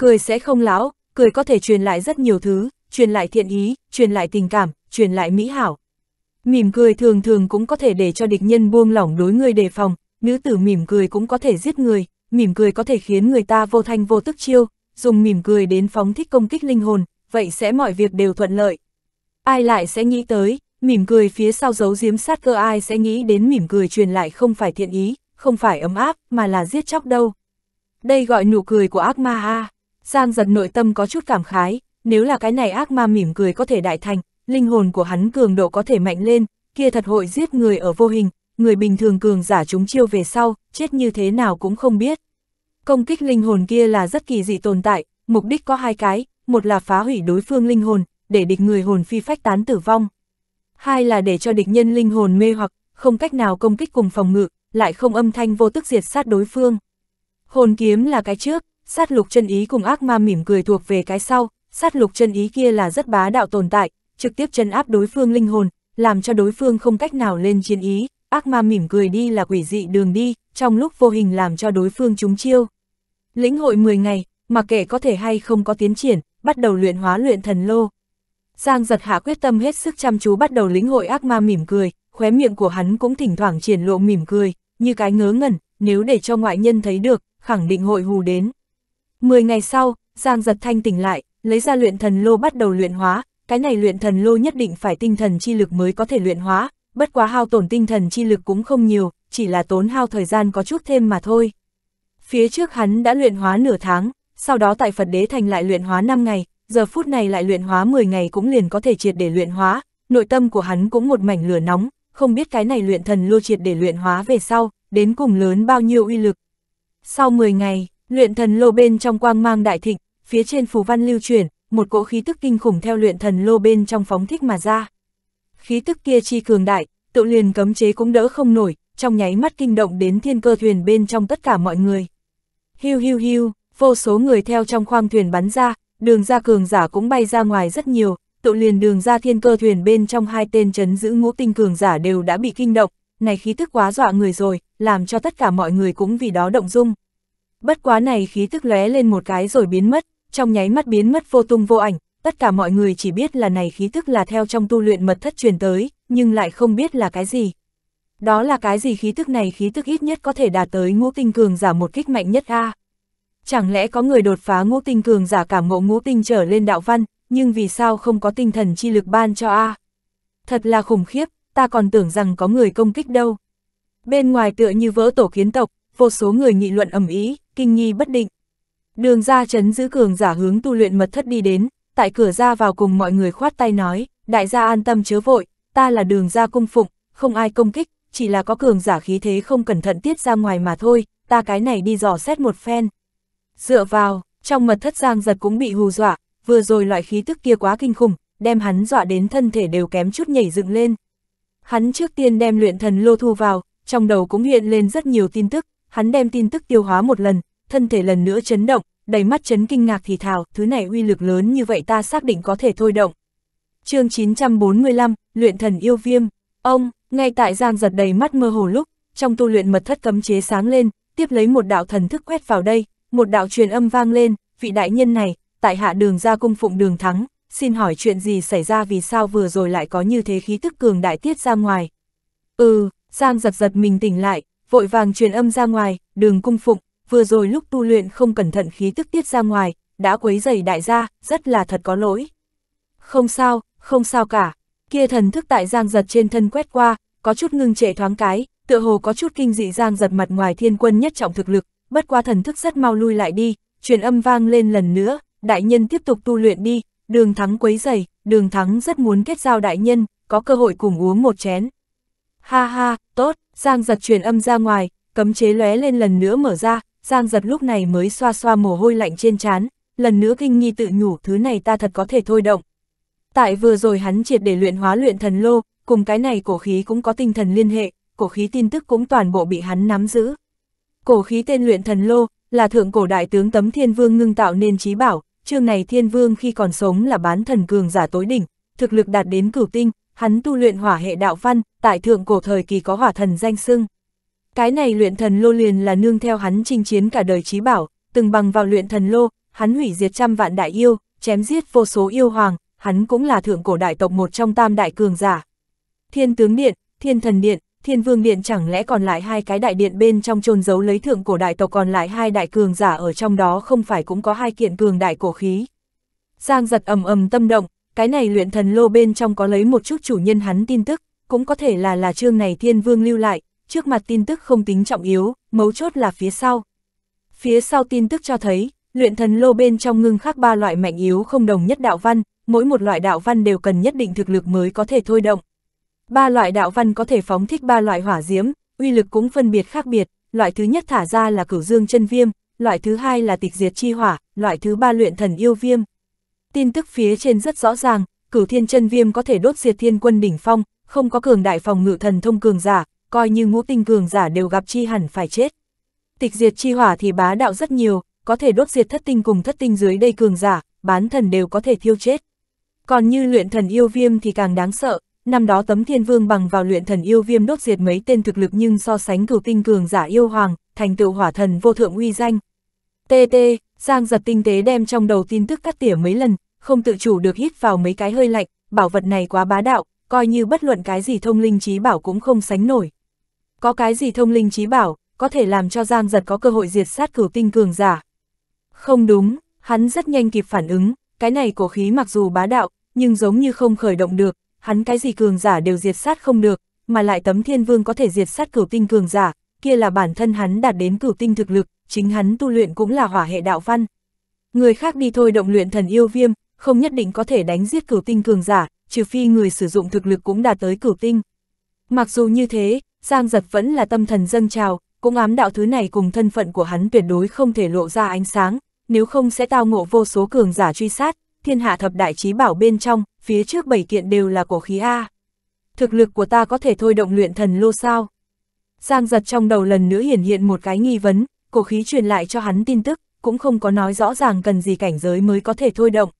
Cười sẽ không lão, cười có thể truyền lại rất nhiều thứ, truyền lại thiện ý, truyền lại tình cảm, truyền lại mỹ hảo. Mỉm cười thường thường cũng có thể để cho địch nhân buông lỏng đối người đề phòng, nữ tử mỉm cười cũng có thể giết người, mỉm cười có thể khiến người ta vô thanh vô tức chiêu, dùng mỉm cười đến phóng thích công kích linh hồn, vậy sẽ mọi việc đều thuận lợi. Ai lại sẽ nghĩ tới, mỉm cười phía sau giấu giếm sát cơ ai sẽ nghĩ đến mỉm cười truyền lại không phải thiện ý, không phải ấm áp, mà là giết chóc đâu. Đây gọi nụ cười của ác ma a. Giang giật nội tâm có chút cảm khái, nếu là cái này ác ma mỉm cười có thể đại thành, linh hồn của hắn cường độ có thể mạnh lên, kia thật hội giết người ở vô hình, người bình thường cường giả chúng chiêu về sau, chết như thế nào cũng không biết. Công kích linh hồn kia là rất kỳ dị tồn tại, mục đích có hai cái, một là phá hủy đối phương linh hồn, để địch người hồn phi phách tán tử vong. Hai là để cho địch nhân linh hồn mê hoặc, không cách nào công kích cùng phòng ngự, lại không âm thanh vô tức diệt sát đối phương. Hồn kiếm là cái trước, sát lục chân ý cùng ác ma mỉm cười thuộc về cái sau, sát lục chân ý kia là rất bá đạo tồn tại, trực tiếp chân áp đối phương linh hồn, làm cho đối phương không cách nào lên chiến ý, ác ma mỉm cười đi là quỷ dị đường đi, trong lúc vô hình làm cho đối phương trúng chiêu. Lĩnh hội 10 ngày, mà kể có thể hay không có tiến triển, bắt đầu luyện hóa luyện thần lô. Giang giật hạ quyết tâm hết sức chăm chú bắt đầu lĩnh hội ác ma mỉm cười, khóe miệng của hắn cũng thỉnh thoảng triển lộ mỉm cười, như cái ngớ ngẩn, nếu để cho ngoại nhân thấy được, khẳng định hội hù đến. Mười ngày sau, Giang giật thanh tỉnh lại, lấy ra luyện thần lô bắt đầu luyện hóa, cái này luyện thần lô nhất định phải tinh thần chi lực mới có thể luyện hóa, bất quá hao tổn tinh thần chi lực cũng không nhiều, chỉ là tốn hao thời gian có chút thêm mà thôi. Phía trước hắn đã luyện hóa nửa tháng, sau đó tại Phật Đế Thành lại luyện hóa 5 ngày, giờ phút này lại luyện hóa 10 ngày cũng liền có thể triệt để luyện hóa, nội tâm của hắn cũng một mảnh lửa nóng, không biết cái này luyện thần lô triệt để luyện hóa về sau, đến cùng lớn bao nhiêu uy lực. Sau 10 ngày, Luyện thần lô bên trong quang mang đại thịnh, phía trên phù văn lưu chuyển, một cỗ khí tức kinh khủng theo luyện thần lô bên trong phóng thích mà ra. Khí tức kia chi cường đại, tự liền cấm chế cũng đỡ không nổi, trong nháy mắt kinh động đến thiên cơ thuyền bên trong tất cả mọi người. Hiu hiu hiu, vô số người theo trong khoang thuyền bắn ra, đường ra cường giả cũng bay ra ngoài rất nhiều, tự liền đường ra thiên cơ thuyền bên trong hai tên chấn giữ ngũ tinh cường giả đều đã bị kinh động, này khí tức quá dọa người rồi, làm cho tất cả mọi người cũng vì đó động dung bất quá này khí tức lóe lên một cái rồi biến mất, trong nháy mắt biến mất vô tung vô ảnh, tất cả mọi người chỉ biết là này khí tức là theo trong tu luyện mật thất truyền tới, nhưng lại không biết là cái gì. Đó là cái gì khí tức này khí tức ít nhất có thể đạt tới ngũ tinh cường giả một kích mạnh nhất a Chẳng lẽ có người đột phá ngũ tinh cường giả cảm ngộ ngũ tinh trở lên đạo văn, nhưng vì sao không có tinh thần chi lực ban cho a Thật là khủng khiếp, ta còn tưởng rằng có người công kích đâu. Bên ngoài tựa như vỡ tổ kiến tộc, vô số người nghị luận ầm ĩ, kinh nghi bất định. Đường ra chấn giữ cường giả hướng tu luyện mật thất đi đến, tại cửa ra vào cùng mọi người khoát tay nói, đại gia an tâm chớ vội, ta là đường ra cung phụng, không ai công kích, chỉ là có cường giả khí thế không cẩn thận tiết ra ngoài mà thôi, ta cái này đi dò xét một phen. Dựa vào, trong mật thất giang giật cũng bị hù dọa, vừa rồi loại khí tức kia quá kinh khủng, đem hắn dọa đến thân thể đều kém chút nhảy dựng lên. Hắn trước tiên đem luyện thần lô thu vào, trong đầu cũng hiện lên rất nhiều tin tức, hắn đem tin tức tiêu hóa một lần, thân thể lần nữa chấn động, đầy mắt chấn kinh ngạc thì thào, thứ này uy lực lớn như vậy ta xác định có thể thôi động. chương 945, Luyện thần yêu viêm, ông, ngay tại giang giật đầy mắt mơ hồ lúc, trong tu luyện mật thất cấm chế sáng lên, tiếp lấy một đạo thần thức quét vào đây, một đạo truyền âm vang lên, vị đại nhân này, tại hạ đường ra cung phụng đường thắng, xin hỏi chuyện gì xảy ra vì sao vừa rồi lại có như thế khí tức cường đại tiết ra ngoài. Ừ, Giang giật giật mình tỉnh lại, vội vàng truyền âm ra ngoài, đường cung phụng, vừa rồi lúc tu luyện không cẩn thận khí tức tiết ra ngoài, đã quấy dày đại gia, rất là thật có lỗi. Không sao, không sao cả, kia thần thức tại giang giật trên thân quét qua, có chút ngưng trệ thoáng cái, tựa hồ có chút kinh dị giang giật mặt ngoài thiên quân nhất trọng thực lực, bất qua thần thức rất mau lui lại đi, truyền âm vang lên lần nữa, đại nhân tiếp tục tu luyện đi, đường thắng quấy dày, đường thắng rất muốn kết giao đại nhân, có cơ hội cùng uống một chén. Ha ha, tốt, Giang giật truyền âm ra ngoài, cấm chế lóe lên lần nữa mở ra, Giang giật lúc này mới xoa xoa mồ hôi lạnh trên trán, lần nữa kinh nghi tự nhủ thứ này ta thật có thể thôi động. Tại vừa rồi hắn triệt để luyện hóa luyện thần lô, cùng cái này cổ khí cũng có tinh thần liên hệ, cổ khí tin tức cũng toàn bộ bị hắn nắm giữ. Cổ khí tên luyện thần lô, là thượng cổ đại tướng tấm thiên vương ngưng tạo nên trí bảo, chương này thiên vương khi còn sống là bán thần cường giả tối đỉnh, thực lực đạt đến cửu tinh, hắn tu luyện hỏa hệ đạo văn, tại thượng cổ thời kỳ có hỏa thần danh xưng. Cái này luyện thần lô liền là nương theo hắn chinh chiến cả đời trí bảo, từng bằng vào luyện thần lô, hắn hủy diệt trăm vạn đại yêu, chém giết vô số yêu hoàng, hắn cũng là thượng cổ đại tộc một trong tam đại cường giả. Thiên tướng điện, thiên thần điện, thiên vương điện chẳng lẽ còn lại hai cái đại điện bên trong trôn giấu lấy thượng cổ đại tộc còn lại hai đại cường giả ở trong đó không phải cũng có hai kiện cường đại cổ khí. Giang giật ầm ầm tâm động, cái này luyện thần lô bên trong có lấy một chút chủ nhân hắn tin tức, cũng có thể là là chương này thiên vương lưu lại, trước mặt tin tức không tính trọng yếu, mấu chốt là phía sau. Phía sau tin tức cho thấy, luyện thần lô bên trong ngưng khắc ba loại mạnh yếu không đồng nhất đạo văn, mỗi một loại đạo văn đều cần nhất định thực lực mới có thể thôi động. Ba loại đạo văn có thể phóng thích ba loại hỏa diễm, uy lực cũng phân biệt khác biệt, loại thứ nhất thả ra là cửu dương chân viêm, loại thứ hai là tịch diệt chi hỏa, loại thứ ba luyện thần yêu viêm. Tin tức phía trên rất rõ ràng, cửu thiên chân viêm có thể đốt diệt thiên quân đỉnh phong, không có cường đại phòng ngự thần thông cường giả, coi như ngũ tinh cường giả đều gặp chi hẳn phải chết. Tịch diệt chi hỏa thì bá đạo rất nhiều, có thể đốt diệt thất tinh cùng thất tinh dưới đây cường giả, bán thần đều có thể thiêu chết. Còn như luyện thần yêu viêm thì càng đáng sợ, năm đó tấm thiên vương bằng vào luyện thần yêu viêm đốt diệt mấy tên thực lực nhưng so sánh cửu tinh cường giả yêu hoàng, thành tựu hỏa thần vô thượng uy danh. TT, Giang giật tinh tế đem trong đầu tin tức cắt tỉa mấy lần, không tự chủ được hít vào mấy cái hơi lạnh, bảo vật này quá bá đạo, coi như bất luận cái gì thông linh trí bảo cũng không sánh nổi. Có cái gì thông linh trí bảo, có thể làm cho Giang Giật có cơ hội diệt sát cửu tinh cường giả. Không đúng, hắn rất nhanh kịp phản ứng, cái này cổ khí mặc dù bá đạo, nhưng giống như không khởi động được, hắn cái gì cường giả đều diệt sát không được, mà lại tấm thiên vương có thể diệt sát cửu tinh cường giả, kia là bản thân hắn đạt đến cửu tinh thực lực, chính hắn tu luyện cũng là hỏa hệ đạo văn. Người khác đi thôi động luyện thần yêu viêm, không nhất định có thể đánh giết cửu tinh cường giả, trừ phi người sử dụng thực lực cũng đạt tới cửu tinh. Mặc dù như thế, Giang Giật vẫn là tâm thần dâng trào, cũng ám đạo thứ này cùng thân phận của hắn tuyệt đối không thể lộ ra ánh sáng, nếu không sẽ tao ngộ vô số cường giả truy sát, thiên hạ thập đại trí bảo bên trong, phía trước bảy kiện đều là cổ khí A. Thực lực của ta có thể thôi động luyện thần lô sao? Giang giật trong đầu lần nữa hiển hiện một cái nghi vấn, cổ khí truyền lại cho hắn tin tức, cũng không có nói rõ ràng cần gì cảnh giới mới có thể thôi động,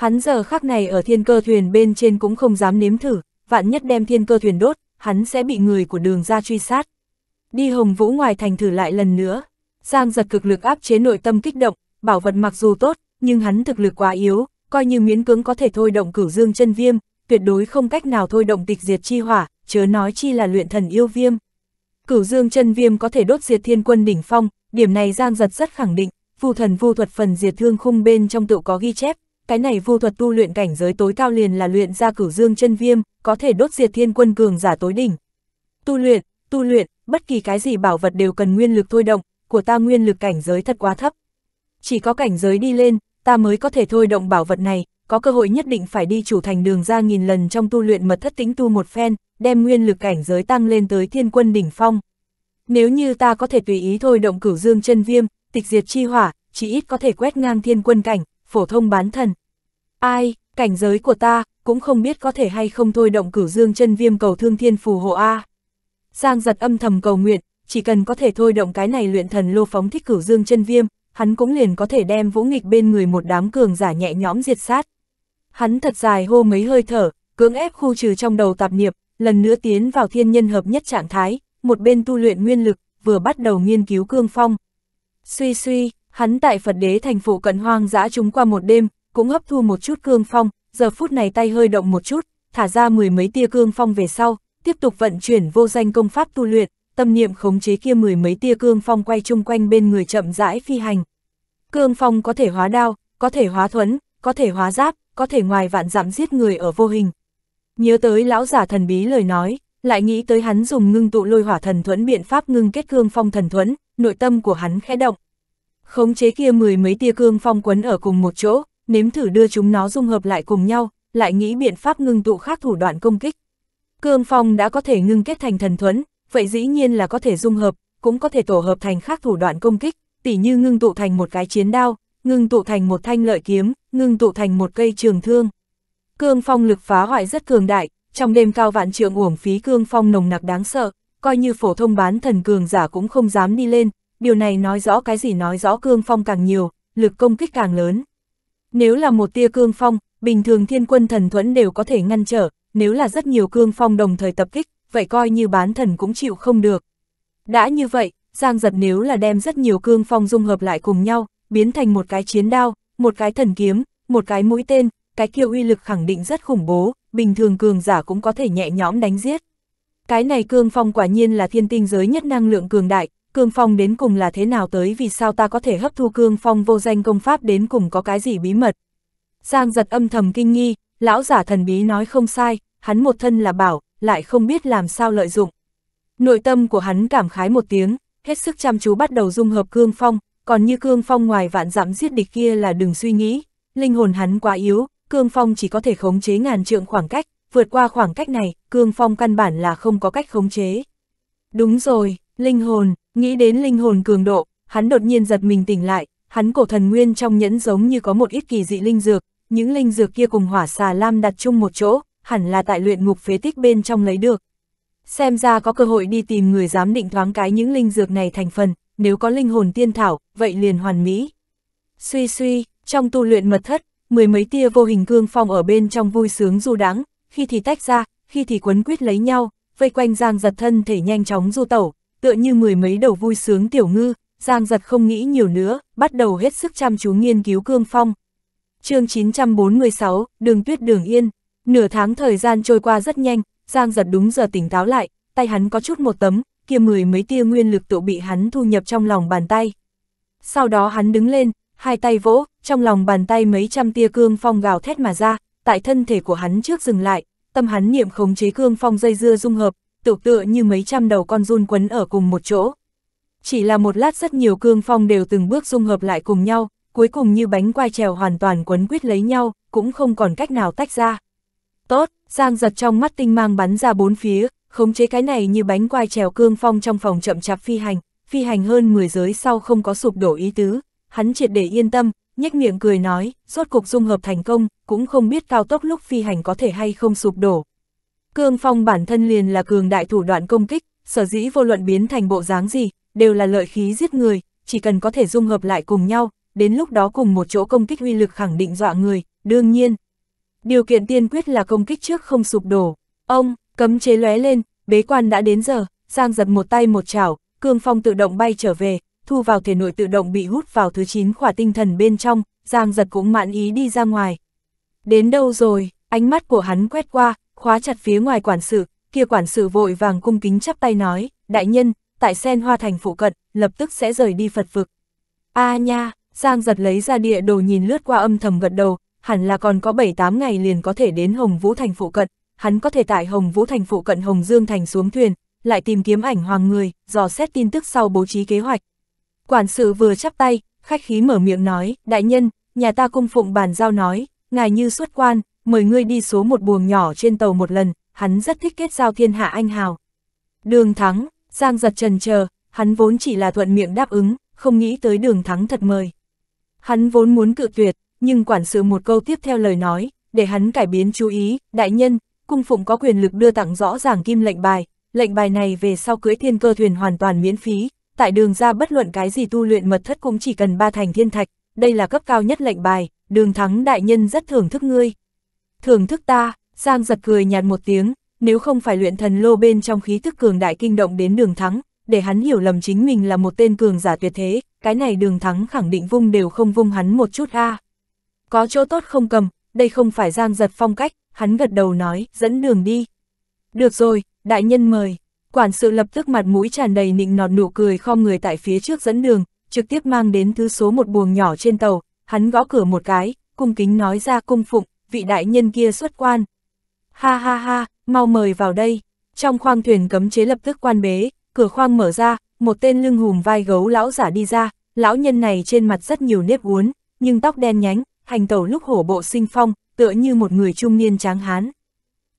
Hắn giờ khắc này ở thiên cơ thuyền bên trên cũng không dám nếm thử, vạn nhất đem thiên cơ thuyền đốt, hắn sẽ bị người của đường ra truy sát. Đi hồng vũ ngoài thành thử lại lần nữa, Giang giật cực lực áp chế nội tâm kích động, bảo vật mặc dù tốt, nhưng hắn thực lực quá yếu, coi như miễn cứng có thể thôi động cửu dương chân viêm, tuyệt đối không cách nào thôi động tịch diệt chi hỏa, chớ nói chi là luyện thần yêu viêm. Cửu dương chân viêm có thể đốt diệt thiên quân đỉnh phong, điểm này Giang giật rất khẳng định, phù thần vu thuật phần diệt thương khung bên trong tự có ghi chép, cái này vô thuật tu luyện cảnh giới tối cao liền là luyện ra cửu dương chân viêm, có thể đốt diệt thiên quân cường giả tối đỉnh. Tu luyện, tu luyện, bất kỳ cái gì bảo vật đều cần nguyên lực thôi động, của ta nguyên lực cảnh giới thật quá thấp. Chỉ có cảnh giới đi lên, ta mới có thể thôi động bảo vật này, có cơ hội nhất định phải đi chủ thành đường ra nghìn lần trong tu luyện mật thất tính tu một phen, đem nguyên lực cảnh giới tăng lên tới thiên quân đỉnh phong. Nếu như ta có thể tùy ý thôi động cửu dương chân viêm, tịch diệt chi hỏa, chỉ ít có thể quét ngang thiên quân cảnh, phổ thông bán thần. Ai, cảnh giới của ta, cũng không biết có thể hay không thôi động cửu dương chân viêm cầu thương thiên phù hộ A. Giang giật âm thầm cầu nguyện, chỉ cần có thể thôi động cái này luyện thần lô phóng thích cửu dương chân viêm, hắn cũng liền có thể đem vũ nghịch bên người một đám cường giả nhẹ nhõm diệt sát. Hắn thật dài hô mấy hơi thở, cưỡng ép khu trừ trong đầu tạp niệm, lần nữa tiến vào thiên nhân hợp nhất trạng thái, một bên tu luyện nguyên lực, vừa bắt đầu nghiên cứu cương phong. Suy suy, hắn tại Phật đế thành phủ cận hoang dã chúng qua một đêm, cũng hấp thu một chút cương phong, giờ phút này tay hơi động một chút, thả ra mười mấy tia cương phong về sau, tiếp tục vận chuyển vô danh công pháp tu luyện, tâm niệm khống chế kia mười mấy tia cương phong quay chung quanh bên người chậm rãi phi hành. Cương phong có thể hóa đao, có thể hóa thuẫn, có thể hóa giáp, có thể ngoài vạn dặm giết người ở vô hình. Nhớ tới lão giả thần bí lời nói, lại nghĩ tới hắn dùng ngưng tụ lôi hỏa thần thuẫn biện pháp ngưng kết cương phong thần thuẫn, nội tâm của hắn khẽ động, khống chế kia mười mấy tia cương phong quấn ở cùng một chỗ, nếm thử đưa chúng nó dung hợp lại cùng nhau, lại nghĩ biện pháp ngưng tụ khác thủ đoạn công kích. Cương phong đã có thể ngưng kết thành thần thuẫn, vậy dĩ nhiên là có thể dung hợp, cũng có thể tổ hợp thành khác thủ đoạn công kích, tỉ như ngưng tụ thành một cái chiến đao, ngưng tụ thành một thanh lợi kiếm, ngưng tụ thành một cây trường thương. Cương phong lực phá hoại rất cường đại, trong đêm cao vạn trượng uổng phí cương phong nồng nặc đáng sợ, coi như phổ thông bán thần cường giả cũng không dám đi lên, điều này nói rõ cái gì nói rõ cương phong càng nhiều, lực công kích càng lớn. Nếu là một tia cương phong, bình thường thiên quân thần thuẫn đều có thể ngăn trở, nếu là rất nhiều cương phong đồng thời tập kích, vậy coi như bán thần cũng chịu không được. Đã như vậy, Giang giật nếu là đem rất nhiều cương phong dung hợp lại cùng nhau, biến thành một cái chiến đao, một cái thần kiếm, một cái mũi tên, cái kia uy lực khẳng định rất khủng bố, bình thường cường giả cũng có thể nhẹ nhõm đánh giết. Cái này cương phong quả nhiên là thiên tinh giới nhất năng lượng cường đại, cương phong đến cùng là thế nào tới vì sao ta có thể hấp thu cương phong vô danh công pháp đến cùng có cái gì bí mật. Giang giật âm thầm kinh nghi, lão giả thần bí nói không sai, hắn một thân là bảo, lại không biết làm sao lợi dụng. Nội tâm của hắn cảm khái một tiếng, hết sức chăm chú bắt đầu dung hợp cương phong, còn như cương phong ngoài vạn dặm giết địch kia là đừng suy nghĩ, linh hồn hắn quá yếu, cương phong chỉ có thể khống chế ngàn trượng khoảng cách, vượt qua khoảng cách này, cương phong căn bản là không có cách khống chế. Đúng rồi, Linh hồn, nghĩ đến linh hồn cường độ, hắn đột nhiên giật mình tỉnh lại, hắn cổ thần nguyên trong nhẫn giống như có một ít kỳ dị linh dược, những linh dược kia cùng hỏa xà lam đặt chung một chỗ, hẳn là tại luyện ngục phế tích bên trong lấy được. Xem ra có cơ hội đi tìm người dám định thoáng cái những linh dược này thành phần, nếu có linh hồn tiên thảo, vậy liền hoàn mỹ. Suy suy, trong tu luyện mật thất, mười mấy tia vô hình cương phong ở bên trong vui sướng du đắng khi thì tách ra, khi thì quấn quýt lấy nhau, vây quanh giang giật thân thể nhanh chóng du tẩu, tựa như mười mấy đầu vui sướng tiểu ngư, Giang giật không nghĩ nhiều nữa, bắt đầu hết sức chăm chú nghiên cứu cương phong. chương 946, đường tuyết đường yên, nửa tháng thời gian trôi qua rất nhanh, Giang giật đúng giờ tỉnh táo lại, tay hắn có chút một tấm, kia mười mấy tia nguyên lực tự bị hắn thu nhập trong lòng bàn tay. Sau đó hắn đứng lên, hai tay vỗ, trong lòng bàn tay mấy trăm tia cương phong gào thét mà ra, tại thân thể của hắn trước dừng lại, tâm hắn niệm khống chế cương phong dây dưa dung hợp, tựu tựa như mấy trăm đầu con run quấn ở cùng một chỗ. Chỉ là một lát rất nhiều cương phong đều từng bước dung hợp lại cùng nhau, cuối cùng như bánh quai trèo hoàn toàn quấn quýt lấy nhau, cũng không còn cách nào tách ra. Tốt, Giang giật trong mắt tinh mang bắn ra bốn phía, khống chế cái này như bánh quai trèo cương phong trong phòng chậm chạp phi hành, phi hành hơn 10 giới sau không có sụp đổ ý tứ, hắn triệt để yên tâm, nhếch miệng cười nói, rốt cục dung hợp thành công, cũng không biết cao tốc lúc phi hành có thể hay không sụp đổ, Cương phong bản thân liền là cường đại thủ đoạn công kích, sở dĩ vô luận biến thành bộ dáng gì, đều là lợi khí giết người, chỉ cần có thể dung hợp lại cùng nhau, đến lúc đó cùng một chỗ công kích uy lực khẳng định dọa người, đương nhiên. Điều kiện tiên quyết là công kích trước không sụp đổ. Ông, cấm chế lóe lên, bế quan đã đến giờ, Giang giật một tay một chảo, cương phong tự động bay trở về, thu vào thể nội tự động bị hút vào thứ 9 khỏa tinh thần bên trong, Giang giật cũng mãn ý đi ra ngoài. Đến đâu rồi, ánh mắt của hắn quét qua, khóa chặt phía ngoài quản sự, kia quản sự vội vàng cung kính chắp tay nói, đại nhân, tại sen hoa thành phụ cận, lập tức sẽ rời đi Phật vực. a nha, Giang giật lấy ra địa đồ nhìn lướt qua âm thầm gật đầu, hẳn là còn có 7-8 ngày liền có thể đến Hồng Vũ Thành phụ cận, hắn có thể tại Hồng Vũ Thành phụ cận Hồng Dương Thành xuống thuyền, lại tìm kiếm ảnh hoàng người, dò xét tin tức sau bố trí kế hoạch. Quản sự vừa chắp tay, khách khí mở miệng nói, đại nhân, nhà ta cung phụng bàn giao nói, ngài như xuất quan, mời ngươi đi số một buồng nhỏ trên tàu một lần, hắn rất thích kết giao thiên hạ anh hào. Đường thắng, Giang giật trần chờ hắn vốn chỉ là thuận miệng đáp ứng, không nghĩ tới đường thắng thật mời. Hắn vốn muốn cự tuyệt, nhưng quản sự một câu tiếp theo lời nói, để hắn cải biến chú ý, đại nhân, cung phụng có quyền lực đưa tặng rõ ràng kim lệnh bài, lệnh bài này về sau cưới thiên cơ thuyền hoàn toàn miễn phí, tại đường ra bất luận cái gì tu luyện mật thất cũng chỉ cần ba thành thiên thạch, đây là cấp cao nhất lệnh bài, đường thắng đại nhân rất thưởng thức ngươi thưởng thức ta, Giang giật cười nhạt một tiếng, nếu không phải luyện thần lô bên trong khí thức cường đại kinh động đến đường thắng, để hắn hiểu lầm chính mình là một tên cường giả tuyệt thế, cái này đường thắng khẳng định vung đều không vung hắn một chút a. Có chỗ tốt không cầm, đây không phải Giang giật phong cách, hắn gật đầu nói, dẫn đường đi. Được rồi, đại nhân mời. Quản sự lập tức mặt mũi tràn đầy nịnh nọt nụ cười khom người tại phía trước dẫn đường, trực tiếp mang đến thứ số một buồng nhỏ trên tàu, hắn gõ cửa một cái, cung kính nói ra cung phụng, vị đại nhân kia xuất quan. Ha ha ha, mau mời vào đây. Trong khoang thuyền cấm chế lập tức quan bế, cửa khoang mở ra, một tên lưng hùm vai gấu lão giả đi ra, lão nhân này trên mặt rất nhiều nếp uốn, nhưng tóc đen nhánh, hành tẩu lúc hổ bộ sinh phong, tựa như một người trung niên tráng hán.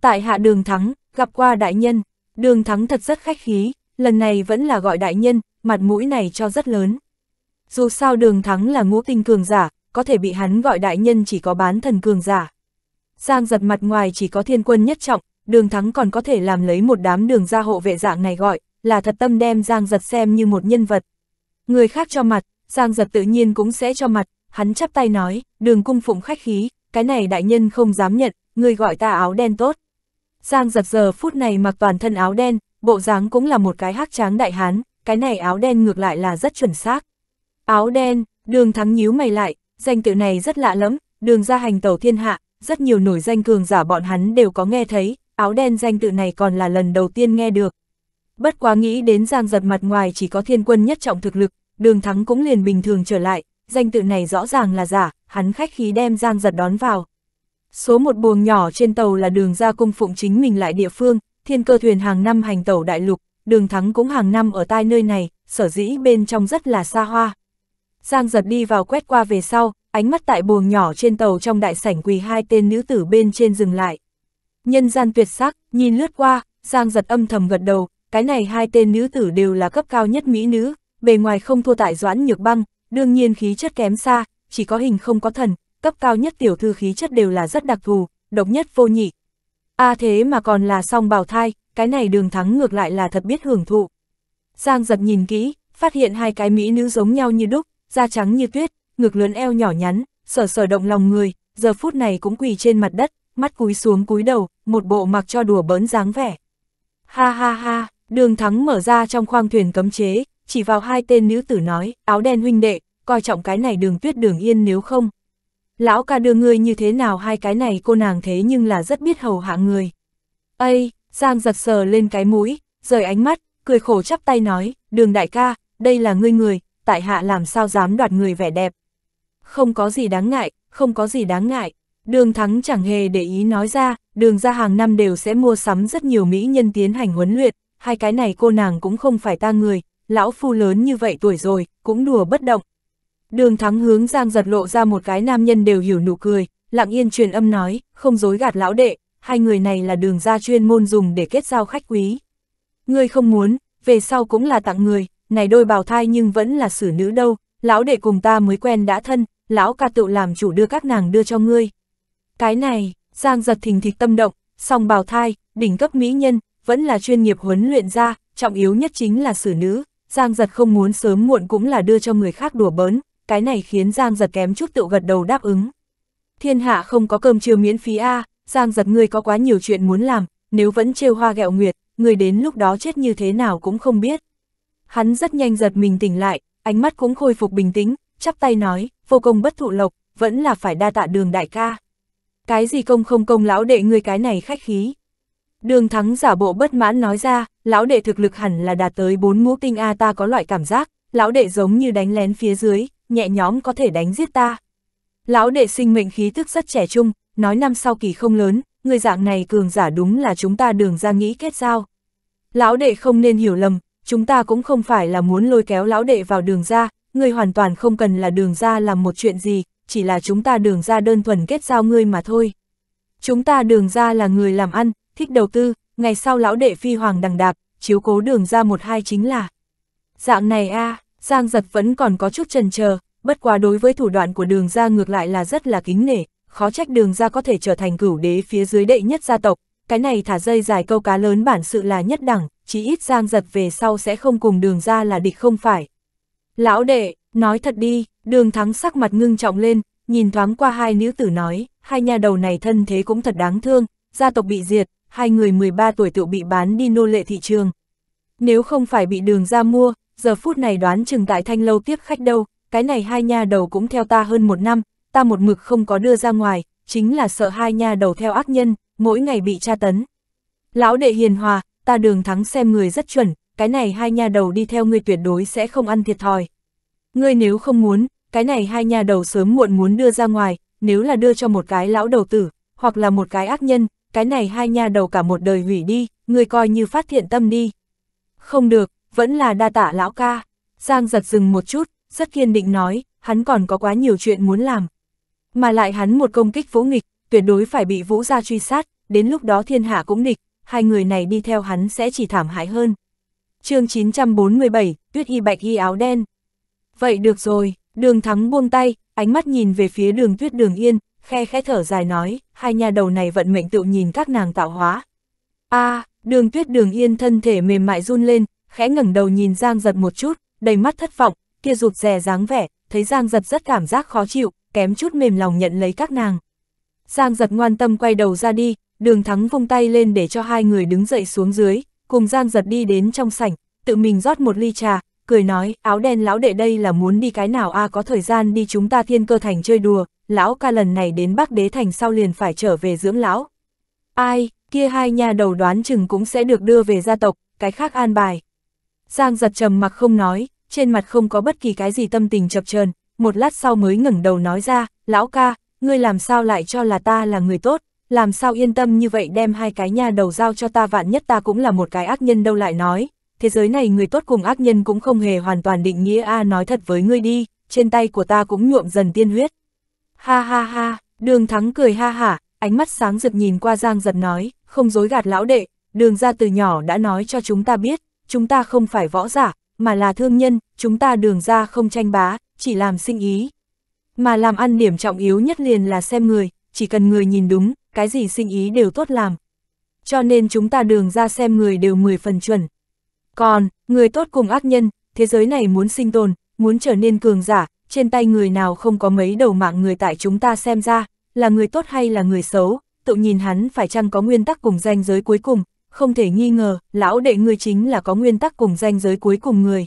Tại hạ đường thắng, gặp qua đại nhân, đường thắng thật rất khách khí, lần này vẫn là gọi đại nhân, mặt mũi này cho rất lớn. Dù sao đường thắng là ngũ tinh cường giả, có thể bị hắn gọi đại nhân chỉ có bán thần cường giả. Giang giật mặt ngoài chỉ có thiên quân nhất trọng, đường thắng còn có thể làm lấy một đám đường gia hộ vệ dạng này gọi, là thật tâm đem Giang giật xem như một nhân vật. Người khác cho mặt, Giang giật tự nhiên cũng sẽ cho mặt, hắn chắp tay nói, đường cung phụng khách khí, cái này đại nhân không dám nhận, người gọi ta áo đen tốt. Giang giật giờ phút này mặc toàn thân áo đen, bộ dáng cũng là một cái hắc tráng đại hán, cái này áo đen ngược lại là rất chuẩn xác. Áo đen, đường thắng nhíu mày lại, danh tự này rất lạ lắm, đường ra hành tẩu thiên hạ, rất nhiều nổi danh cường giả bọn hắn đều có nghe thấy, áo đen danh tự này còn là lần đầu tiên nghe được. Bất quá nghĩ đến giang giật mặt ngoài chỉ có thiên quân nhất trọng thực lực, đường thắng cũng liền bình thường trở lại, danh tự này rõ ràng là giả, hắn khách khí đem giang giật đón vào. Số một buồng nhỏ trên tàu là đường ra cung phụng chính mình lại địa phương, thiên cơ thuyền hàng năm hành tàu đại lục, đường thắng cũng hàng năm ở tai nơi này, sở dĩ bên trong rất là xa hoa. Giang giật đi vào quét qua về sau, ánh mắt tại buồng nhỏ trên tàu trong đại sảnh quỳ hai tên nữ tử bên trên dừng lại. Nhân gian tuyệt sắc, nhìn lướt qua, Giang giật âm thầm gật đầu, cái này hai tên nữ tử đều là cấp cao nhất mỹ nữ, bề ngoài không thua tại doãn nhược băng, đương nhiên khí chất kém xa, chỉ có hình không có thần, cấp cao nhất tiểu thư khí chất đều là rất đặc thù, độc nhất vô nhị. a à thế mà còn là song bào thai, cái này đường thắng ngược lại là thật biết hưởng thụ. Giang giật nhìn kỹ, phát hiện hai cái mỹ nữ giống nhau như đúc, da trắng như tuyết, ngược lớn eo nhỏ nhắn, sở sở động lòng người, giờ phút này cũng quỳ trên mặt đất, mắt cúi xuống cúi đầu, một bộ mặc cho đùa bỡn dáng vẻ. Ha ha ha, đường thắng mở ra trong khoang thuyền cấm chế, chỉ vào hai tên nữ tử nói, áo đen huynh đệ, coi trọng cái này đường tuyết đường yên nếu không. Lão ca đưa ngươi như thế nào hai cái này cô nàng thế nhưng là rất biết hầu hạ người. Ây, Giang giật sờ lên cái mũi, rời ánh mắt, cười khổ chắp tay nói, đường đại ca, đây là ngươi người, tại hạ làm sao dám đoạt người vẻ đẹp, không có gì đáng ngại, không có gì đáng ngại. Đường Thắng chẳng hề để ý nói ra, đường ra hàng năm đều sẽ mua sắm rất nhiều mỹ nhân tiến hành huấn luyện, hai cái này cô nàng cũng không phải ta người, lão phu lớn như vậy tuổi rồi, cũng đùa bất động. Đường Thắng hướng Giang giật lộ ra một cái nam nhân đều hiểu nụ cười, lặng yên truyền âm nói, không dối gạt lão đệ, hai người này là đường ra chuyên môn dùng để kết giao khách quý. Ngươi không muốn, về sau cũng là tặng người, này đôi bào thai nhưng vẫn là xử nữ đâu, lão để cùng ta mới quen đã thân, lão ca tự làm chủ đưa các nàng đưa cho ngươi. Cái này, Giang giật thình thịch tâm động, song bào thai, đỉnh cấp mỹ nhân, vẫn là chuyên nghiệp huấn luyện ra, trọng yếu nhất chính là xử nữ, Giang giật không muốn sớm muộn cũng là đưa cho người khác đùa bớn, cái này khiến Giang giật kém chút tự gật đầu đáp ứng. Thiên hạ không có cơm trưa miễn phí a, Giang giật ngươi có quá nhiều chuyện muốn làm, nếu vẫn trêu hoa gẹo nguyệt, người đến lúc đó chết như thế nào cũng không biết. Hắn rất nhanh giật mình tỉnh lại, ánh mắt cũng khôi phục bình tĩnh, chắp tay nói, vô công bất thụ lộc, vẫn là phải đa tạ đường đại ca. Cái gì công không công lão đệ ngươi cái này khách khí. Đường thắng giả bộ bất mãn nói ra, lão đệ thực lực hẳn là đạt tới bốn ngũ tinh A ta có loại cảm giác, lão đệ giống như đánh lén phía dưới, nhẹ nhóm có thể đánh giết ta. Lão đệ sinh mệnh khí thức rất trẻ trung, nói năm sau kỳ không lớn, người dạng này cường giả đúng là chúng ta đường ra nghĩ kết giao. Lão đệ không nên hiểu lầm, chúng ta cũng không phải là muốn lôi kéo lão đệ vào đường ra, ngươi hoàn toàn không cần là đường ra làm một chuyện gì, chỉ là chúng ta đường ra đơn thuần kết giao ngươi mà thôi. Chúng ta đường ra là người làm ăn, thích đầu tư, ngày sau lão đệ phi hoàng đằng đạp, chiếu cố đường ra một hai chính là. Dạng này a Giang giật vẫn còn có chút trần chờ bất quá đối với thủ đoạn của đường ra ngược lại là rất là kính nể, khó trách đường ra có thể trở thành cửu đế phía dưới đệ nhất gia tộc, cái này thả dây dài câu cá lớn bản sự là nhất đẳng, chí ít giang giật về sau sẽ không cùng đường ra là địch không phải. Lão đệ, nói thật đi, đường thắng sắc mặt ngưng trọng lên, nhìn thoáng qua hai nữ tử nói, hai nhà đầu này thân thế cũng thật đáng thương, gia tộc bị diệt, hai người 13 tuổi tự bị bán đi nô lệ thị trường. Nếu không phải bị đường ra mua, giờ phút này đoán chừng tại thanh lâu tiếp khách đâu, cái này hai nhà đầu cũng theo ta hơn một năm, ta một mực không có đưa ra ngoài, chính là sợ hai nhà đầu theo ác nhân, mỗi ngày bị tra tấn. Lão đệ hiền hòa, ta đường thắng xem người rất chuẩn, cái này hai nhà đầu đi theo ngươi tuyệt đối sẽ không ăn thiệt thòi. Ngươi nếu không muốn, cái này hai nhà đầu sớm muộn muốn đưa ra ngoài, nếu là đưa cho một cái lão đầu tử, hoặc là một cái ác nhân, cái này hai nhà đầu cả một đời hủy đi, ngươi coi như phát thiện tâm đi. Không được, vẫn là đa tạ lão ca. Giang giật dừng một chút, rất kiên định nói, hắn còn có quá nhiều chuyện muốn làm. Mà lại hắn một công kích vũ nghịch, tuyệt đối phải bị vũ gia truy sát, đến lúc đó thiên hạ cũng nghịch, hai người này đi theo hắn sẽ chỉ thảm hại hơn. chương 947, Tuyết Y Bạch Y áo đen. Vậy được rồi, đường thắng buông tay, ánh mắt nhìn về phía đường tuyết đường yên, khe khẽ thở dài nói, hai nhà đầu này vận mệnh tự nhìn các nàng tạo hóa. a à, đường tuyết đường yên thân thể mềm mại run lên, khẽ ngẩng đầu nhìn Giang giật một chút, đầy mắt thất vọng, kia rụt rè dáng vẻ, thấy Giang giật rất cảm giác khó chịu, kém chút mềm lòng nhận lấy các nàng. Giang giật ngoan tâm quay đầu ra đi, đường thắng vung tay lên để cho hai người đứng dậy xuống dưới, cùng Giang giật đi đến trong sảnh, tự mình rót một ly trà, cười nói, áo đen lão đệ đây là muốn đi cái nào a có thời gian đi chúng ta thiên cơ thành chơi đùa, lão ca lần này đến bắc đế thành sau liền phải trở về dưỡng lão. Ai, kia hai nhà đầu đoán chừng cũng sẽ được đưa về gia tộc, cái khác an bài. Giang giật trầm mặc không nói, trên mặt không có bất kỳ cái gì tâm tình chập chờn một lát sau mới ngẩng đầu nói ra, lão ca, ngươi làm sao lại cho là ta là người tốt làm sao yên tâm như vậy đem hai cái nha đầu giao cho ta vạn nhất ta cũng là một cái ác nhân đâu lại nói, thế giới này người tốt cùng ác nhân cũng không hề hoàn toàn định nghĩa a nói thật với ngươi đi, trên tay của ta cũng nhuộm dần tiên huyết. Ha ha ha, đường thắng cười ha hả, ánh mắt sáng rực nhìn qua Giang giật nói, không dối gạt lão đệ, đường ra từ nhỏ đã nói cho chúng ta biết, chúng ta không phải võ giả, mà là thương nhân, chúng ta đường ra không tranh bá, chỉ làm sinh ý. Mà làm ăn điểm trọng yếu nhất liền là xem người, chỉ cần người nhìn đúng, cái gì sinh ý đều tốt làm. Cho nên chúng ta đường ra xem người đều 10 phần chuẩn. Còn, người tốt cùng ác nhân, thế giới này muốn sinh tồn, muốn trở nên cường giả, trên tay người nào không có mấy đầu mạng người tại chúng ta xem ra, là người tốt hay là người xấu, tự nhìn hắn phải chăng có nguyên tắc cùng danh giới cuối cùng, không thể nghi ngờ, lão đệ ngươi chính là có nguyên tắc cùng danh giới cuối cùng người.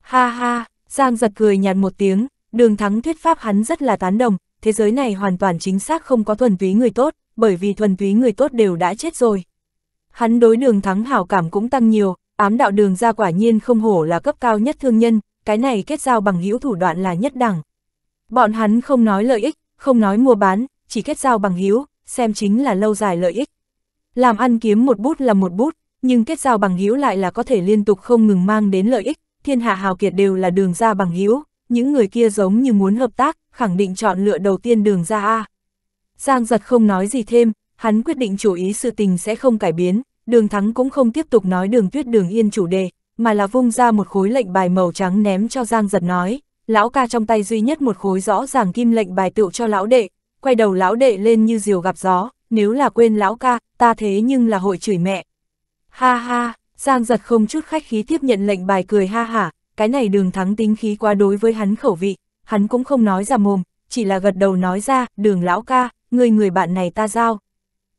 Ha ha, Giang giật cười nhạt một tiếng, đường thắng thuyết pháp hắn rất là tán đồng, thế giới này hoàn toàn chính xác không có thuần túy người tốt, bởi vì thuần túy người tốt đều đã chết rồi. Hắn đối đường thắng hảo cảm cũng tăng nhiều, ám đạo đường ra quả nhiên không hổ là cấp cao nhất thương nhân, cái này kết giao bằng hữu thủ đoạn là nhất đẳng. Bọn hắn không nói lợi ích, không nói mua bán, chỉ kết giao bằng hữu, xem chính là lâu dài lợi ích. Làm ăn kiếm một bút là một bút, nhưng kết giao bằng hữu lại là có thể liên tục không ngừng mang đến lợi ích, thiên hạ hào kiệt đều là đường ra bằng hữu, những người kia giống như muốn hợp tác, khẳng định chọn lựa đầu tiên đường ra A. Giang giật không nói gì thêm, hắn quyết định chủ ý sự tình sẽ không cải biến, đường thắng cũng không tiếp tục nói đường tuyết đường yên chủ đề, mà là vung ra một khối lệnh bài màu trắng ném cho Giang giật nói, lão ca trong tay duy nhất một khối rõ ràng kim lệnh bài tựu cho lão đệ, quay đầu lão đệ lên như diều gặp gió, nếu là quên lão ca, ta thế nhưng là hội chửi mẹ. Ha ha, Giang giật không chút khách khí tiếp nhận lệnh bài cười ha hả, cái này đường thắng tính khí quá đối với hắn khẩu vị, hắn cũng không nói ra mồm, chỉ là gật đầu nói ra, đường lão ca, người người bạn này ta giao.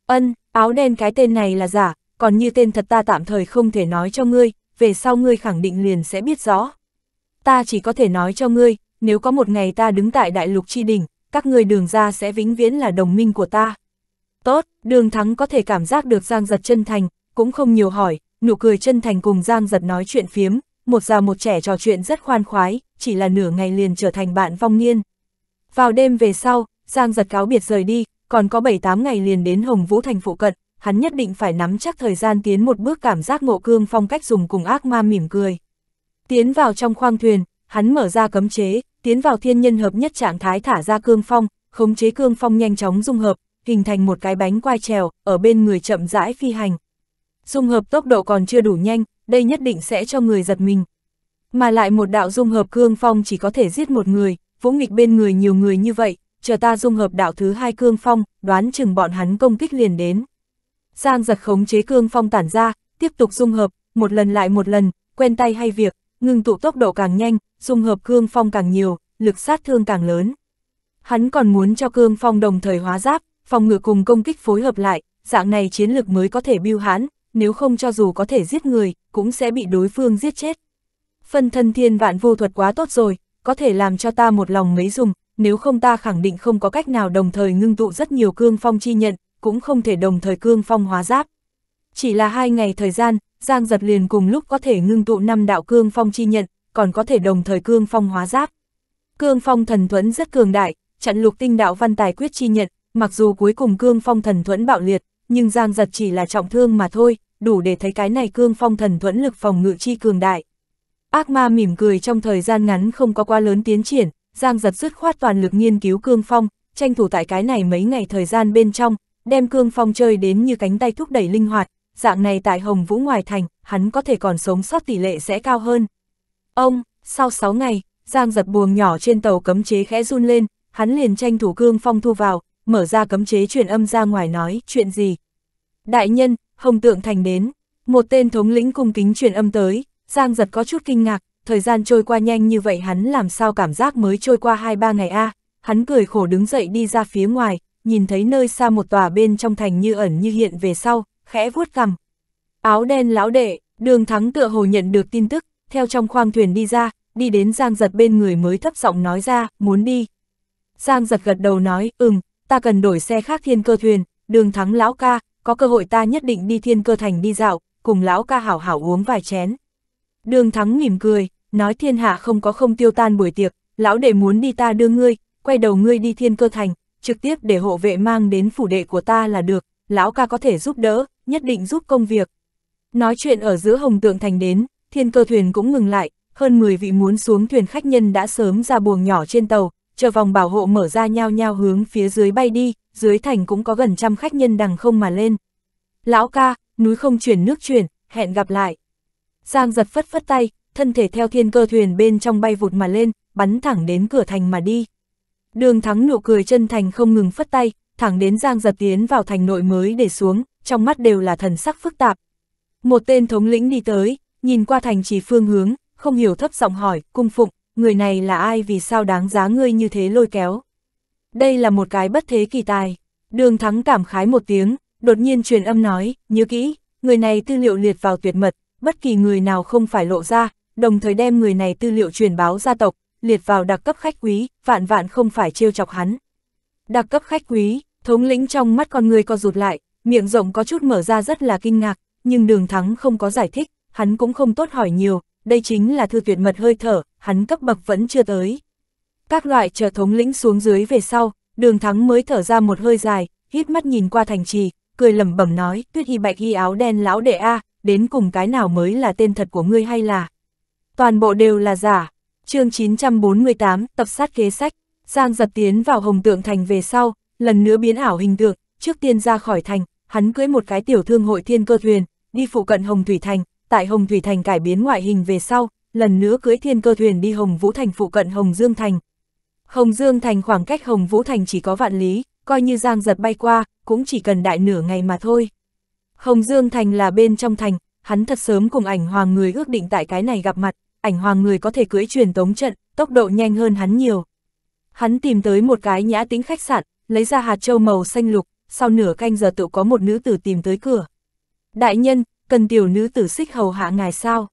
Ân, áo đen cái tên này là giả, còn như tên thật ta tạm thời không thể nói cho ngươi, về sau ngươi khẳng định liền sẽ biết rõ. Ta chỉ có thể nói cho ngươi, nếu có một ngày ta đứng tại đại lục chi đỉnh, các ngươi đường ra sẽ vĩnh viễn là đồng minh của ta. Tốt, đường thắng có thể cảm giác được Giang Giật chân thành, cũng không nhiều hỏi, nụ cười chân thành cùng Giang Giật nói chuyện phiếm, một già một trẻ trò chuyện rất khoan khoái, chỉ là nửa ngày liền trở thành bạn vong niên. Vào đêm về sau, Giang giật cáo biệt rời đi, còn có 7-8 ngày liền đến Hồng Vũ Thành phụ cận, hắn nhất định phải nắm chắc thời gian tiến một bước cảm giác ngộ cương phong cách dùng cùng ác ma mỉm cười. Tiến vào trong khoang thuyền, hắn mở ra cấm chế, tiến vào thiên nhân hợp nhất trạng thái thả ra cương phong, khống chế cương phong nhanh chóng dung hợp, hình thành một cái bánh quai trèo, ở bên người chậm rãi phi hành. Dung hợp tốc độ còn chưa đủ nhanh, đây nhất định sẽ cho người giật mình. Mà lại một đạo dung hợp cương phong chỉ có thể giết một người, vũ nghịch bên người nhiều người như vậy, chờ ta dung hợp đạo thứ hai cương phong, đoán chừng bọn hắn công kích liền đến. Giang giật khống chế cương phong tản ra, tiếp tục dung hợp, một lần lại một lần, quen tay hay việc, ngưng tụ tốc độ càng nhanh, dung hợp cương phong càng nhiều, lực sát thương càng lớn. Hắn còn muốn cho cương phong đồng thời hóa giáp, phòng ngự cùng công kích phối hợp lại, dạng này chiến lực mới có thể biêu hãn, nếu không cho dù có thể giết người, cũng sẽ bị đối phương giết chết. Phân thân thiên vạn vô thuật quá tốt rồi, có thể làm cho ta một lòng mấy dùng, nếu không ta khẳng định không có cách nào đồng thời ngưng tụ rất nhiều cương phong chi nhận, cũng không thể đồng thời cương phong hóa giáp. Chỉ là hai ngày thời gian, Giang Giật liền cùng lúc có thể ngưng tụ năm đạo cương phong chi nhận, còn có thể đồng thời cương phong hóa giáp. Cương phong thần thuẫn rất cường đại, chặn lục tinh đạo văn tài quyết chi nhận, mặc dù cuối cùng cương phong thần thuẫn bạo liệt, nhưng Giang Giật chỉ là trọng thương mà thôi, đủ để thấy cái này cương phong thần thuẫn lực phòng ngự chi cường đại. Ác ma mỉm cười trong thời gian ngắn không có quá lớn tiến triển, Giang giật dứt khoát toàn lực nghiên cứu cương phong, tranh thủ tại cái này mấy ngày thời gian bên trong, đem cương phong chơi đến như cánh tay thúc đẩy linh hoạt, dạng này tại Hồng Vũ ngoài thành, hắn có thể còn sống sót tỷ lệ sẽ cao hơn. Ông, sau 6 ngày, Giang giật buồng nhỏ trên tàu cấm chế khẽ run lên, hắn liền tranh thủ cương phong thu vào, mở ra cấm chế truyền âm ra ngoài nói chuyện gì. Đại nhân, Hồng Tượng Thành đến, một tên thống lĩnh cung kính truyền âm tới, Giang giật có chút kinh ngạc, thời gian trôi qua nhanh như vậy hắn làm sao cảm giác mới trôi qua hai ba ngày a à. hắn cười khổ đứng dậy đi ra phía ngoài, nhìn thấy nơi xa một tòa bên trong thành như ẩn như hiện về sau, khẽ vuốt cằm. Áo đen lão đệ, đường thắng tựa hồ nhận được tin tức, theo trong khoang thuyền đi ra, đi đến Giang giật bên người mới thấp giọng nói ra, muốn đi. Giang giật gật đầu nói, ừm, ta cần đổi xe khác thiên cơ thuyền, đường thắng lão ca, có cơ hội ta nhất định đi thiên cơ thành đi dạo, cùng lão ca hảo hảo uống vài chén. Đường thắng mỉm cười, nói thiên hạ không có không tiêu tan buổi tiệc, lão đệ muốn đi ta đưa ngươi, quay đầu ngươi đi thiên cơ thành, trực tiếp để hộ vệ mang đến phủ đệ của ta là được, lão ca có thể giúp đỡ, nhất định giúp công việc. Nói chuyện ở giữa hồng tượng thành đến, thiên cơ thuyền cũng ngừng lại, hơn 10 vị muốn xuống thuyền khách nhân đã sớm ra buồng nhỏ trên tàu, chờ vòng bảo hộ mở ra nhau nhau hướng phía dưới bay đi, dưới thành cũng có gần trăm khách nhân đằng không mà lên. Lão ca, núi không chuyển nước chuyển, hẹn gặp lại. Giang giật phất phất tay, thân thể theo thiên cơ thuyền bên trong bay vụt mà lên, bắn thẳng đến cửa thành mà đi. Đường thắng nụ cười chân thành không ngừng phất tay, thẳng đến Giang Giật tiến vào thành nội mới để xuống, trong mắt đều là thần sắc phức tạp. Một tên thống lĩnh đi tới, nhìn qua thành chỉ phương hướng, không hiểu thấp giọng hỏi, cung phụng, người này là ai vì sao đáng giá ngươi như thế lôi kéo. Đây là một cái bất thế kỳ tài. Đường thắng cảm khái một tiếng, đột nhiên truyền âm nói, nhớ kỹ, người này tư liệu liệt vào tuyệt mật, bất kỳ người nào không phải lộ ra, đồng thời đem người này tư liệu truyền báo gia tộc, liệt vào đặc cấp khách quý, vạn vạn không phải trêu chọc hắn. Đặc cấp khách quý, thống lĩnh trong mắt con người co rụt lại, miệng rộng có chút mở ra rất là kinh ngạc, nhưng đường thắng không có giải thích, hắn cũng không tốt hỏi nhiều, đây chính là thư tuyệt mật hơi thở, hắn cấp bậc vẫn chưa tới. Các loại chờ thống lĩnh xuống dưới về sau, đường thắng mới thở ra một hơi dài, hít mắt nhìn qua thành trì, cười lẩm bẩm nói, tuyết y bạch y áo đen lão đệ A, đến cùng cái nào mới là tên thật của ngươi hay là toàn bộ đều là giả. chương 948, tập sát kế sách, Giang giật tiến vào hồng tượng thành về sau, lần nữa biến ảo hình tượng, trước tiên ra khỏi thành, hắn cưới một cái tiểu thương hội thiên cơ thuyền, đi phụ cận hồng thủy thành, tại hồng thủy thành cải biến ngoại hình về sau, lần nữa cưới thiên cơ thuyền đi hồng vũ thành phụ cận hồng dương thành. Hồng dương thành khoảng cách hồng vũ thành chỉ có vạn lý, coi như giang giật bay qua, cũng chỉ cần đại nửa ngày mà thôi. Hồng dương thành là bên trong thành, hắn thật sớm cùng ảnh hoàng người ước định tại cái này gặp mặt, ảnh hoàng người có thể cưỡi truyền tống trận, tốc độ nhanh hơn hắn nhiều. Hắn tìm tới một cái nhã tĩnh khách sạn, lấy ra hạt châu màu xanh lục, sau nửa canh giờ tự có một nữ tử tìm tới cửa. Đại nhân, cần tiểu nữ tử xích hầu hạ ngài sao?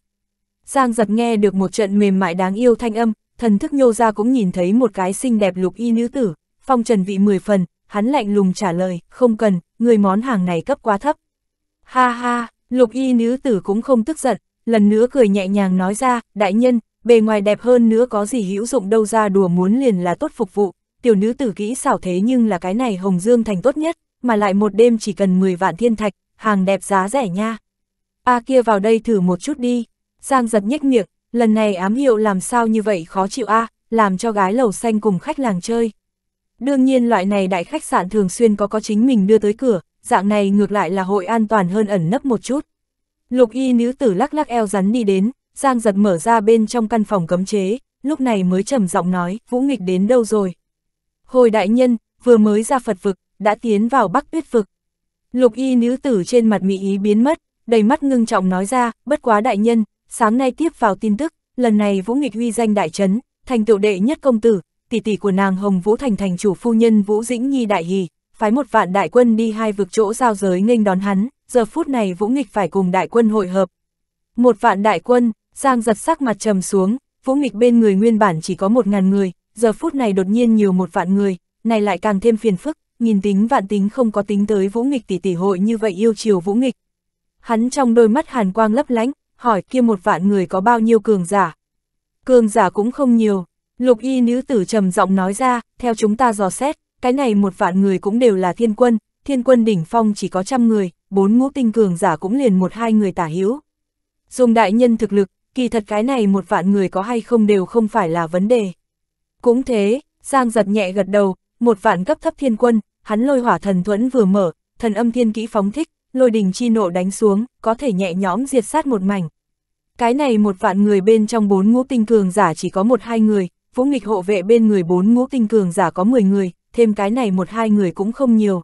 Giang giật nghe được một trận mềm mại đáng yêu thanh âm, thần thức nhô ra cũng nhìn thấy một cái xinh đẹp lục y nữ tử, phong trần vị mười phần, hắn lạnh lùng trả lời, không cần, người món hàng này cấp quá thấp. Ha ha, lục y nữ tử cũng không tức giận, lần nữa cười nhẹ nhàng nói ra, đại nhân, bề ngoài đẹp hơn nữa có gì hữu dụng đâu ra đùa muốn liền là tốt phục vụ, tiểu nữ tử kỹ xảo thế nhưng là cái này Hồng Dương Thành tốt nhất, mà lại một đêm chỉ cần 10 vạn thiên thạch, hàng đẹp giá rẻ nha. A kia vào đây thử một chút đi, Giang giật nhếch miệng, lần này ám hiệu làm sao như vậy khó chịu a làm cho gái lầu xanh cùng khách làng chơi. Đương nhiên loại này đại khách sạn thường xuyên có có chính mình đưa tới cửa, dạng này ngược lại là hội an toàn hơn ẩn nấp một chút. Lục y nữ tử lắc lắc eo rắn đi đến, Giang giật mở ra bên trong căn phòng cấm chế, lúc này mới trầm giọng nói, vũ nghịch đến đâu rồi? Hồi đại nhân, vừa mới ra Phật vực, đã tiến vào Bắc tuyết vực. Lục y nữ tử trên mặt mỹ ý biến mất, đầy mắt ngưng trọng nói ra, bất quá đại nhân, sáng nay tiếp vào tin tức, lần này vũ nghịch huy danh đại trấn, thành tựu đệ nhất công tử, tỷ tỷ của nàng Hồng Vũ Thành thành chủ phu nhân Vũ Dĩnh Nhi đại hỉ, phái một vạn đại quân đi hai vực chỗ giao giới nghênh đón hắn giờ phút này Vũ Nghịch phải cùng đại quân hội hợp. Một vạn đại quân, Giang giật sắc mặt trầm xuống, Vũ Nghịch bên người nguyên bản chỉ có một ngàn người, giờ phút này đột nhiên nhiều một vạn người, này lại càng thêm phiền phức, nghìn tính vạn tính không có tính tới Vũ Nghịch tỷ tỷ hội như vậy yêu chiều Vũ Nghịch. Hắn trong đôi mắt hàn quang lấp lánh, hỏi kia một vạn người có bao nhiêu cường giả. Cường giả cũng không nhiều, lục y nữ tử trầm giọng nói ra, theo chúng ta dò xét, cái này một vạn người cũng đều là thiên quân, thiên quân đỉnh phong chỉ có trăm người, bốn ngũ tinh cường giả cũng liền một hai người tả hiếu. Dùng đại nhân thực lực, kỳ thật cái này một vạn người có hay không đều không phải là vấn đề. Cũng thế, Giang giật nhẹ gật đầu, một vạn cấp thấp thiên quân, hắn lôi hỏa thần thuẫn vừa mở, thần âm thiên kỹ phóng thích, lôi đình chi nộ đánh xuống, có thể nhẹ nhõm diệt sát một mảnh. Cái này một vạn người bên trong bốn ngũ tinh cường giả chỉ có một hai người, vũ nghịch hộ vệ bên người bốn ngũ tinh cường giả có 10 người, thêm cái này một hai người cũng không nhiều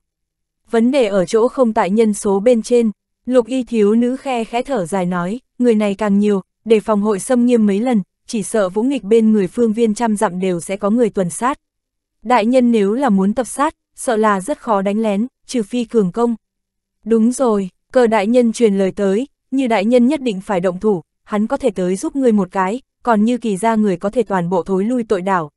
vấn đề ở chỗ không tại nhân số bên trên. Lục y thiếu nữ khe khẽ thở dài nói, người này càng nhiều, để phòng hội xâm nghiêm mấy lần, chỉ sợ vũ nghịch bên người phương viên trăm dặm đều sẽ có người tuần sát. Đại nhân nếu là muốn tập sát, sợ là rất khó đánh lén, trừ phi cường công. Đúng rồi, cờ đại nhân truyền lời tới, như đại nhân nhất định phải động thủ, hắn có thể tới giúp người một cái, còn như kỳ ra người có thể toàn bộ thối lui tội đảo.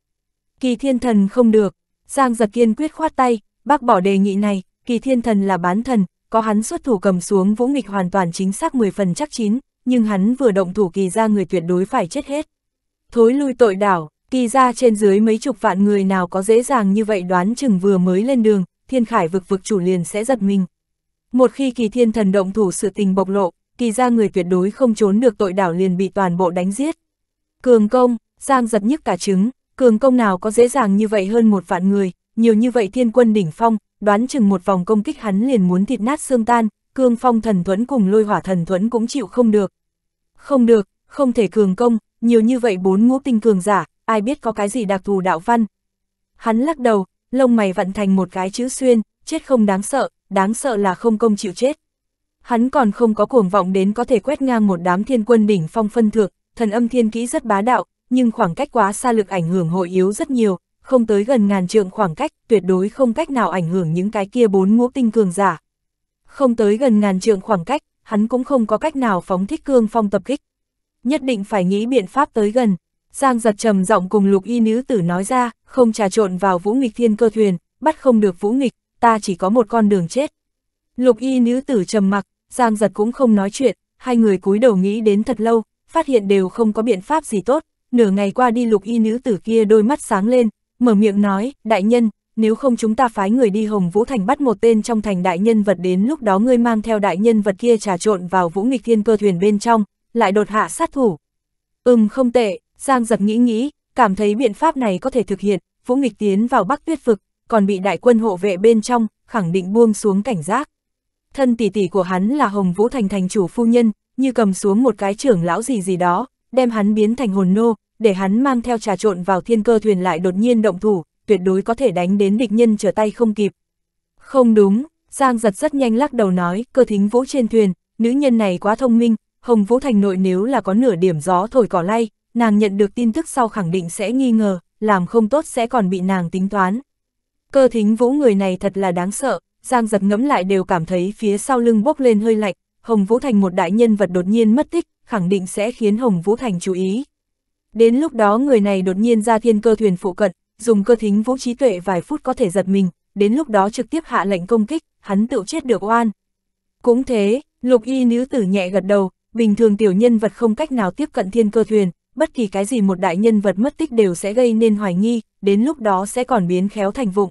Kỳ thiên thần không được, Giang giật kiên quyết khoát tay, bác bỏ đề nghị này, kỳ thiên thần là bán thần, có hắn xuất thủ cầm xuống vũ nghịch hoàn toàn chính xác 10 phần chắc chín, nhưng hắn vừa động thủ kỳ ra người tuyệt đối phải chết hết. Thối lui tội đảo, kỳ ra trên dưới mấy chục vạn người nào có dễ dàng như vậy đoán chừng vừa mới lên đường, thiên khải vực vực chủ liền sẽ giật mình. Một khi kỳ thiên thần động thủ sự tình bộc lộ, kỳ ra người tuyệt đối không trốn được tội đảo liền bị toàn bộ đánh giết. Cường công, Giang giật nhức cả trứng, cường công nào có dễ dàng như vậy hơn một vạn người, nhiều như vậy thiên quân đỉnh phong, đoán chừng một vòng công kích hắn liền muốn thịt nát xương tan, cương phong thần thuẫn cùng lôi hỏa thần thuẫn cũng chịu không được. Không được, không thể cường công, nhiều như vậy bốn ngũ tinh cường giả, ai biết có cái gì đặc thù đạo văn. Hắn lắc đầu, lông mày vặn thành một cái chữ xuyên, chết không đáng sợ, đáng sợ là không công chịu chết. Hắn còn không có cuồng vọng đến có thể quét ngang một đám thiên quân đỉnh phong phân thượng, thần âm thiên kỹ rất bá đạo, nhưng khoảng cách quá xa lực ảnh hưởng hội yếu rất nhiều, không tới gần ngàn trượng khoảng cách, tuyệt đối không cách nào ảnh hưởng những cái kia bốn ngũ tinh cường giả. Không tới gần ngàn trượng khoảng cách, hắn cũng không có cách nào phóng thích cương phong tập kích. Nhất định phải nghĩ biện pháp tới gần. Giang giật trầm giọng cùng lục y nữ tử nói ra, không trà trộn vào vũ nghịch thiên cơ thuyền, bắt không được vũ nghịch, ta chỉ có một con đường chết. Lục y nữ tử trầm mặc, Giang giật cũng không nói chuyện, hai người cúi đầu nghĩ đến thật lâu, phát hiện đều không có biện pháp gì tốt, nửa ngày qua đi lục y nữ tử kia đôi mắt sáng lên, mở miệng nói, đại nhân, nếu không chúng ta phái người đi Hồng Vũ Thành bắt một tên trong thành đại nhân vật đến lúc đó ngươi mang theo đại nhân vật kia trà trộn vào vũ nghịch thiên cơ thuyền bên trong, lại đột hạ sát thủ. Ừm không tệ, Giang giật nghĩ nghĩ, cảm thấy biện pháp này có thể thực hiện, vũ nghịch tiến vào Bắc tuyết vực, còn bị đại quân hộ vệ bên trong, khẳng định buông xuống cảnh giác. Thân tỷ tỷ của hắn là Hồng Vũ Thành thành chủ phu nhân, như cầm xuống một cái trưởng lão gì gì đó, đem hắn biến thành hồn nô, để hắn mang theo trà trộn vào thiên cơ thuyền lại đột nhiên động thủ, tuyệt đối có thể đánh đến địch nhân trở tay không kịp. Không đúng, Giang giật rất nhanh lắc đầu nói, cơ thính vũ trên thuyền, nữ nhân này quá thông minh, Hồng Vũ Thành nội nếu là có nửa điểm gió thổi cỏ lay, nàng nhận được tin tức sau khẳng định sẽ nghi ngờ, làm không tốt sẽ còn bị nàng tính toán. Cơ thính vũ người này thật là đáng sợ, Giang giật ngẫm lại đều cảm thấy phía sau lưng bốc lên hơi lạnh, Hồng Vũ Thành một đại nhân vật đột nhiên mất tích, khẳng định sẽ khiến Hồng Vũ Thành chú ý. Đến lúc đó người này đột nhiên ra thiên cơ thuyền phụ cận, dùng cơ thính vũ trí tuệ vài phút có thể giật mình, đến lúc đó trực tiếp hạ lệnh công kích, hắn tự chết được oan. Cũng thế, lục y nữ tử nhẹ gật đầu, bình thường tiểu nhân vật không cách nào tiếp cận thiên cơ thuyền, bất kỳ cái gì một đại nhân vật mất tích đều sẽ gây nên hoài nghi, đến lúc đó sẽ còn biến khéo thành vụng.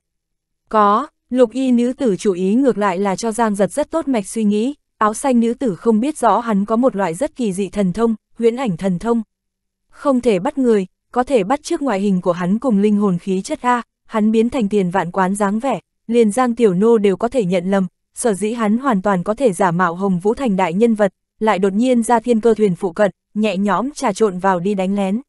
Có, lục y nữ tử chủ ý ngược lại là cho Giang giật rất tốt mạch suy nghĩ, áo xanh nữ tử không biết rõ hắn có một loại rất kỳ dị thần thông, huyễn ảnh thần thông không thể bắt người, có thể bắt trước ngoại hình của hắn cùng linh hồn khí chất A, hắn biến thành tiền vạn quán dáng vẻ, liền giang tiểu nô đều có thể nhận lầm, sở dĩ hắn hoàn toàn có thể giả mạo Hồng Vũ thành đại nhân vật, lại đột nhiên ra thiên cơ thuyền phụ cận, nhẹ nhõm trà trộn vào đi đánh lén.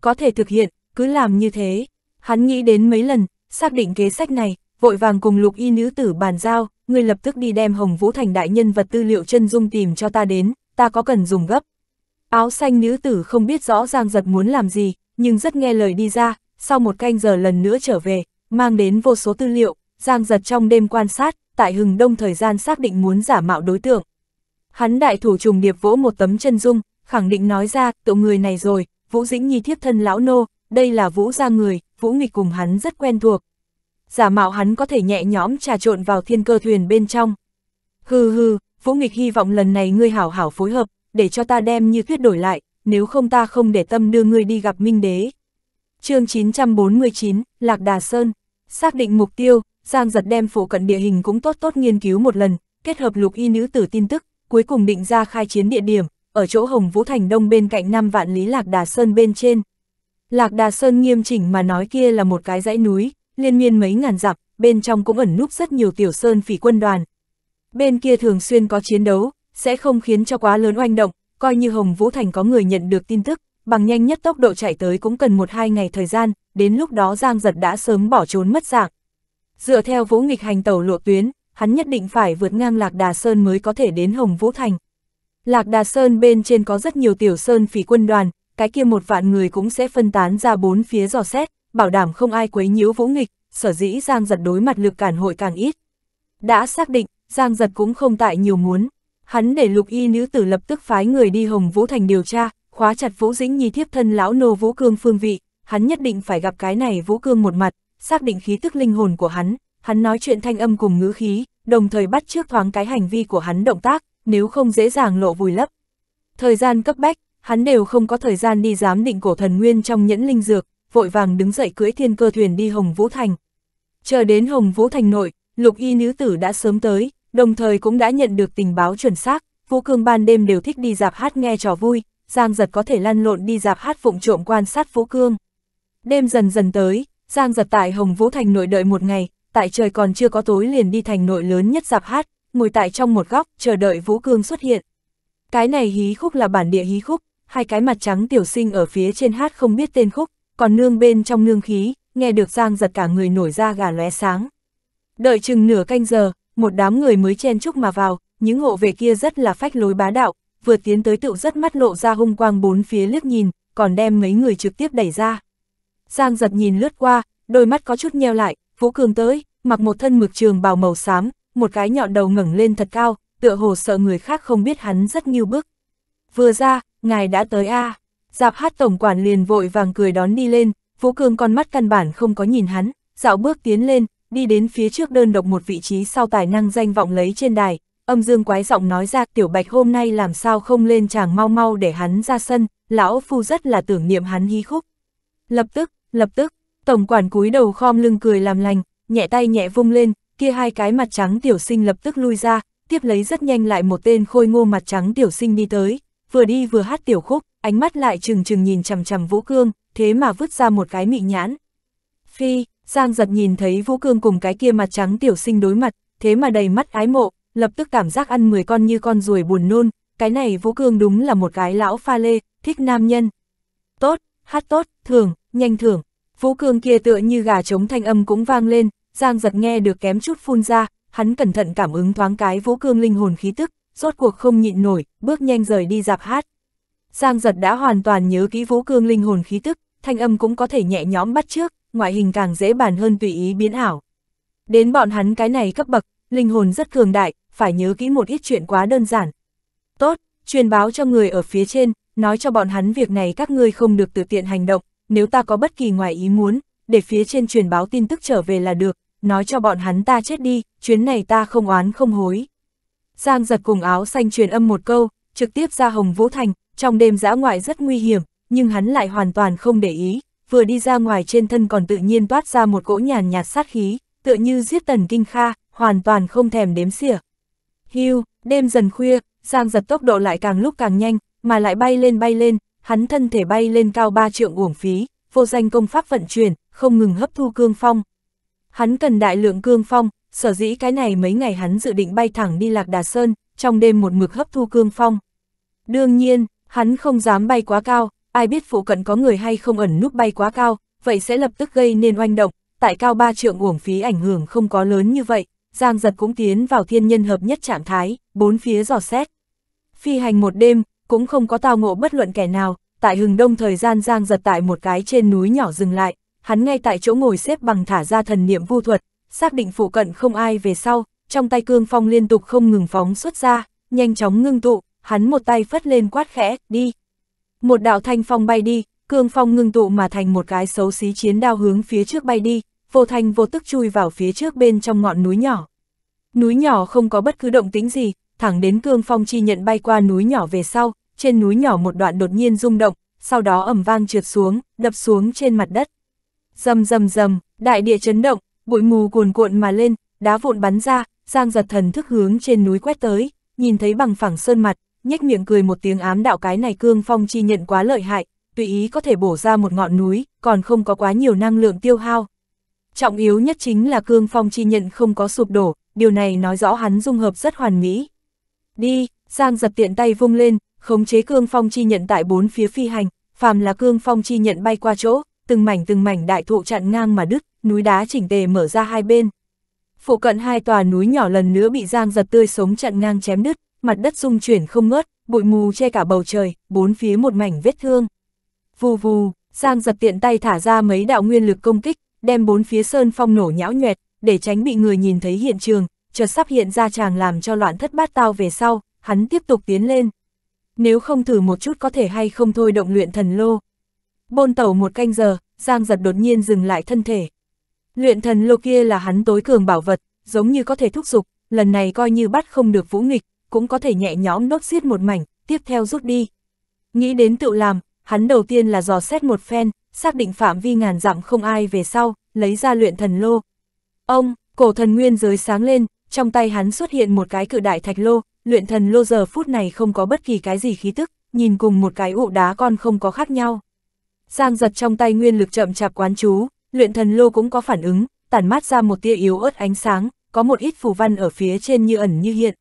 Có thể thực hiện, cứ làm như thế, hắn nghĩ đến mấy lần, xác định kế sách này, vội vàng cùng lục y nữ tử bàn giao, người lập tức đi đem Hồng Vũ thành đại nhân vật tư liệu chân dung tìm cho ta đến, ta có cần dùng gấp. Áo xanh nữ tử không biết rõ ràng giật muốn làm gì, nhưng rất nghe lời đi ra, sau một canh giờ lần nữa trở về, mang đến vô số tư liệu, Giang giật trong đêm quan sát, tại hừng đông thời gian xác định muốn giả mạo đối tượng. Hắn đại thủ trùng điệp vỗ một tấm chân dung, khẳng định nói ra, tụ người này rồi, Vũ Dĩnh Nhi thiếp thân lão nô, đây là Vũ gia người, Vũ nghịch cùng hắn rất quen thuộc. Giả mạo hắn có thể nhẹ nhõm trà trộn vào thiên cơ thuyền bên trong. Hừ hừ, Vũ nghịch hy vọng lần này ngươi hảo hảo phối hợp, để cho ta đem như tuyết đổi lại, nếu không ta không để tâm đưa ngươi đi gặp Minh Đế. chương 949, Lạc Đà Sơn, xác định mục tiêu, Giang giật đem phổ cận địa hình cũng tốt tốt nghiên cứu một lần, kết hợp lục y nữ tử tin tức, cuối cùng định ra khai chiến địa điểm, ở chỗ Hồng Vũ Thành Đông bên cạnh năm vạn lý Lạc Đà Sơn bên trên. Lạc Đà Sơn nghiêm chỉnh mà nói kia là một cái dãy núi, liên miên mấy ngàn dặm, bên trong cũng ẩn núp rất nhiều tiểu sơn phỉ quân đoàn. Bên kia thường xuyên có chiến đấu, sẽ không khiến cho quá lớn oanh động, coi như Hồng Vũ Thành có người nhận được tin tức, bằng nhanh nhất tốc độ chạy tới cũng cần một hai ngày thời gian, đến lúc đó Giang Giật đã sớm bỏ trốn mất dạng. Dựa theo vũ nghịch hành tàu lộ tuyến, hắn nhất định phải vượt ngang Lạc Đà Sơn mới có thể đến Hồng Vũ Thành. Lạc Đà Sơn bên trên có rất nhiều tiểu sơn phỉ quân đoàn, cái kia một vạn người cũng sẽ phân tán ra bốn phía dò xét, bảo đảm không ai quấy nhiễu vũ nghịch, sở dĩ Giang Giật đối mặt lực cản hội càng ít. Đã xác định, Giang Giật cũng không tại nhiều muốn hắn để lục y nữ tử lập tức phái người đi Hồng Vũ Thành điều tra, khóa chặt Vũ Dĩnh Nhi thiếp thân lão nô Vũ Cương phương vị, hắn nhất định phải gặp cái này Vũ Cương một mặt, xác định khí tức linh hồn của hắn, hắn nói chuyện thanh âm cùng ngữ khí, đồng thời bắt trước thoáng cái hành vi của hắn động tác, nếu không dễ dàng lộ vùi lấp. Thời gian cấp bách, hắn đều không có thời gian đi giám định cổ thần nguyên trong nhẫn linh dược, vội vàng đứng dậy cưỡi thiên cơ thuyền đi Hồng Vũ Thành. Chờ đến Hồng Vũ Thành nội, lục y nữ tử đã sớm tới, đồng thời cũng đã nhận được tình báo chuẩn xác, Vũ Cương ban đêm đều thích đi dạp hát nghe trò vui, Giang Giật có thể lăn lộn đi dạp hát vụng trộm quan sát Vũ Cương. Đêm dần dần tới, Giang Giật tại Hồng Vũ Thành nội đợi một ngày, tại trời còn chưa có tối liền đi thành nội lớn nhất dạp hát, ngồi tại trong một góc, chờ đợi Vũ Cương xuất hiện. Cái này hí khúc là bản địa hí khúc, hai cái mặt trắng tiểu sinh ở phía trên hát không biết tên khúc, còn nương bên trong nương khí, nghe được Giang Giật cả người nổi ra gà lóe sáng. Đợi chừng nửa canh giờ, một đám người mới chen chúc mà vào, những hộ về kia rất là phách lối bá đạo, vừa tiến tới tựu rất mắt lộ ra hung quang bốn phía liếc nhìn, còn đem mấy người trực tiếp đẩy ra. Giang giật nhìn lướt qua, đôi mắt có chút nheo lại, Vũ Cường tới, mặc một thân mực trường bào màu xám, một cái nhọn đầu ngẩng lên thật cao, tựa hồ sợ người khác không biết hắn rất nghiêu bức. Vừa ra, ngài đã tới a Giạp hát tổng quản liền vội vàng cười đón đi lên, Vũ Cường con mắt căn bản không có nhìn hắn, dạo bước tiến lên, đi đến phía trước đơn độc một vị trí sau tài năng danh vọng lấy trên đài, âm dương quái giọng nói ra tiểu bạch hôm nay làm sao không lên chàng mau mau để hắn ra sân, lão phu rất là tưởng niệm hắn hí khúc. Lập tức, lập tức, tổng quản cúi đầu khom lưng cười làm lành, nhẹ tay nhẹ vung lên, kia hai cái mặt trắng tiểu sinh lập tức lui ra, tiếp lấy rất nhanh lại một tên khôi ngô mặt trắng tiểu sinh đi tới, vừa đi vừa hát tiểu khúc, ánh mắt lại chừng chừng nhìn chằm chằm Vũ Cương, thế mà vứt ra một cái mị nhãn. Phi, Giang giật nhìn thấy Vũ Cương cùng cái kia mặt trắng tiểu sinh đối mặt, thế mà đầy mắt ái mộ, lập tức cảm giác ăn 10 con như con ruồi buồn nôn, cái này Vũ Cương đúng là một cái lão pha lê, thích nam nhân. Tốt, hát tốt, thường, nhanh thưởng. Vũ Cương kia tựa như gà trống thanh âm cũng vang lên, Giang giật nghe được kém chút phun ra, hắn cẩn thận cảm ứng thoáng cái Vũ Cương linh hồn khí tức, rốt cuộc không nhịn nổi, bước nhanh rời đi dạp hát. Giang giật đã hoàn toàn nhớ kỹ Vũ Cương linh hồn khí tức, thanh âm cũng có thể nhẹ nhõm bắt trước, ngoại hình càng dễ bàn hơn tùy ý biến ảo. Đến bọn hắn cái này cấp bậc, linh hồn rất cường đại, phải nhớ kỹ một ít chuyện quá đơn giản. Tốt, truyền báo cho người ở phía trên, nói cho bọn hắn việc này các ngươi không được tự tiện hành động, nếu ta có bất kỳ ngoài ý muốn, để phía trên truyền báo tin tức trở về là được, nói cho bọn hắn ta chết đi, chuyến này ta không oán không hối. Giang giật cùng áo xanh truyền âm một câu, trực tiếp ra Hồng Vũ Thành, trong đêm giã ngoại rất nguy hiểm, nhưng hắn lại hoàn toàn không để ý, vừa đi ra ngoài trên thân còn tự nhiên toát ra một cỗ nhàn nhạt sát khí, tựa như giết tần kinh kha, hoàn toàn không thèm đếm xỉa. Hưu, đêm dần khuya, Giang giật tốc độ lại càng lúc càng nhanh, mà lại bay lên bay lên, hắn thân thể bay lên cao ba triệu uổng phí, vô danh công pháp vận chuyển, không ngừng hấp thu cương phong. Hắn cần đại lượng cương phong, sở dĩ cái này mấy ngày hắn dự định bay thẳng đi Lạc Đà Sơn, trong đêm một mực hấp thu cương phong. Đương nhiên, hắn không dám bay quá cao, ai biết phụ cận có người hay không ẩn núp bay quá cao, vậy sẽ lập tức gây nên oanh động, tại cao ba trượng uổng phí ảnh hưởng không có lớn như vậy, Giang Giật cũng tiến vào thiên nhân hợp nhất trạng thái, bốn phía dò xét. Phi hành một đêm, cũng không có tao ngộ bất luận kẻ nào, tại hừng đông thời gian Giang Giật tại một cái trên núi nhỏ dừng lại, hắn ngay tại chỗ ngồi xếp bằng thả ra thần niệm vu thuật, xác định phụ cận không ai về sau, trong tay cương phong liên tục không ngừng phóng xuất ra, nhanh chóng ngưng tụ, hắn một tay phất lên quát khẽ, đi, một đạo thanh phong bay đi, cương phong ngưng tụ mà thành một cái xấu xí chiến đao hướng phía trước bay đi, vô thanh vô tức chui vào phía trước bên trong ngọn núi nhỏ. Núi nhỏ không có bất cứ động tính gì, thẳng đến cương phong chi nhận bay qua núi nhỏ về sau, trên núi nhỏ một đoạn đột nhiên rung động, sau đó ẩm vang trượt xuống, đập xuống trên mặt đất. Dầm dầm dầm, đại địa chấn động, bụi mù cuồn cuộn mà lên, đá vụn bắn ra, Giang giật thần thức hướng trên núi quét tới, nhìn thấy bằng phẳng sơn mặt, nhếch miệng cười một tiếng ám đạo cái này cương phong chi nhận quá lợi hại, tùy ý có thể bổ ra một ngọn núi, còn không có quá nhiều năng lượng tiêu hao. Trọng yếu nhất chính là cương phong chi nhận không có sụp đổ, điều này nói rõ hắn dung hợp rất hoàn mỹ. Đi, Giang giật tiện tay vung lên, khống chế cương phong chi nhận tại bốn phía phi hành, phàm là cương phong chi nhận bay qua chỗ, từng mảnh từng mảnh đại thụ chặn ngang mà đứt, núi đá chỉnh tề mở ra hai bên. Phụ cận hai tòa núi nhỏ lần nữa bị Giang giật tươi sống chặn ngang chém đứt, mặt đất rung chuyển không ngớt, bụi mù che cả bầu trời, bốn phía một mảnh vết thương. Vù vù, Giang giật tiện tay thả ra mấy đạo nguyên lực công kích, đem bốn phía sơn phong nổ nhão nhoẹt, để tránh bị người nhìn thấy hiện trường, chợt sắp hiện ra chàng làm cho loạn thất bát tao về sau, hắn tiếp tục tiến lên. Nếu không thử một chút có thể hay không thôi động luyện thần lô. Bôn tẩu một canh giờ, Giang giật đột nhiên dừng lại thân thể. Luyện thần lô kia là hắn tối cường bảo vật, giống như có thể thúc giục, lần này coi như bắt không được vũ nghịch, cũng có thể nhẹ nhõm nốt xiết một mảnh, tiếp theo rút đi. Nghĩ đến tự làm, hắn đầu tiên là dò xét một phen, xác định phạm vi ngàn dặm không ai về sau, lấy ra luyện thần lô. Ông, cổ thần nguyên giới sáng lên, trong tay hắn xuất hiện một cái cự đại thạch lô, luyện thần lô giờ phút này không có bất kỳ cái gì khí tức, nhìn cùng một cái ụ đá con không có khác nhau. Giang giật trong tay nguyên lực chậm chạp quán chú, luyện thần lô cũng có phản ứng, tản mát ra một tia yếu ớt ánh sáng, có một ít phù văn ở phía trên như ẩn như hiện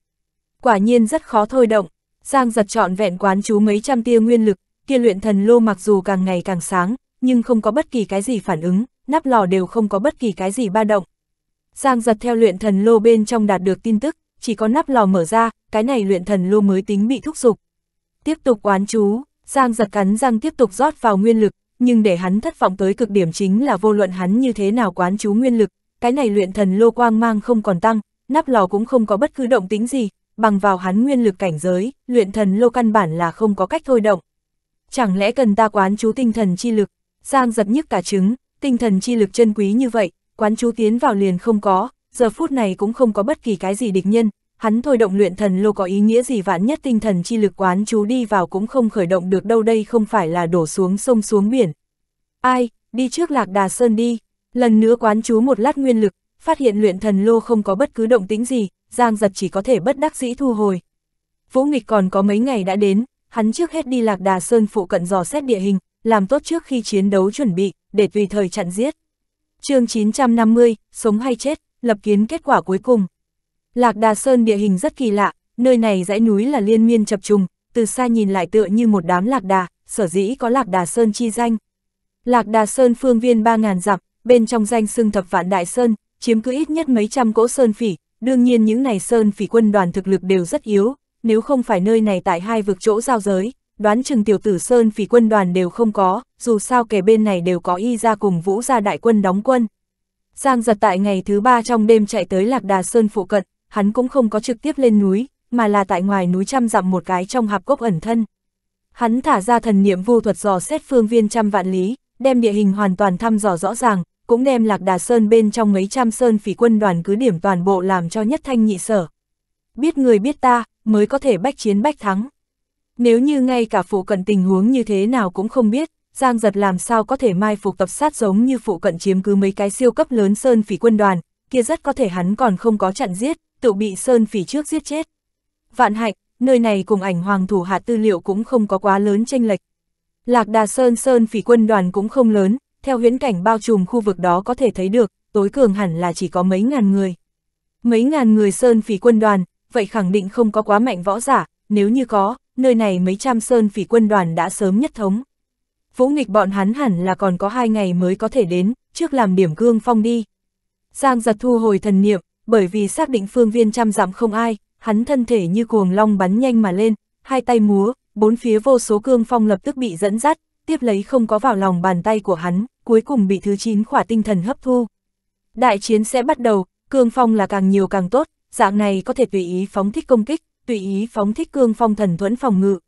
quả nhiên rất khó thôi động. Giang giật trọn vẹn quán chú mấy trăm tia nguyên lực, tia luyện thần lô mặc dù càng ngày càng sáng, nhưng không có bất kỳ cái gì phản ứng, nắp lò đều không có bất kỳ cái gì ba động. Giang giật theo luyện thần lô bên trong đạt được tin tức, chỉ có nắp lò mở ra, cái này luyện thần lô mới tính bị thúc giục. Tiếp tục quán chú, Giang giật cắn răng tiếp tục rót vào nguyên lực, nhưng để hắn thất vọng tới cực điểm chính là vô luận hắn như thế nào quán chú nguyên lực, cái này luyện thần lô quang mang không còn tăng, nắp lò cũng không có bất cứ động tính gì, bằng vào hắn nguyên lực cảnh giới, luyện thần lô căn bản là không có cách thôi động. Chẳng lẽ cần ta quán chú tinh thần chi lực? Giang giật nhức cả trứng, tinh thần chi lực chân quý như vậy, quán chú tiến vào liền không có, giờ phút này cũng không có bất kỳ cái gì địch nhân, hắn thôi động luyện thần lô có ý nghĩa gì vạn nhất tinh thần chi lực quán chú đi vào cũng không khởi động được đâu đây không phải là đổ xuống sông xuống biển. Ai, đi trước lạc đà sơn đi, lần nữa quán chú một lát nguyên lực, phát hiện luyện thần lô không có bất cứ động tính gì, Giang giật chỉ có thể bất đắc dĩ thu hồi. Vũ nghịch còn có mấy ngày đã đến, hắn trước hết đi lạc đà sơn phụ cận dò xét địa hình, làm tốt trước khi chiến đấu chuẩn bị, để tùy thời chặn giết. chương 950, sống hay chết, lập kiến kết quả cuối cùng. Lạc đà sơn địa hình rất kỳ lạ, nơi này dãy núi là liên miên chập trùng, từ xa nhìn lại tựa như một đám lạc đà, sở dĩ có lạc đà sơn chi danh. Lạc đà sơn phương viên 3.000 dặm, bên trong danh xưng thập vạn đại sơn, chiếm cứ ít nhất mấy trăm cỗ sơn phỉ, đương nhiên những này sơn phỉ quân đoàn thực lực đều rất yếu, nếu không phải nơi này tại hai vực chỗ giao giới, đoán chừng tiểu tử sơn phỉ quân đoàn đều không có, dù sao kẻ bên này đều có y ra cùng vũ ra đại quân đóng quân. Giang giật tại ngày thứ ba trong đêm chạy tới lạc đà sơn phụ cận, hắn cũng không có trực tiếp lên núi, mà là tại ngoài núi trăm dặm một cái trong hạp cốc ẩn thân. Hắn thả ra thần niệm vô thuật dò xét phương viên trăm vạn lý, đem địa hình hoàn toàn thăm dò rõ ràng, cũng đem lạc đà sơn bên trong mấy trăm sơn phỉ quân đoàn cứ điểm toàn bộ làm cho nhất thanh nhị sở. Biết người biết ta, mới có thể bách chiến bách thắng. Nếu như ngay cả phụ cận tình huống như thế nào cũng không biết, Giang giật làm sao có thể mai phục tập sát giống như phụ cận chiếm cứ mấy cái siêu cấp lớn sơn phỉ quân đoàn, kia rất có thể hắn còn không có chặn giết, tự bị sơn phỉ trước giết chết. Vạn hạnh, nơi này cùng ảnh hoàng thủ hạ tư liệu cũng không có quá lớn tranh lệch. Lạc đà sơn sơn phỉ quân đoàn cũng không lớn, theo huyễn cảnh bao trùm khu vực đó có thể thấy được, tối cường hẳn là chỉ có mấy ngàn người. Mấy ngàn người sơn phỉ quân đoàn, vậy khẳng định không có quá mạnh võ giả, nếu như có, nơi này mấy trăm sơn phỉ quân đoàn đã sớm nhất thống. Vũ nghịch bọn hắn hẳn là còn có hai ngày mới có thể đến, trước làm điểm gương phong đi. Giang giật thu hồi thần niệm, bởi vì xác định phương viên trăm dặm không ai, hắn thân thể như cuồng long bắn nhanh mà lên, hai tay múa, bốn phía vô số cương phong lập tức bị dẫn dắt, tiếp lấy không có vào lòng bàn tay của hắn, cuối cùng bị thứ 9 khỏa tinh thần hấp thu. Đại chiến sẽ bắt đầu, cương phong là càng nhiều càng tốt, dạng này có thể tùy ý phóng thích công kích, tùy ý phóng thích cương phong thần thuẫn phòng ngự.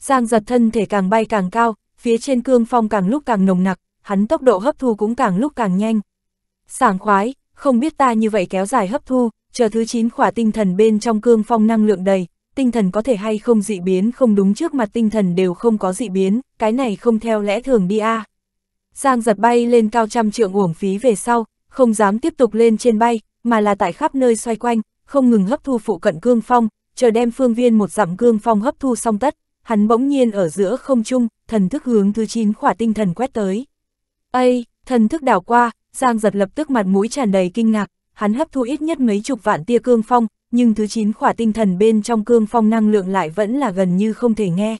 Giang giật thân thể càng bay càng cao, phía trên cương phong càng lúc càng nồng nặc, hắn tốc độ hấp thu cũng càng lúc càng nhanh. Sảng khoái, không biết ta như vậy kéo dài hấp thu, chờ thứ 9 khỏa tinh thần bên trong cương phong năng lượng đầy, tinh thần có thể hay không dị biến không đúng trước mặt tinh thần đều không có dị biến, cái này không theo lẽ thường đi a. À. Giang giật bay lên cao trăm trượng uổng phí về sau, không dám tiếp tục lên trên bay, mà là tại khắp nơi xoay quanh, không ngừng hấp thu phụ cận cương phong, chờ đem phương viên một dặm cương phong hấp thu xong tất, hắn bỗng nhiên ở giữa không trung, thần thức hướng thứ chín khỏa tinh thần quét tới. Ây, thần thức đảo qua, Giang giật lập tức mặt mũi tràn đầy kinh ngạc, hắn hấp thu ít nhất mấy chục vạn tia cương phong, nhưng thứ chín khỏa tinh thần bên trong cương phong năng lượng lại vẫn là gần như không thể nghe.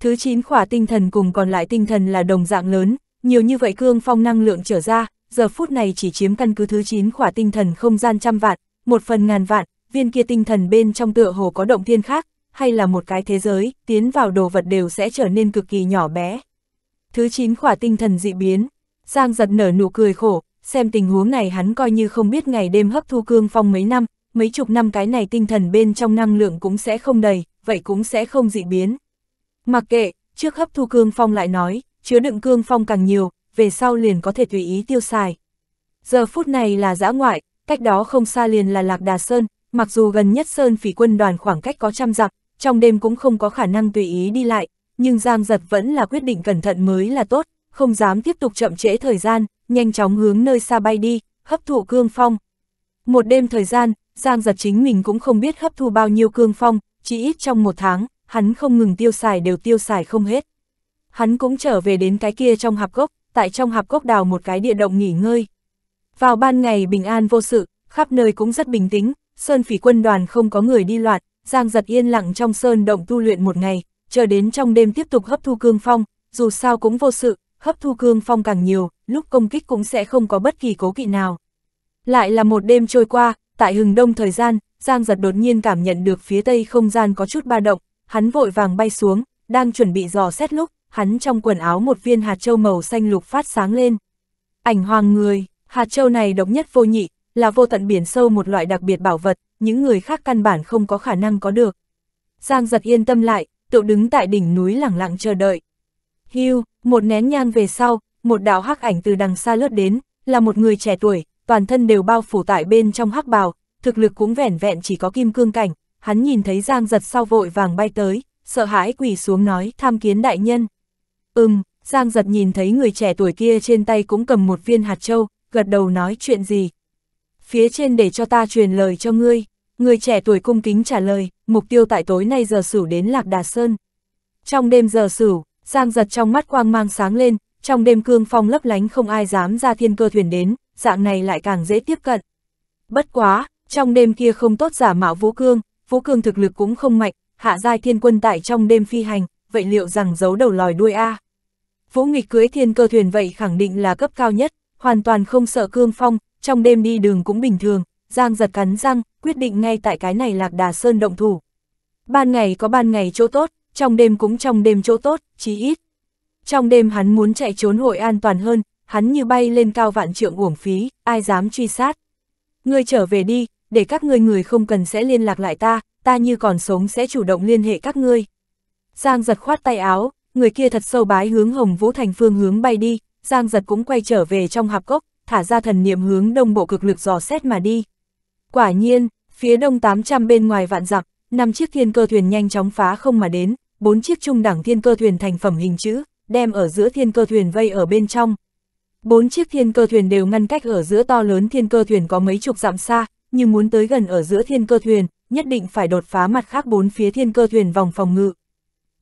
Thứ chín khỏa tinh thần cùng còn lại tinh thần là đồng dạng lớn, nhiều như vậy cương phong năng lượng trở ra, giờ phút này chỉ chiếm căn cứ thứ chín khỏa tinh thần không gian trăm vạn, một phần ngàn vạn, viên kia tinh thần bên trong tựa hồ có động thiên khác, hay là một cái thế giới, tiến vào đồ vật đều sẽ trở nên cực kỳ nhỏ bé. Thứ chín khỏa tinh thần dị biến, Giang giật nở nụ cười khổ, xem tình huống này hắn coi như không biết ngày đêm hấp thu cương phong mấy năm, mấy chục năm cái này tinh thần bên trong năng lượng cũng sẽ không đầy, vậy cũng sẽ không dị biến. Mặc kệ, trước hấp thu cương phong lại nói, chứa đựng cương phong càng nhiều, về sau liền có thể tùy ý tiêu xài. Giờ phút này là giã ngoại, cách đó không xa liền là Lạc Đà Sơn, mặc dù gần nhất Sơn phỉ quân đoàn khoảng cách có trăm dặm, trong đêm cũng không có khả năng tùy ý đi lại, nhưng Giang Giật vẫn là quyết định cẩn thận mới là tốt, không dám tiếp tục chậm trễ thời gian, nhanh chóng hướng nơi xa bay đi, hấp thụ cương phong, một đêm thời gian, Giang giật chính mình cũng không biết hấp thu bao nhiêu cương phong, chỉ ít trong một tháng, hắn không ngừng tiêu xài đều tiêu xài không hết. Hắn cũng trở về đến cái kia trong hạp gốc, tại trong hạp gốc đào một cái địa động nghỉ ngơi. Vào ban ngày bình an vô sự, khắp nơi cũng rất bình tĩnh, sơn phỉ quân đoàn không có người đi loạn, Giang giật yên lặng trong sơn động tu luyện một ngày, chờ đến trong đêm tiếp tục hấp thu cương phong, dù sao cũng vô sự, hấp thu cương phong càng nhiều, lúc công kích cũng sẽ không có bất kỳ cố kỵ nào. Lại là một đêm trôi qua, tại hừng đông thời gian, Giang giật đột nhiên cảm nhận được phía tây không gian có chút ba động, hắn vội vàng bay xuống, đang chuẩn bị dò xét lúc, hắn trong quần áo một viên hạt châu màu xanh lục phát sáng lên. Ảnh hoàng người, hạt châu này độc nhất vô nhị, là vô tận biển sâu một loại đặc biệt bảo vật, những người khác căn bản không có khả năng có được. Giang giật yên tâm lại, tự đứng tại đỉnh núi lặng lặng chờ đợi. Hưu, một nén nhang về sau, một đạo hắc ảnh từ đằng xa lướt đến, là một người trẻ tuổi, toàn thân đều bao phủ tại bên trong hắc bào, thực lực cũng vẻn vẹn chỉ có kim cương cảnh, hắn nhìn thấy Giang giật sau vội vàng bay tới, sợ hãi quỳ xuống nói tham kiến đại nhân. Ừm, Giang giật nhìn thấy người trẻ tuổi kia trên tay cũng cầm một viên hạt châu, gật đầu nói chuyện gì. Phía trên để cho ta truyền lời cho ngươi, người trẻ tuổi cung kính trả lời, mục tiêu tại tối nay giờ sửu đến Lạc Đà Sơn. Trong đêm giờ sửu, Giang giật trong mắt quang mang sáng lên, trong đêm cương phong lấp lánh không ai dám ra thiên cơ thuyền đến, dạng này lại càng dễ tiếp cận. Bất quá, trong đêm kia không tốt giả mạo Vũ Cương, Vũ Cương thực lực cũng không mạnh, hạ giai thiên quân tại trong đêm phi hành, vậy liệu rằng giấu đầu lòi đuôi A? Vũ nghịch cưới thiên cơ thuyền vậy khẳng định là cấp cao nhất, hoàn toàn không sợ cương phong, trong đêm đi đường cũng bình thường, Giang giật cắn răng, quyết định ngay tại cái này lạc đà sơn động thủ. Ban ngày có ban ngày chỗ tốt, trong đêm cũng trong đêm chỗ tốt, chí ít. Trong đêm hắn muốn chạy trốn hội an toàn hơn, hắn như bay lên cao vạn trượng uổng phí, ai dám truy sát. Ngươi trở về đi, để các ngươi người không cần sẽ liên lạc lại ta, ta như còn sống sẽ chủ động liên hệ các ngươi. Giang giật khoát tay áo, người kia thật sâu bái hướng Hồng Vũ Thành phương hướng bay đi, Giang giật cũng quay trở về trong hạp cốc, thả ra thần niệm hướng đông bộ cực lực dò xét mà đi. Quả nhiên, phía đông 800 bên ngoài vạn dặm, năm chiếc thiên cơ thuyền nhanh chóng phá không mà đến, bốn chiếc trung đẳng thiên cơ thuyền thành phẩm hình chữ, đem ở giữa thiên cơ thuyền vây ở bên trong, Bốn chiếc thiên cơ thuyền đều ngăn cách ở giữa to lớn thiên cơ thuyền có mấy chục dặm xa, nhưng muốn tới gần ở giữa thiên cơ thuyền, nhất định phải đột phá mặt khác bốn phía thiên cơ thuyền vòng phòng ngự.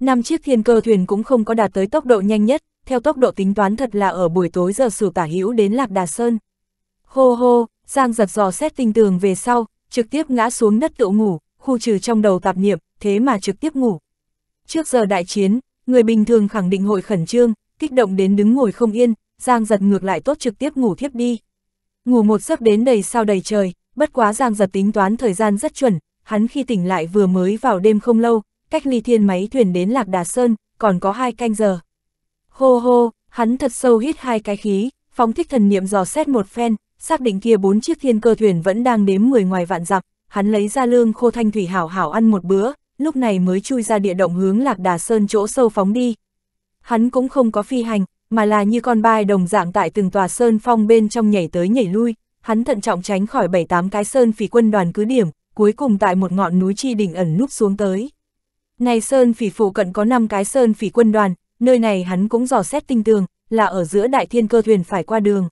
Năm chiếc thiên cơ thuyền cũng không có đạt tới tốc độ nhanh nhất, theo tốc độ tính toán thật là ở buổi tối giờ sủ tả hữu đến Lạc Đà Sơn. Hô hô, Giang giật giò xét tinh tường về sau, trực tiếp ngã xuống đất tự ngủ, khu trừ trong đầu tạp niệm, thế mà trực tiếp ngủ. Trước giờ đại chiến, người bình thường khẳng định hội khẩn trương, kích động đến đứng ngồi không yên, Giang giật ngược lại tốt trực tiếp ngủ thiếp đi. Ngủ một giấc đến đầy sao đầy trời, bất quá Giang giật tính toán thời gian rất chuẩn, hắn khi tỉnh lại vừa mới vào đêm không lâu, cách ly thiên máy thuyền đến Lạc Đà Sơn, còn có hai canh giờ. Hô hô, hắn thật sâu hít hai cái khí, phóng thích thần niệm dò xét một phen, xác định kia bốn chiếc thiên cơ thuyền vẫn đang đếm người ngoài vạn dặm, hắn lấy ra lương khô thanh thủy hảo hảo ăn một bữa, lúc này mới chui ra địa động hướng Lạc Đà Sơn chỗ sâu phóng đi. Hắn cũng không có phi hành, mà là như con bai đồng dạng tại từng tòa sơn phong bên trong nhảy tới nhảy lui, hắn thận trọng tránh khỏi bảy tám cái sơn phỉ quân đoàn cứ điểm, cuối cùng tại một ngọn núi chi đỉnh ẩn núp xuống tới. Này sơn phỉ phụ cận có 5 cái sơn phỉ quân đoàn, nơi này hắn cũng dò xét tinh tường, là ở giữa đại thiên cơ thuyền phải qua đường.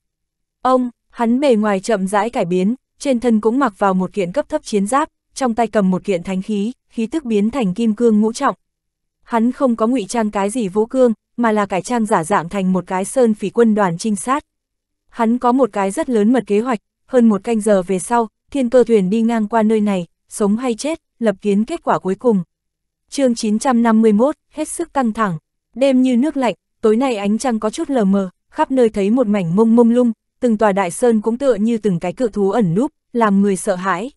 Ông, hắn bề ngoài chậm rãi cải biến, trên thân cũng mặc vào một kiện cấp thấp chiến giáp, trong tay cầm một kiện thánh khí, khí tức biến thành kim cương ngũ trọng. Hắn không có ngụy trang cái gì vũ cương, mà là cải trang giả dạng thành một cái sơn phỉ quân đoàn trinh sát. Hắn có một cái rất lớn mật kế hoạch, hơn một canh giờ về sau, thiên cơ thuyền đi ngang qua nơi này, sống hay chết, lập kiến kết quả cuối cùng. chương 951, hết sức căng thẳng, đêm như nước lạnh, tối nay ánh trăng có chút lờ mờ, khắp nơi thấy một mảnh mông mông lung, từng tòa đại sơn cũng tựa như từng cái cự thú ẩn núp, làm người sợ hãi.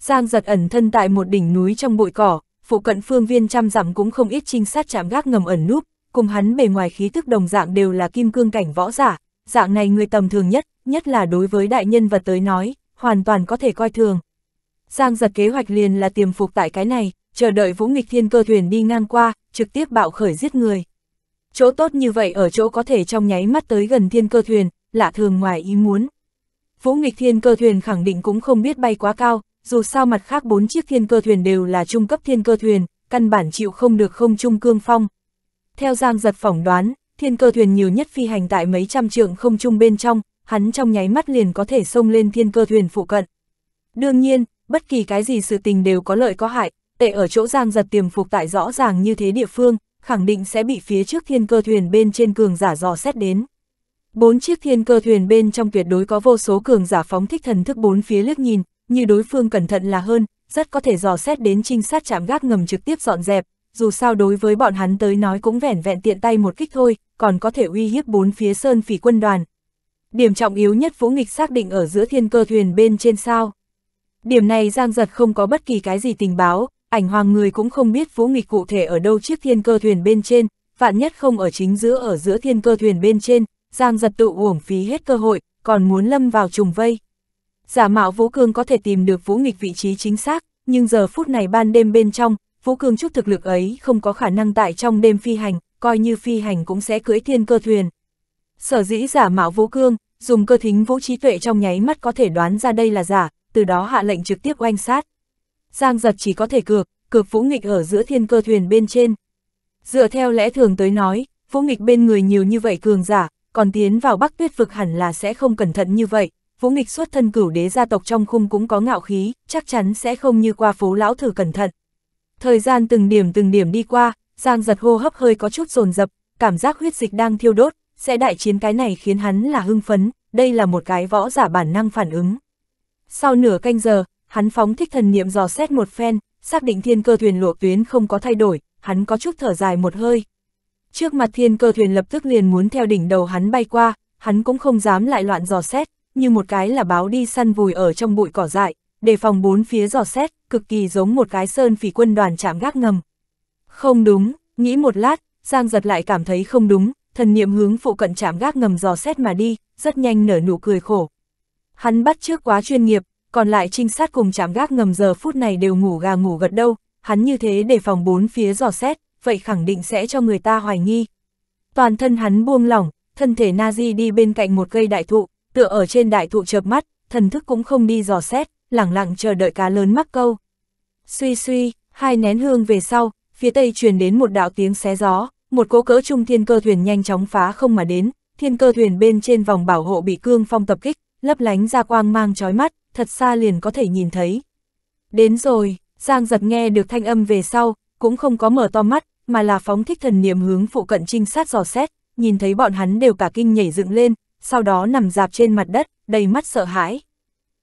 Giang giật ẩn thân tại một đỉnh núi trong bụi cỏ, phụ cận phương viên trăm dặm cũng không ít trinh sát chạm gác ngầm ẩn núp, cùng hắn bề ngoài khí thức đồng dạng đều là kim cương cảnh võ giả, dạng này người tầm thường nhất, nhất là đối với đại nhân vật tới nói, hoàn toàn có thể coi thường. Giang giật kế hoạch liền là tiềm phục tại cái này, chờ đợi vũ nghịch thiên cơ thuyền đi ngang qua, trực tiếp bạo khởi giết người. Chỗ tốt như vậy ở chỗ có thể trong nháy mắt tới gần thiên cơ thuyền, lạ thường ngoài ý muốn. Vũ nghịch thiên cơ thuyền khẳng định cũng không biết bay quá cao, dù sao mặt khác bốn chiếc thiên cơ thuyền đều là trung cấp thiên cơ thuyền, căn bản chịu không được không trung cương phong, theo Giang giật phỏng đoán, thiên cơ thuyền nhiều nhất phi hành tại mấy trăm trượng không trung bên trong, hắn trong nháy mắt liền có thể xông lên thiên cơ thuyền phụ cận. Đương nhiên, bất kỳ cái gì sự tình đều có lợi có hại, tệ ở chỗ Giang giật tiềm phục tại rõ ràng như thế địa phương, khẳng định sẽ bị phía trước thiên cơ thuyền bên trên cường giả dò xét đến. Bốn chiếc thiên cơ thuyền bên trong tuyệt đối có vô số cường giả phóng thích thần thức bốn phía liếc nhìn, như đối phương cẩn thận là hơn, rất có thể dò xét đến trinh sát chạm gác ngầm trực tiếp dọn dẹp, dù sao đối với bọn hắn tới nói cũng vẻn vẹn tiện tay một kích thôi, còn có thể uy hiếp bốn phía sơn phỉ quân đoàn. Điểm trọng yếu nhất Vũ Nghịch xác định ở giữa thiên cơ thuyền bên trên sao. Điểm này Giang Giật không có bất kỳ cái gì tình báo, ảnh hoàng người cũng không biết Vũ Nghịch cụ thể ở đâu chiếc thiên cơ thuyền bên trên, vạn nhất không ở chính giữa ở giữa thiên cơ thuyền bên trên, Giang Giật tự uổng phí hết cơ hội, còn muốn lâm vào trùng vây. Giả mạo Vũ Cương có thể tìm được Vũ Nghịch vị trí chính xác, nhưng giờ phút này ban đêm bên trong, Vũ Cương chút thực lực ấy không có khả năng tại trong đêm phi hành, coi như phi hành cũng sẽ cưỡi thiên cơ thuyền. Sở dĩ giả mạo Vũ Cương, dùng cơ thính vũ trí tuệ trong nháy mắt có thể đoán ra đây là giả, từ đó hạ lệnh trực tiếp oanh sát. Giang giật chỉ có thể cược, cược Vũ Nghịch ở giữa thiên cơ thuyền bên trên. Dựa theo lẽ thường tới nói, Vũ Nghịch bên người nhiều như vậy cường giả, còn tiến vào Bắc Tuyết vực hẳn là sẽ không cẩn thận như vậy. Vũ Nghịch xuất thân cửu đế gia tộc trong khung cũng có ngạo khí, chắc chắn sẽ không như qua phố lão thử cẩn thận. Thời gian từng điểm từng điểm đi qua, Giang giật hô hấp hơi có chút rồn rập cảm giác huyết dịch đang thiêu đốt, sẽ đại chiến cái này khiến hắn là hưng phấn, đây là một cái võ giả bản năng phản ứng. Sau nửa canh giờ, hắn phóng thích thần niệm dò xét một phen, xác định thiên cơ thuyền luộc tuyến không có thay đổi, hắn có chút thở dài một hơi. Trước mặt thiên cơ thuyền lập tức liền muốn theo đỉnh đầu hắn bay qua, hắn cũng không dám lại loạn dò xét, như một cái là báo đi săn vùi ở trong bụi cỏ dại, đề phòng bốn phía dò xét, cực kỳ giống một cái sơn phỉ quân đoàn chạm gác ngầm. Không đúng, nghĩ một lát, Giang giật lại cảm thấy không đúng, thần niệm hướng phụ cận chạm gác ngầm dò xét mà đi, rất nhanh nở nụ cười khổ. Hắn bắt trước quá chuyên nghiệp, còn lại trinh sát cùng chạm gác ngầm giờ phút này đều ngủ gà ngủ gật đâu, hắn như thế để phòng bốn phía dò xét, vậy khẳng định sẽ cho người ta hoài nghi. Toàn thân hắn buông lỏng, thân thể Nazi đi bên cạnh một cây đại thụ, tựa ở trên đại thụ chợp mắt, thần thức cũng không đi dò xét, lẳng lặng chờ đợi cá lớn mắc câu. Suy suy, hai nén hương về sau, phía tây truyền đến một đạo tiếng xé gió, một cỗ cỡ trung thiên cơ thuyền nhanh chóng phá không mà đến, thiên cơ thuyền bên trên vòng bảo hộ bị cương phong tập kích, lấp lánh ra quang mang chói mắt, thật xa liền có thể nhìn thấy. Đến rồi, Giang giật nghe được thanh âm về sau, cũng không có mở to mắt, mà là phóng thích thần niệm hướng phụ cận trinh sát dò xét, nhìn thấy bọn hắn đều cả kinh nhảy dựng lên, sau đó nằm dạp trên mặt đất, đầy mắt sợ hãi.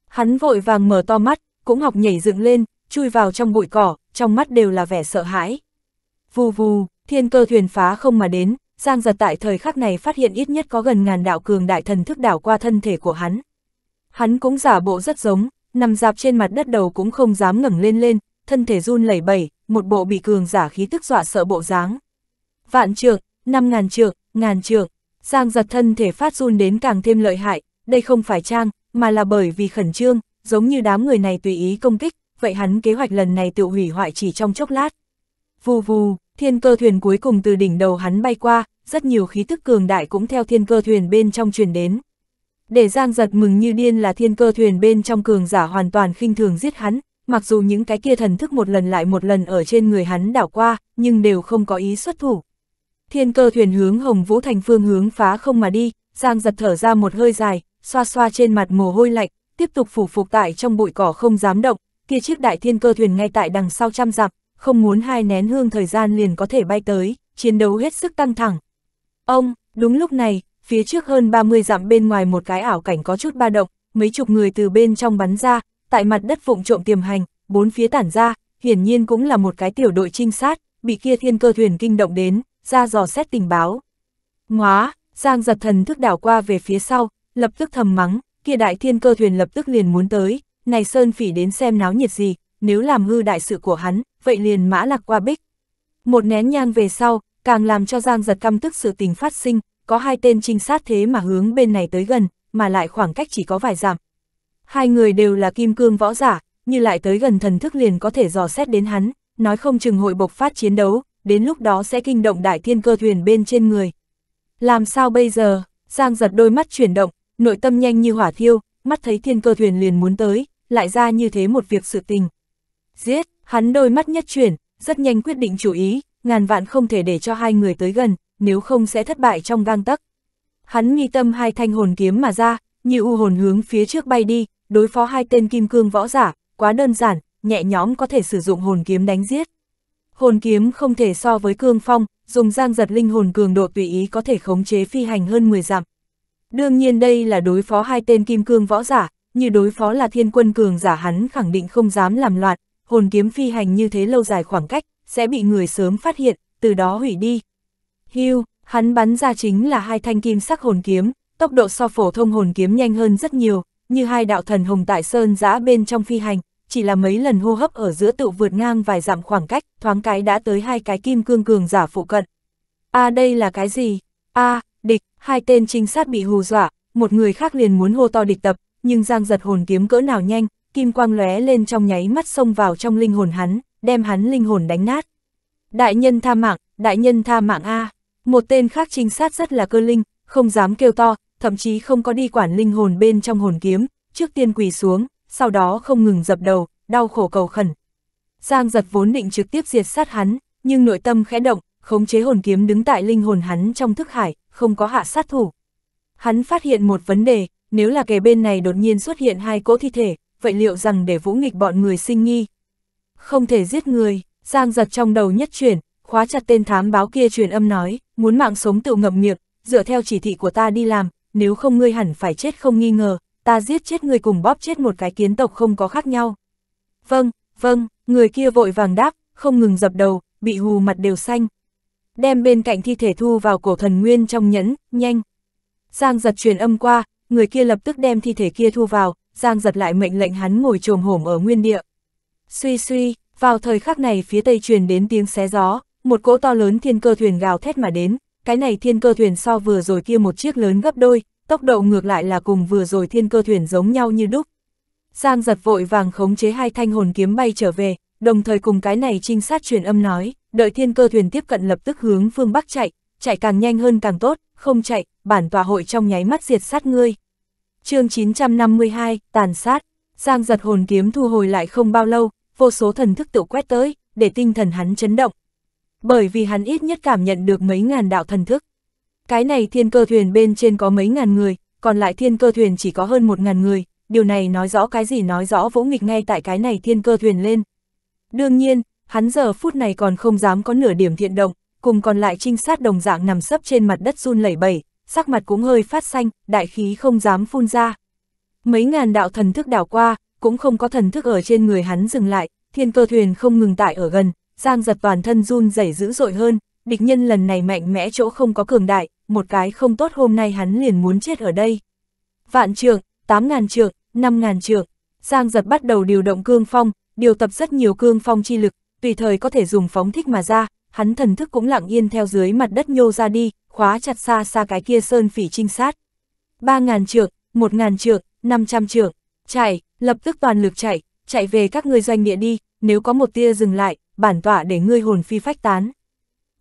Hắn vội vàng mở to mắt, cũng học nhảy dựng lên, chui vào trong bụi cỏ, trong mắt đều là vẻ sợ hãi. Vù vù, thiên cơ thuyền phá không mà đến, Giang giật tại thời khắc này phát hiện ít nhất có gần ngàn đạo cường đại thần thức đảo qua thân thể của hắn. Hắn cũng giả bộ rất giống, nằm dạp trên mặt đất đầu cũng không dám ngẩng lên lên, thân thể run lẩy bẩy, một bộ bị cường giả khí tức dọa sợ bộ dáng. Vạn trượng, năm ngàn trượng, ngàn trượng, Giang giật thân thể phát run đến càng thêm lợi hại, đây không phải trang, mà là bởi vì khẩn trương, giống như đám người này tùy ý công kích, vậy hắn kế hoạch lần này tự hủy hoại chỉ trong chốc lát. Vù vù, thiên cơ thuyền cuối cùng từ đỉnh đầu hắn bay qua, rất nhiều khí tức cường đại cũng theo thiên cơ thuyền bên trong truyền đến. Để Giang giật mừng như điên là thiên cơ thuyền bên trong cường giả hoàn toàn khinh thường giết hắn, mặc dù những cái kia thần thức một lần lại một lần ở trên người hắn đảo qua, nhưng đều không có ý xuất thủ. Thiên cơ thuyền hướng Hồng Vũ Thành phương hướng phá không mà đi, Giang giật thở ra một hơi dài, xoa xoa trên mặt mồ hôi lạnh, tiếp tục phủ phục tại trong bụi cỏ không dám động, kia chiếc đại thiên cơ thuyền ngay tại đằng sau trăm dặm, không muốn hai nén hương thời gian liền có thể bay tới, chiến đấu hết sức căng thẳng. Ông, đúng lúc này, phía trước hơn 30 dặm bên ngoài một cái ảo cảnh có chút ba động, mấy chục người từ bên trong bắn ra, tại mặt đất vụng trộm tiềm hành, bốn phía tản ra, hiển nhiên cũng là một cái tiểu đội trinh sát, bị kia thiên cơ thuyền kinh động đến, ra dò xét tình báo. Ngóa, Giang giật thần thức đảo qua về phía sau, lập tức thầm mắng, kia đại thiên cơ thuyền lập tức liền muốn tới, này Sơn Phỉ đến xem náo nhiệt gì, nếu làm hư đại sự của hắn, vậy liền mã lạc qua bích. Một nén nhang về sau, càng làm cho Giang giật căm tức sự tình phát sinh, có hai tên trinh sát thế mà hướng bên này tới gần, mà lại khoảng cách chỉ có vài dặm. Hai người đều là kim cương võ giả, như lại tới gần thần thức liền có thể dò xét đến hắn, nói không chừng hội bộc phát chiến đấu, đến lúc đó sẽ kinh động đại thiên cơ thuyền bên trên người. Làm sao bây giờ? Giang giật đôi mắt chuyển động, nội tâm nhanh như hỏa thiêu, mắt thấy thiên cơ thuyền liền muốn tới, lại ra như thế một việc sự tình. Giết, hắn đôi mắt nhất chuyển, rất nhanh quyết định chủ ý, ngàn vạn không thể để cho hai người tới gần, nếu không sẽ thất bại trong gang tắc. Hắn nghi tâm hai thanh hồn kiếm mà ra, như u hồn hướng phía trước bay đi, đối phó hai tên kim cương võ giả, quá đơn giản, nhẹ nhõm có thể sử dụng hồn kiếm đánh giết. Hồn kiếm không thể so với cương phong, dùng giang giật linh hồn cường độ tùy ý có thể khống chế phi hành hơn 10 dặm, Đương nhiên đây là đối phó hai tên kim cương võ giả, như đối phó là thiên quân cường giả hắn khẳng định không dám làm loạn, hồn kiếm phi hành như thế lâu dài khoảng cách, sẽ bị người sớm phát hiện, từ đó hủy đi. Hưu, hắn bắn ra chính là hai thanh kim sắc hồn kiếm, tốc độ so phổ thông hồn kiếm nhanh hơn rất nhiều, như hai đạo thần hồng tại sơn giã bên trong phi hành, chỉ là mấy lần hô hấp ở giữa tự vượt ngang vài dặm khoảng cách, thoáng cái đã tới hai cái kim cương cường giả phụ cận. A à, đây là cái gì? A, à, hai tên trinh sát bị hù dọa, một người khác liền muốn hô to địch tập, nhưng Giang giật hồn kiếm cỡ nào nhanh, kim quang lóe lên trong nháy mắt xông vào trong linh hồn hắn, đem hắn linh hồn đánh nát. Đại nhân tha mạng, đại nhân tha mạng A, một tên khác trinh sát rất là cơ linh, không dám kêu to, thậm chí không có đi quản linh hồn bên trong hồn kiếm, trước tiên quỳ xuống, sau đó không ngừng dập đầu, đau khổ cầu khẩn. Giang giật vốn định trực tiếp diệt sát hắn, nhưng nội tâm khẽ động, khống chế hồn kiếm đứng tại linh hồn hắn trong thức hải, không có hạ sát thủ. Hắn phát hiện một vấn đề, nếu là kẻ bên này đột nhiên xuất hiện hai cỗ thi thể, vậy liệu rằng để vũ nghịch bọn người sinh nghi? Không thể giết người, Giang giật trong đầu nhất chuyển, khóa chặt tên thám báo kia truyền âm nói, muốn mạng sống tự ngậm miệng, dựa theo chỉ thị của ta đi làm, nếu không ngươi hẳn phải chết không nghi ngờ, ta giết chết ngươi cùng bóp chết một cái kiến tộc không có khác nhau. Vâng, vâng, người kia vội vàng đáp, không ngừng dập đầu, bị hù mặt đều xanh, đem bên cạnh thi thể thu vào cổ thần nguyên trong nhẫn, nhanh. Giang giật truyền âm qua, người kia lập tức đem thi thể kia thu vào, Giang giật lại mệnh lệnh hắn ngồi trồm hổm ở nguyên địa. Suy suy, vào thời khắc này phía tây truyền đến tiếng xé gió, một cỗ to lớn thiên cơ thuyền gào thét mà đến, cái này thiên cơ thuyền so vừa rồi kia một chiếc lớn gấp đôi, tốc độ ngược lại là cùng vừa rồi thiên cơ thuyền giống nhau như đúc. Giang giật vội vàng khống chế hai thanh hồn kiếm bay trở về, đồng thời cùng cái này trinh sát truyền âm nói, đợi thiên cơ thuyền tiếp cận lập tức hướng phương Bắc chạy, chạy càng nhanh hơn càng tốt, không chạy, bản tòa hội trong nháy mắt diệt sát ngươi. chương 952, tàn sát, Giang giật hồn kiếm thu hồi lại không bao lâu, vô số thần thức tự quét tới, để tinh thần hắn chấn động. Bởi vì hắn ít nhất cảm nhận được mấy ngàn đạo thần thức. Cái này thiên cơ thuyền bên trên có mấy ngàn người, còn lại thiên cơ thuyền chỉ có hơn một ngàn người, điều này nói rõ cái gì nói rõ vũ nghịch ngay tại cái này thiên cơ thuyền lên. Đương nhiên, hắn giờ phút này còn không dám có nửa điểm thiện động, cùng còn lại trinh sát đồng dạng nằm sấp trên mặt đất run lẩy bẩy, sắc mặt cũng hơi phát xanh, đại khí không dám phun ra. Mấy ngàn đạo thần thức đảo qua, cũng không có thần thức ở trên người hắn dừng lại, thiên cơ thuyền không ngừng tại ở gần, giang giật toàn thân run rẩy dữ dội hơn, địch nhân lần này mạnh mẽ chỗ không có cường đại, một cái không tốt hôm nay hắn liền muốn chết ở đây. Vạn trượng, tám ngàn trượng, năm ngàn trượng, giang giật bắt đầu điều động cương phong, điều tập rất nhiều cương phong chi lực, tùy thời có thể dùng phóng thích mà ra, hắn thần thức cũng lặng yên theo dưới mặt đất nhô ra đi, khóa chặt xa xa cái kia sơn phỉ trinh sát. 3.000 trượng, 1.000 trượng, 500 trượng, chạy, lập tức toàn lực chạy, chạy về các ngươi doanh địa đi, nếu có một tia dừng lại, bản tọa để ngươi hồn phi phách tán.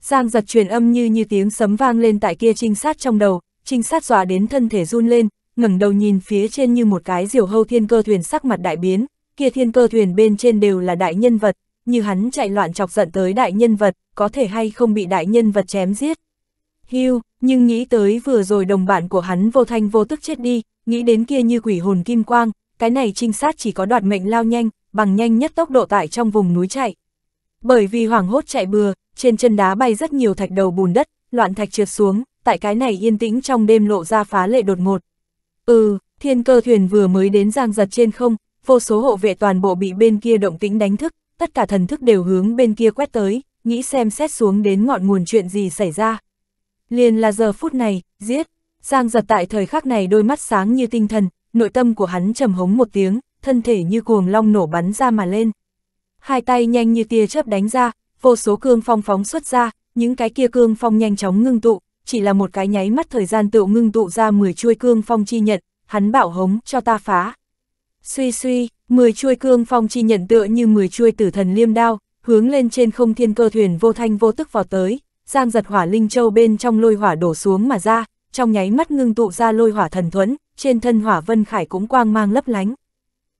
Giang giật truyền âm như như tiếng sấm vang lên tại kia trinh sát trong đầu, trinh sát dọa đến thân thể run lên, ngẩng đầu nhìn phía trên như một cái diều hâu thiên cơ thuyền sắc mặt đại biến, kia thiên cơ thuyền bên trên đều là đại nhân vật, như hắn chạy loạn chọc giận tới đại nhân vật, có thể hay không bị đại nhân vật chém giết. Hưu, nhưng nghĩ tới vừa rồi đồng bạn của hắn vô thanh vô tức chết đi, nghĩ đến kia như quỷ hồn kim quang, cái này trinh sát chỉ có đoạt mệnh lao nhanh, bằng nhanh nhất tốc độ tại trong vùng núi chạy. Bởi vì hoảng hốt chạy bừa, trên chân đá bay rất nhiều thạch đầu bùn đất, loạn thạch trượt xuống, tại cái này yên tĩnh trong đêm lộ ra phá lệ đột ngột. Ừ, thiên cơ thuyền vừa mới đến giang giật trên không, vô số hộ vệ toàn bộ bị bên kia động tĩnh đánh thức, tất cả thần thức đều hướng bên kia quét tới, nghĩ xem xét xuống đến ngọn nguồn chuyện gì xảy ra. Liền là giờ phút này, giết, Giang giật tại thời khắc này đôi mắt sáng như tinh thần, nội tâm của hắn trầm hống một tiếng, thân thể như cuồng long nổ bắn ra mà lên. Hai tay nhanh như tia chớp đánh ra, vô số cương phong phóng xuất ra, những cái kia cương phong nhanh chóng ngưng tụ, chỉ là một cái nháy mắt thời gian tựu ngưng tụ ra 10 chuôi cương phong chi nhận, hắn bảo hống cho ta phá. Suy suy, mười chuôi cương phong chi nhận tựa như mười chuôi tử thần liêm đao, hướng lên trên không thiên cơ thuyền vô thanh vô tức vào tới, giang giật hỏa linh châu bên trong lôi hỏa đổ xuống mà ra, trong nháy mắt ngưng tụ ra lôi hỏa thần thuẫn, trên thân hỏa vân khải cũng quang mang lấp lánh.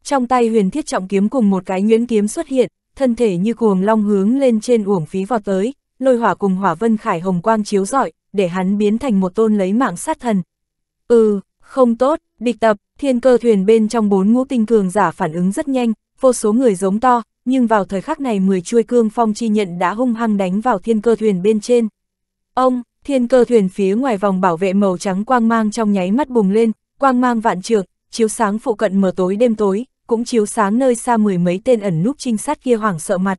Trong tay huyền thiết trọng kiếm cùng một cái nguyễn kiếm xuất hiện, thân thể như cuồng long hướng lên trên uổng phí vào tới, lôi hỏa cùng hỏa vân khải hồng quang chiếu rọi, để hắn biến thành một tôn lấy mạng sát thần. Ừ, không tốt, địch tập, thiên cơ thuyền bên trong bốn ngũ tinh cường giả phản ứng rất nhanh, vô số người giống to, nhưng vào thời khắc này 10 chuôi cương phong chi nhận đã hung hăng đánh vào thiên cơ thuyền bên trên. Ông, thiên cơ thuyền phía ngoài vòng bảo vệ màu trắng quang mang trong nháy mắt bùng lên, quang mang vạn trượng, chiếu sáng phụ cận mờ tối đêm tối, cũng chiếu sáng nơi xa mười mấy tên ẩn núp trinh sát kia hoảng sợ mặt.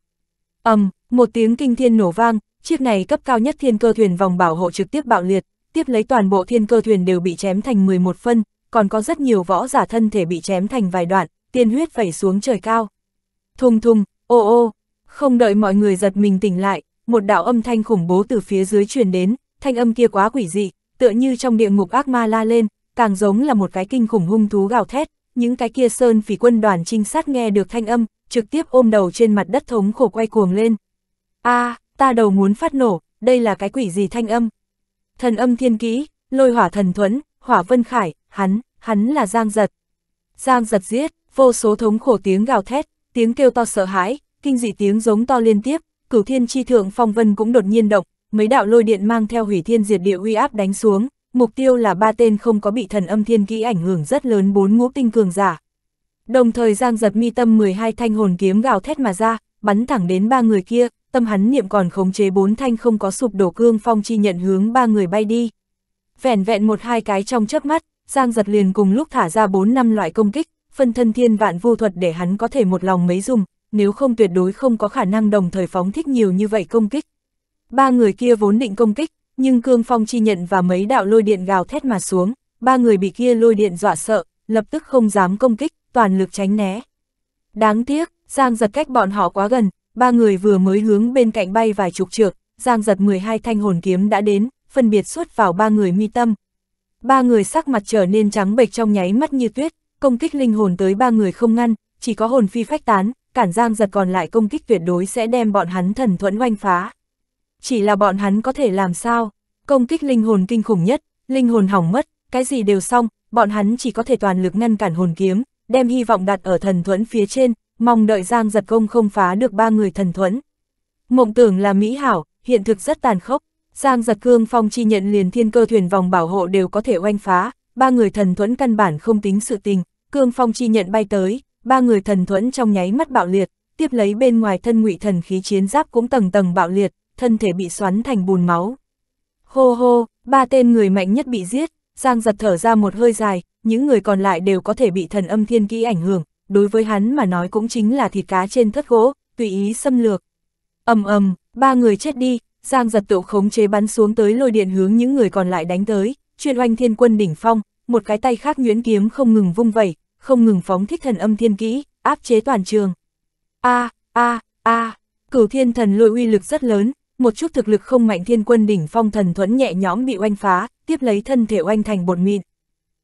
ầm, um, một tiếng kinh thiên nổ vang, chiếc này cấp cao nhất thiên cơ thuyền vòng bảo hộ trực tiếp bạo liệt, tiếp lấy toàn bộ thiên cơ thuyền đều bị chém thành 11 phân, còn có rất nhiều võ giả thân thể bị chém thành vài đoạn, tiên huyết vẩy xuống trời cao. Thùng thùng, ô ô, không đợi mọi người giật mình tỉnh lại, một đạo âm thanh khủng bố từ phía dưới truyền đến, thanh âm kia quá quỷ dị, tựa như trong địa ngục ác ma la lên, càng giống là một cái kinh khủng hung thú gào thét, những cái kia sơn phỉ quân đoàn trinh sát nghe được thanh âm, trực tiếp ôm đầu trên mặt đất thống khổ quay cuồng lên. a à, ta đầu muốn phát nổ, đây là cái quỷ gì thanh âm? thần âm thiên kỹ, lôi hỏa thần thuẫn, hỏa vân khải, hắn, hắn là Giang Giật. Giang Giật giết, vô số thống khổ tiếng gào thét, tiếng kêu to sợ hãi, kinh dị tiếng giống to liên tiếp, cửu thiên chi thượng phong vân cũng đột nhiên động, mấy đạo lôi điện mang theo hủy thiên diệt địa uy áp đánh xuống, mục tiêu là ba tên không có bị thần âm thiên kỹ ảnh hưởng rất lớn bốn ngũ tinh cường giả. Đồng thời Giang Giật mi tâm 12 thanh hồn kiếm gào thét mà ra, bắn thẳng đến ba người kia tâm hắn niệm còn khống chế bốn thanh không có sụp đổ cương phong chi nhận hướng ba người bay đi. Vẻn vẹn một hai cái trong chớp mắt, Giang giật liền cùng lúc thả ra bốn năm loại công kích, phân thân thiên vạn vu thuật để hắn có thể một lòng mấy dùng, nếu không tuyệt đối không có khả năng đồng thời phóng thích nhiều như vậy công kích. Ba người kia vốn định công kích, nhưng cương phong chi nhận và mấy đạo lôi điện gào thét mà xuống, ba người bị kia lôi điện dọa sợ, lập tức không dám công kích, toàn lực tránh né. Đáng tiếc, Giang giật cách bọn họ quá gần, ba người vừa mới hướng bên cạnh bay vài chục trượng, giang giật 12 thanh hồn kiếm đã đến, phân biệt xuất vào ba người mi tâm. Ba người sắc mặt trở nên trắng bệch trong nháy mắt như tuyết, công kích linh hồn tới ba người không ngăn, chỉ có hồn phi phách tán, cản giang giật còn lại công kích tuyệt đối sẽ đem bọn hắn thần thuẫn oanh phá. Chỉ là bọn hắn có thể làm sao? Công kích linh hồn kinh khủng nhất, linh hồn hỏng mất, cái gì đều xong, bọn hắn chỉ có thể toàn lực ngăn cản hồn kiếm, đem hy vọng đặt ở thần thuẫn phía trên, mong đợi Giang giật công không phá được ba người thần thuẫn. Mộng tưởng là mỹ hảo, hiện thực rất tàn khốc, Giang giật cương phong chi nhận liền thiên cơ thuyền vòng bảo hộ đều có thể oanh phá, ba người thần thuẫn căn bản không tính sự tình, cương phong chi nhận bay tới, ba người thần thuẫn trong nháy mắt bạo liệt, tiếp lấy bên ngoài thân ngụy thần khí chiến giáp cũng tầng tầng bạo liệt, thân thể bị xoắn thành bùn máu. Hô hô, ba tên người mạnh nhất bị giết, Giang giật thở ra một hơi dài, những người còn lại đều có thể bị thần âm thiên kỹ ảnh hưởng, đối với hắn mà nói cũng chính là thịt cá trên thất gỗ, tùy ý xâm lược. ầm ầm, ba người chết đi, Giang giật tựu khống chế bắn xuống tới lôi điện hướng những người còn lại đánh tới, chuyên oanh thiên quân đỉnh phong, một cái tay khác nhuyễn kiếm không ngừng vung vẩy, không ngừng phóng thích thần âm thiên kỹ, áp chế toàn trường. A, a, a, cửu thiên thần lôi uy lực rất lớn, một chút thực lực không mạnh thiên quân đỉnh phong thần thuẫn nhẹ nhõm bị oanh phá, tiếp lấy thân thể oanh thành bột mịn.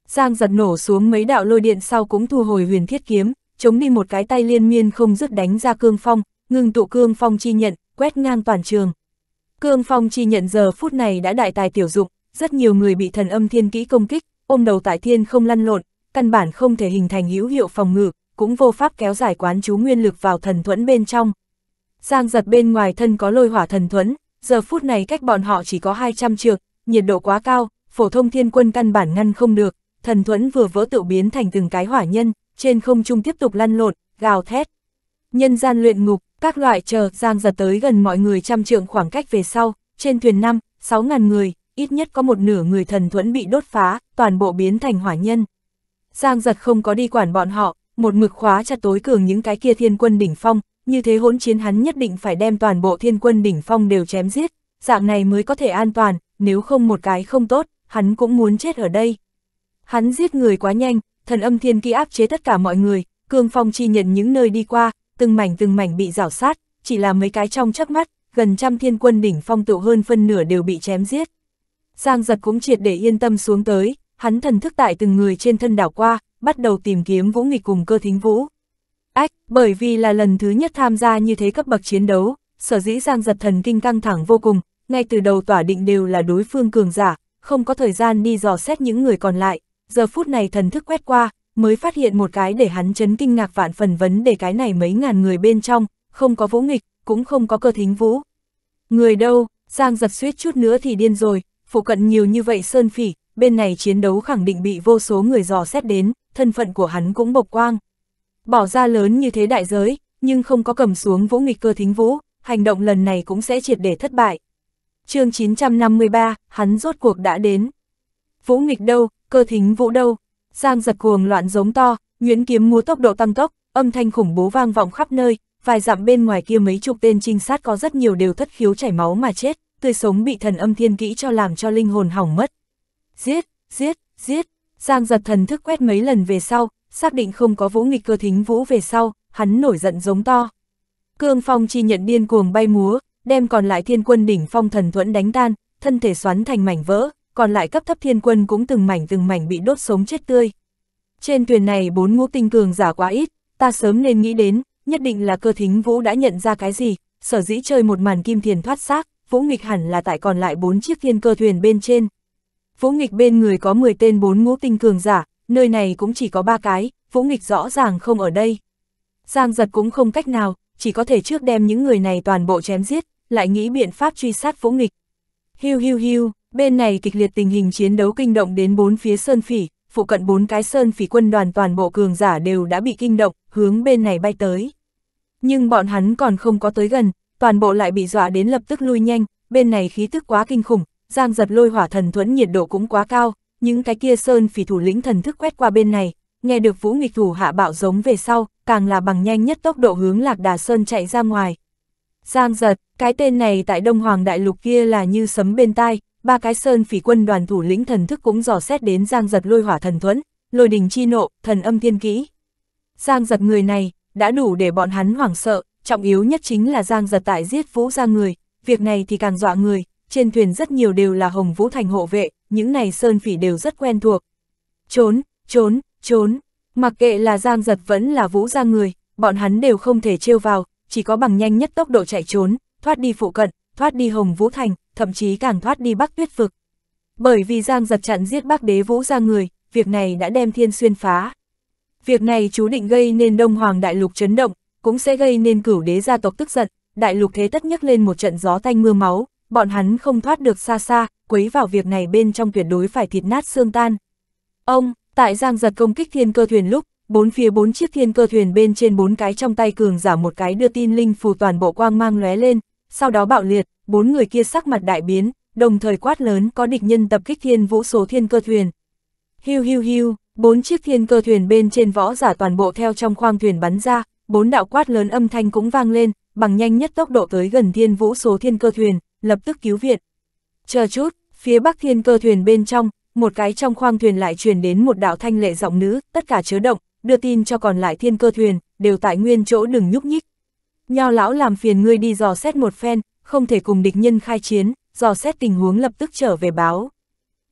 Giang giật nổ xuống mấy đạo lôi điện sau cũng thu hồi huyền thiết kiếm, chống đi một cái tay liên miên không dứt đánh ra cương phong, ngưng tụ cương phong chi nhận, quét ngang toàn trường. Cương phong chi nhận giờ phút này đã đại tài tiểu dụng, rất nhiều người bị thần âm thiên kỹ công kích, ôm đầu tại thiên không lăn lộn, căn bản không thể hình thành hữu hiệu phòng ngự, cũng vô pháp kéo giải quán chú nguyên lực vào thần thuẫn bên trong. Giang giật bên ngoài thân có lôi hỏa thần thuẫn, giờ phút này cách bọn họ chỉ có 200 trượng, nhiệt độ quá cao, phổ thông thiên quân căn bản ngăn không được, thần thuẫn vừa vỡ tự biến thành từng cái hỏa nhân, trên không trung tiếp tục lăn lộn, gào thét. Nhân gian luyện ngục, các loại chờ giang giật tới gần mọi người trăm trượng khoảng cách về sau, trên thuyền năm, sáu ngàn người, ít nhất có một nửa người thần thuẫn bị đốt phá, toàn bộ biến thành hỏa nhân. Giang giật không có đi quản bọn họ, một mực khóa chặt tối cường những cái kia thiên quân đỉnh phong, như thế hỗn chiến hắn nhất định phải đem toàn bộ thiên quân đỉnh phong đều chém giết, dạng này mới có thể an toàn, nếu không một cái không tốt, hắn cũng muốn chết ở đây. Hắn giết người quá nhanh, thần âm thiên kỹ áp chế tất cả mọi người, cương phong chi nhận những nơi đi qua, từng mảnh từng mảnh bị rảo sát, chỉ là mấy cái trong chớp mắt, gần trăm thiên quân đỉnh phong tụ hơn phân nửa đều bị chém giết. Giang giật cũng triệt để yên tâm xuống tới, hắn thần thức tại từng người trên thân đảo qua, bắt đầu tìm kiếm vũ nghịch cùng cơ thính vũ. Ách, bởi vì là lần thứ nhất tham gia như thế cấp bậc chiến đấu, sở dĩ Giang giật thần kinh căng thẳng vô cùng, ngay từ đầu tỏa định đều là đối phương cường giả, không có thời gian đi dò xét những người còn lại, giờ phút này thần thức quét qua, mới phát hiện một cái để hắn chấn kinh ngạc vạn phần vấn để cái này mấy ngàn người bên trong, không có vũ nghịch, cũng không có cơ thính vũ. Người đâu, Giang giật suýt chút nữa thì điên rồi, phụ cận nhiều như vậy sơn phỉ, bên này chiến đấu khẳng định bị vô số người dò xét đến, thân phận của hắn cũng bộc quang. Bỏ ra lớn như thế đại giới, nhưng không có cầm xuống vũ nghịch cơ thính vũ, hành động lần này cũng sẽ triệt để thất bại. chương 953, hắn rốt cuộc đã đến. Vũ nghịch đâu, cơ thính vũ đâu, Giang giật cuồng loạn giống to, nguyễn kiếm múa tốc độ tăng tốc, âm thanh khủng bố vang vọng khắp nơi, vài dặm bên ngoài kia mấy chục tên trinh sát có rất nhiều đều thất khiếu chảy máu mà chết, tươi sống bị thần âm thiên kỹ cho làm cho linh hồn hỏng mất. Giết, giết, giết, Giang giật thần thức quét mấy lần về sau, xác định không có vũ nghịch cơ thính vũ về sau, hắn nổi giận giống to. Cương phong chi nhận điên cuồng bay múa, đem còn lại thiên quân đỉnh phong thần thuẫn đánh tan, thân thể xoắn thành mảnh vỡ, còn lại cấp thấp thiên quân cũng từng mảnh từng mảnh bị đốt sống chết tươi. Trên thuyền này bốn ngũ tinh cường giả quá ít, ta sớm nên nghĩ đến, nhất định là cơ thính vũ đã nhận ra cái gì, sở dĩ chơi một màn kim thiền thoát xác, vũ nghịch hẳn là tại còn lại bốn chiếc thiên cơ thuyền bên trên. Vũ nghịch bên người có 10 tên bốn ngũ tinh cường giả, nơi này cũng chỉ có ba cái, vũ nghịch rõ ràng không ở đây. Giang giật cũng không cách nào, chỉ có thể trước đem những người này toàn bộ chém giết, lại nghĩ biện pháp truy sát vũ nghịch. Hiu hiu hiu, Bên này kịch liệt tình hình chiến đấu kinh động đến bốn phía sơn phỉ, phụ cận bốn cái sơn phỉ quân đoàn toàn bộ cường giả đều đã bị kinh động, hướng bên này bay tới. Nhưng bọn hắn còn không có tới gần, toàn bộ lại bị dọa đến lập tức lui nhanh, bên này khí tức quá kinh khủng, giang giật lôi hỏa thần thuẫn nhiệt độ cũng quá cao, những cái kia sơn phỉ thủ lĩnh thần thức quét qua bên này, nghe được vũ nghịch thủ hạ bạo giống về sau, càng là bằng nhanh nhất tốc độ hướng lạc đà sơn chạy ra ngoài. Giang giật, cái tên này tại Đông Hoàng Đại Lục kia là như sấm bên tai, ba cái sơn phỉ quân đoàn thủ lĩnh thần thức cũng dò xét đến giang giật lôi hỏa thần thuẫn, lôi đình chi nộ, thần âm thiên kỹ. Giang giật người này, đã đủ để bọn hắn hoảng sợ, trọng yếu nhất chính là giang giật tại giết vũ ra người, việc này thì càng dọa người, trên thuyền rất nhiều đều là hồng vũ thành hộ vệ, những này sơn phỉ đều rất quen thuộc. Trốn, trốn, trốn, mặc kệ là giang giật vẫn là vũ ra người, bọn hắn đều không thể trêu vào, chỉ có bằng nhanh nhất tốc độ chạy trốn, thoát đi phụ cận, thoát đi Hồng Vũ Thành, thậm chí càng thoát đi Bắc Tuyết Vực. Bởi vì Giang giật chặn giết Bắc Đế Vũ ra người, việc này đã đem thiên xuyên phá. Việc này chú định gây nên Đông Hoàng Đại Lục chấn động, cũng sẽ gây nên cửu đế gia tộc tức giận, Đại Lục thế tất nhấc lên một trận gió thanh mưa máu, bọn hắn không thoát được xa xa, quấy vào việc này bên trong tuyệt đối phải thịt nát xương tan. Ông, tại Giang giật công kích thiên cơ thuyền lúc, bốn phía bốn chiếc thiên cơ thuyền bên trên bốn cái trong tay cường giả một cái đưa tin linh phù toàn bộ quang mang lóe lên, sau đó bạo liệt, bốn người kia sắc mặt đại biến, đồng thời quát lớn có địch nhân tập kích thiên vũ số thiên cơ thuyền. Hiu hiu hiu, bốn chiếc thiên cơ thuyền bên trên võ giả toàn bộ theo trong khoang thuyền bắn ra, bốn đạo quát lớn âm thanh cũng vang lên, bằng nhanh nhất tốc độ tới gần thiên vũ số thiên cơ thuyền, lập tức cứu viện. Chờ chút, phía bắc thiên cơ thuyền bên trong, một cái trong khoang thuyền lại truyền đến một đạo thanh lệ giọng nữ, tất cả chớ động, đưa tin cho còn lại thiên cơ thuyền, đều tại nguyên chỗ đừng nhúc nhích, Nho lão làm phiền ngươi đi dò xét một phen, không thể cùng địch nhân khai chiến, dò xét tình huống lập tức trở về báo.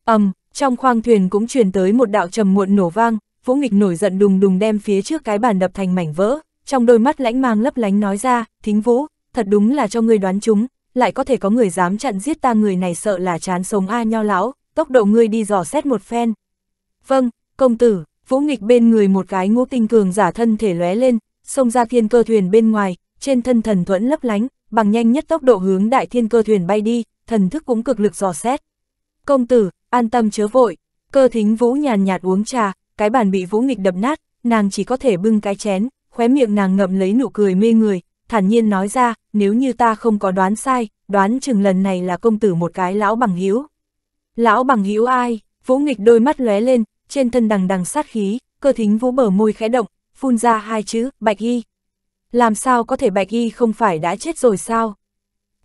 ầm, trong khoang thuyền cũng truyền tới một đạo trầm muộn nổ vang, Vũ Nghịch nổi giận đùng đùng đem phía trước cái bàn đập thành mảnh vỡ, trong đôi mắt lãnh mang lấp lánh nói ra, "Thính Vũ, thật đúng là cho ngươi đoán chúng, lại có thể có người dám chặn giết ta người này sợ là chán sống a nho lão, tốc độ ngươi đi dò xét một phen." "Vâng, công tử." Vũ Nghịch bên người một cái ngũ tinh cường giả thân thể lóe lên, xông ra thiên cơ thuyền bên ngoài, trên thân thần thuẫn lấp lánh, bằng nhanh nhất tốc độ hướng đại thiên cơ thuyền bay đi, thần thức cũng cực lực dò xét. Công tử, an tâm chớ vội, cơ thính vũ nhàn nhạt uống trà, cái bàn bị vũ nghịch đập nát, nàng chỉ có thể bưng cái chén, khóe miệng nàng ngậm lấy nụ cười mê người, thản nhiên nói ra, nếu như ta không có đoán sai, đoán chừng lần này là công tử một cái lão bằng hữu Lão bằng hữu ai? Vũ nghịch đôi mắt lóe lên, trên thân đằng đằng sát khí, cơ thính vũ bờ môi khẽ động, phun ra hai chữ, bạch y làm sao có thể bạch y không phải đã chết rồi sao?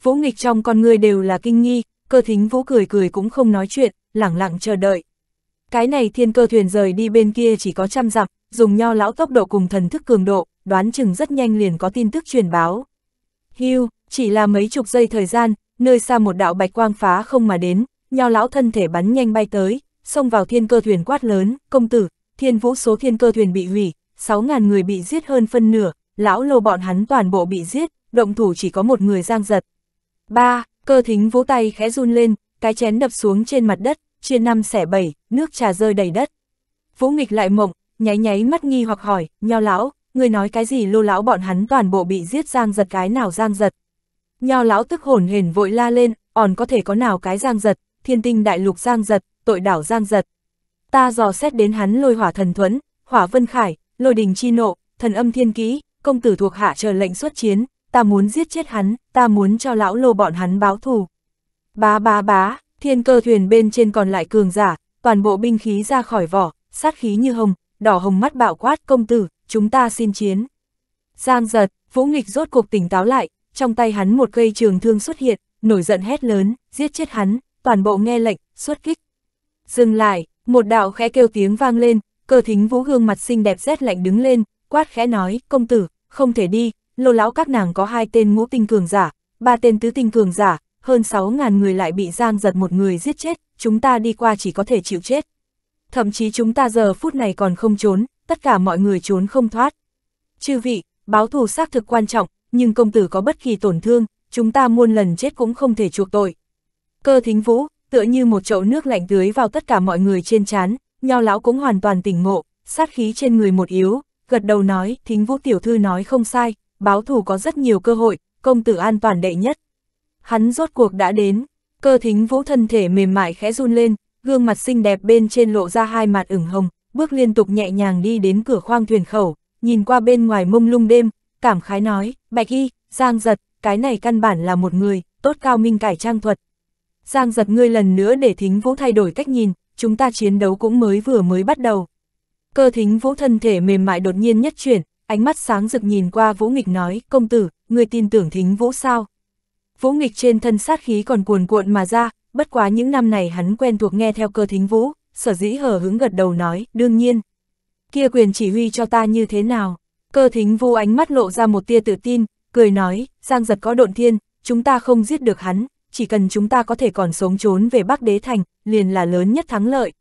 Vũ nghịch trong con người đều là kinh nghi, cơ thính vũ cười cười cũng không nói chuyện, lẳng lặng chờ đợi. Cái này thiên cơ thuyền rời đi bên kia chỉ có trăm dặm, dùng nho lão tốc độ cùng thần thức cường độ, đoán chừng rất nhanh liền có tin tức truyền báo. Hưu, chỉ là mấy chục giây thời gian, nơi xa một đạo bạch quang phá không mà đến, nho lão thân thể bắn nhanh bay tới, xông vào thiên cơ thuyền quát lớn, công tử, thiên vũ số thiên cơ thuyền bị hủy, 6.000 người bị giết hơn phân nửa, lão lô bọn hắn toàn bộ bị giết, động thủ chỉ có một người giang giật. ba Cơ thính vỗ tay khẽ run lên, cái chén đập xuống trên mặt đất, chia năm xẻ bảy, nước trà rơi đầy đất. Vũ nghịch lại mộng, nháy nháy mắt nghi hoặc hỏi, nho lão, người nói cái gì lô lão bọn hắn toàn bộ bị giết giang giật cái nào giang giật. Nho lão tức hồn hển vội la lên, còn có thể có nào cái giang giật, thiên tinh đại lục giang giật, tội đảo giang giật. Ta dò xét đến hắn lôi hỏa thần thuẫn, hỏa vân khải, lôi đình chi nộ, thần âm thiên ký công tử thuộc hạ chờ lệnh xuất chiến, ta muốn giết chết hắn, ta muốn cho lão lô bọn hắn báo thù. Bá bá bá, thiên cơ thuyền bên trên còn lại cường giả, toàn bộ binh khí ra khỏi vỏ, sát khí như hồng, đỏ hồng mắt bạo quát công tử, chúng ta xin chiến. Giang giật, vũ nghịch rốt cuộc tỉnh táo lại, trong tay hắn một cây trường thương xuất hiện, nổi giận hét lớn, giết chết hắn, toàn bộ nghe lệnh, xuất kích. Dừng lại, một đạo khẽ kêu tiếng vang lên, cơ thính vũ gương mặt xinh đẹp rét lạnh đứng lên, quát khẽ nói, công tử, không thể đi, lô lão các nàng có hai tên ngũ tinh cường giả, ba tên tứ tinh cường giả, hơn 6.000 người lại bị giang giật một người giết chết, chúng ta đi qua chỉ có thể chịu chết. Thậm chí chúng ta giờ phút này còn không trốn, tất cả mọi người trốn không thoát. Chư vị, báo thù xác thực quan trọng, nhưng công tử có bất kỳ tổn thương, chúng ta muôn lần chết cũng không thể chuộc tội. Cơ thính vũ, tựa như một chậu nước lạnh tưới vào tất cả mọi người trên chán, nho lão cũng hoàn toàn tỉnh ngộ, sát khí trên người một yếu, gật đầu nói, thính vũ tiểu thư nói không sai, báo thủ có rất nhiều cơ hội, công tử an toàn đệ nhất. Hắn rốt cuộc đã đến, cơ thính vũ thân thể mềm mại khẽ run lên, gương mặt xinh đẹp bên trên lộ ra hai mặt ửng hồng, bước liên tục nhẹ nhàng đi đến cửa khoang thuyền khẩu, nhìn qua bên ngoài mông lung đêm, cảm khái nói, bạch y, giang giật, cái này căn bản là một người, tốt cao minh cải trang thuật. Giang giật ngươi lần nữa để thính vũ thay đổi cách nhìn, chúng ta chiến đấu cũng mới vừa mới bắt đầu. Cơ thính vũ thân thể mềm mại đột nhiên nhất chuyển, ánh mắt sáng rực nhìn qua vũ nghịch nói, công tử, người tin tưởng thính vũ sao? Vũ nghịch trên thân sát khí còn cuồn cuộn mà ra, bất quá những năm này hắn quen thuộc nghe theo cơ thính vũ, sở dĩ hờ hứng gật đầu nói, đương nhiên. Kia quyền chỉ huy cho ta như thế nào? Cơ thính vũ ánh mắt lộ ra một tia tự tin, cười nói, giang giật có độn thiên, chúng ta không giết được hắn, chỉ cần chúng ta có thể còn sống trốn về Bắc Đế Thành, liền là lớn nhất thắng lợi.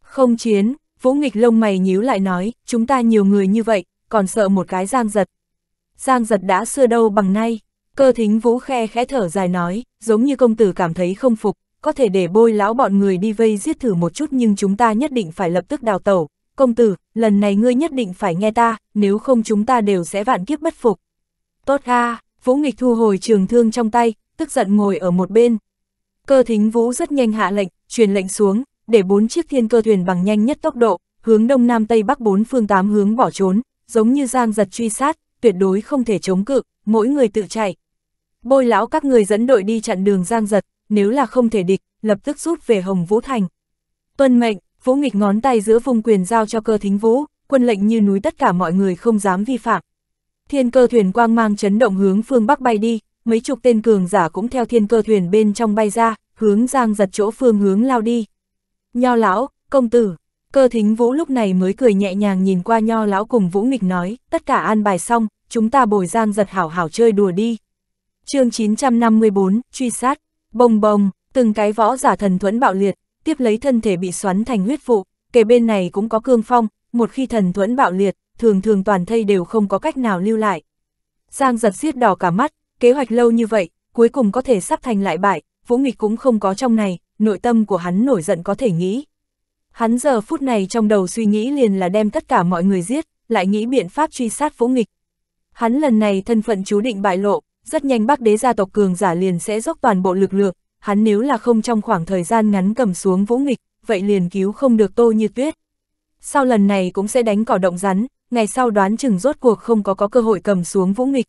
Không chiến, Vũ nghịch lông mày nhíu lại nói, chúng ta nhiều người như vậy, còn sợ một cái giang giật. Giang giật đã xưa đâu bằng nay, cơ thính vũ khe khẽ thở dài nói, giống như công tử cảm thấy không phục, có thể để bôi lão bọn người đi vây giết thử một chút nhưng chúng ta nhất định phải lập tức đào tẩu. Công tử, lần này ngươi nhất định phải nghe ta, nếu không chúng ta đều sẽ vạn kiếp bất phục. Tốt ha, Vũ nghịch thu hồi trường thương trong tay, tức giận ngồi ở một bên. Cơ thính Vũ rất nhanh hạ lệnh, truyền lệnh xuống, để bốn chiếc thiên cơ thuyền bằng nhanh nhất tốc độ, hướng đông nam tây bắc bốn phương tám hướng bỏ trốn, giống như giang giật truy sát, tuyệt đối không thể chống cự, mỗi người tự chạy. Bôi lão các người dẫn đội đi chặn đường giang giật, nếu là không thể địch, lập tức rút về Hồng Vũ Thành. Tuân mệnh, Vũ nghịch ngón tay giữa vùng quyền giao cho cơ thính Vũ, quân lệnh như núi tất cả mọi người không dám vi phạm. Thiên cơ thuyền quang mang chấn động hướng phương Bắc bay đi, mấy chục tên cường giả cũng theo thiên cơ thuyền bên trong bay ra, hướng giang giật chỗ phương hướng lao đi. Nho lão, công tử, cơ thính vũ lúc này mới cười nhẹ nhàng nhìn qua nho lão cùng vũ nghịch nói, tất cả an bài xong, chúng ta bồi giang giật hảo hảo chơi đùa đi. chương 954, truy sát, bồng bồng, từng cái võ giả thần thuẫn bạo liệt, tiếp lấy thân thể bị xoắn thành huyết vụ, kề bên này cũng có cương phong, một khi thần thuẫn bạo liệt, thường thường toàn thây đều không có cách nào lưu lại. Giang giật xiết đỏ cả mắt, kế hoạch lâu như vậy, cuối cùng có thể sắp thành lại bại, Vũ Nghịch cũng không có trong này, nội tâm của hắn nổi giận có thể nghĩ. Hắn giờ phút này trong đầu suy nghĩ liền là đem tất cả mọi người giết, lại nghĩ biện pháp truy sát vũ nghịch. Hắn lần này thân phận chú định bại lộ, rất nhanh bắc đế gia tộc cường giả liền sẽ dốc toàn bộ lực lượng, hắn nếu là không trong khoảng thời gian ngắn cầm xuống vũ nghịch, vậy liền cứu không được tô như tuyết. Sau lần này cũng sẽ đánh cỏ động rắn, ngày sau đoán chừng rốt cuộc không có có cơ hội cầm xuống vũ nghịch.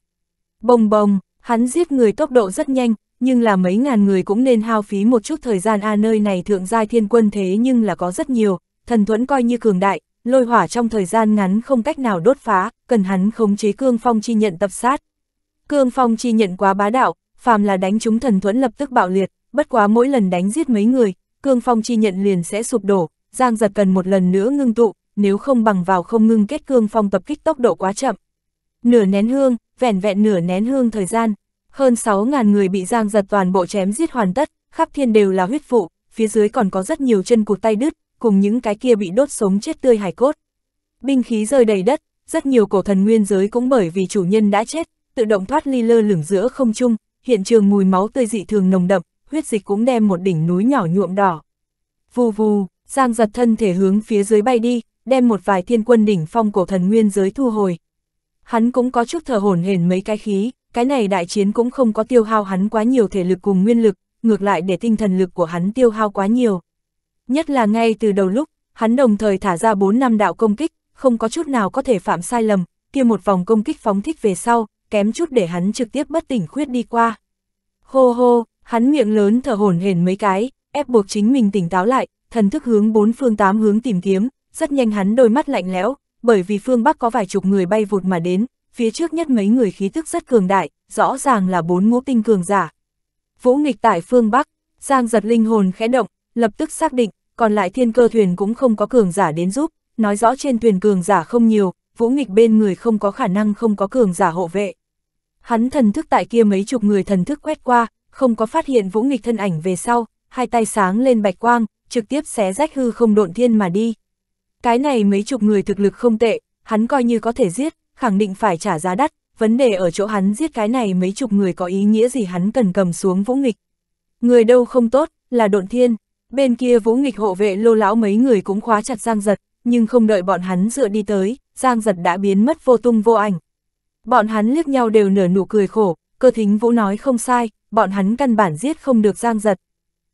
Bồng bồng, hắn giết người tốc độ rất nhanh, nhưng là mấy ngàn người cũng nên hao phí một chút thời gian a à nơi này thượng giai thiên quân thế nhưng là có rất nhiều, thần thuẫn coi như cường đại, lôi hỏa trong thời gian ngắn không cách nào đốt phá, cần hắn khống chế cương phong chi nhận tập sát. Cương phong chi nhận quá bá đạo, phàm là đánh chúng thần thuẫn lập tức bạo liệt, bất quá mỗi lần đánh giết mấy người, cương phong chi nhận liền sẽ sụp đổ, giang giật cần một lần nữa ngưng tụ, nếu không bằng vào không ngưng kết cương phong tập kích tốc độ quá chậm. Nửa nén hương, vẻn vẹn nửa nén hương thời gian, hơn 6.000 người bị Giang giật toàn bộ chém giết hoàn tất, khắp thiên đều là huyết vụ, phía dưới còn có rất nhiều chân cụt tay đứt, cùng những cái kia bị đốt sống chết tươi hải cốt. Binh khí rơi đầy đất, rất nhiều cổ thần nguyên giới cũng bởi vì chủ nhân đã chết, tự động thoát ly lơ lửng giữa không trung, hiện trường mùi máu tươi dị thường nồng đậm, huyết dịch cũng đem một đỉnh núi nhỏ nhuộm đỏ. Vù vù, Giang giật thân thể hướng phía dưới bay đi, đem một vài thiên quân đỉnh phong cổ thần nguyên giới thu hồi, hắn cũng có chút thở hổn hển mấy cái khí, cái này đại chiến cũng không có tiêu hao hắn quá nhiều thể lực cùng nguyên lực, ngược lại để tinh thần lực của hắn tiêu hao quá nhiều. Nhất là ngay từ đầu lúc, hắn đồng thời thả ra 4 năm đạo công kích, không có chút nào có thể phạm sai lầm, kia một vòng công kích phóng thích về sau, kém chút để hắn trực tiếp bất tỉnh khuyết đi qua. Hô hô, hắn miệng lớn thở hổn hển mấy cái, ép buộc chính mình tỉnh táo lại, thần thức hướng bốn phương tám hướng tìm kiếm, rất nhanh hắn đôi mắt lạnh lẽo, bởi vì phương Bắc có vài chục người bay vụt mà đến, phía trước nhất mấy người khí thức rất cường đại, rõ ràng là bốn ngũ tinh cường giả. Vũ nghịch tại phương Bắc, Giang giật linh hồn khẽ động, lập tức xác định, còn lại thiên cơ thuyền cũng không có cường giả đến giúp, nói rõ trên thuyền cường giả không nhiều, vũ nghịch bên người không có khả năng không có cường giả hộ vệ. Hắn thần thức tại kia mấy chục người thần thức quét qua, không có phát hiện vũ nghịch thân ảnh về sau, hai tay sáng lên bạch quang, trực tiếp xé rách hư không độn thiên mà đi. Cái này mấy chục người thực lực không tệ, hắn coi như có thể giết, khẳng định phải trả giá đắt, vấn đề ở chỗ hắn giết cái này mấy chục người có ý nghĩa gì hắn cần cầm xuống vũ nghịch. Người đâu không tốt, là độn thiên, bên kia vũ nghịch hộ vệ lô lão mấy người cũng khóa chặt giang giật, nhưng không đợi bọn hắn dựa đi tới, giang giật đã biến mất vô tung vô ảnh. Bọn hắn liếc nhau đều nở nụ cười khổ, cơ thính vũ nói không sai, bọn hắn căn bản giết không được giang giật.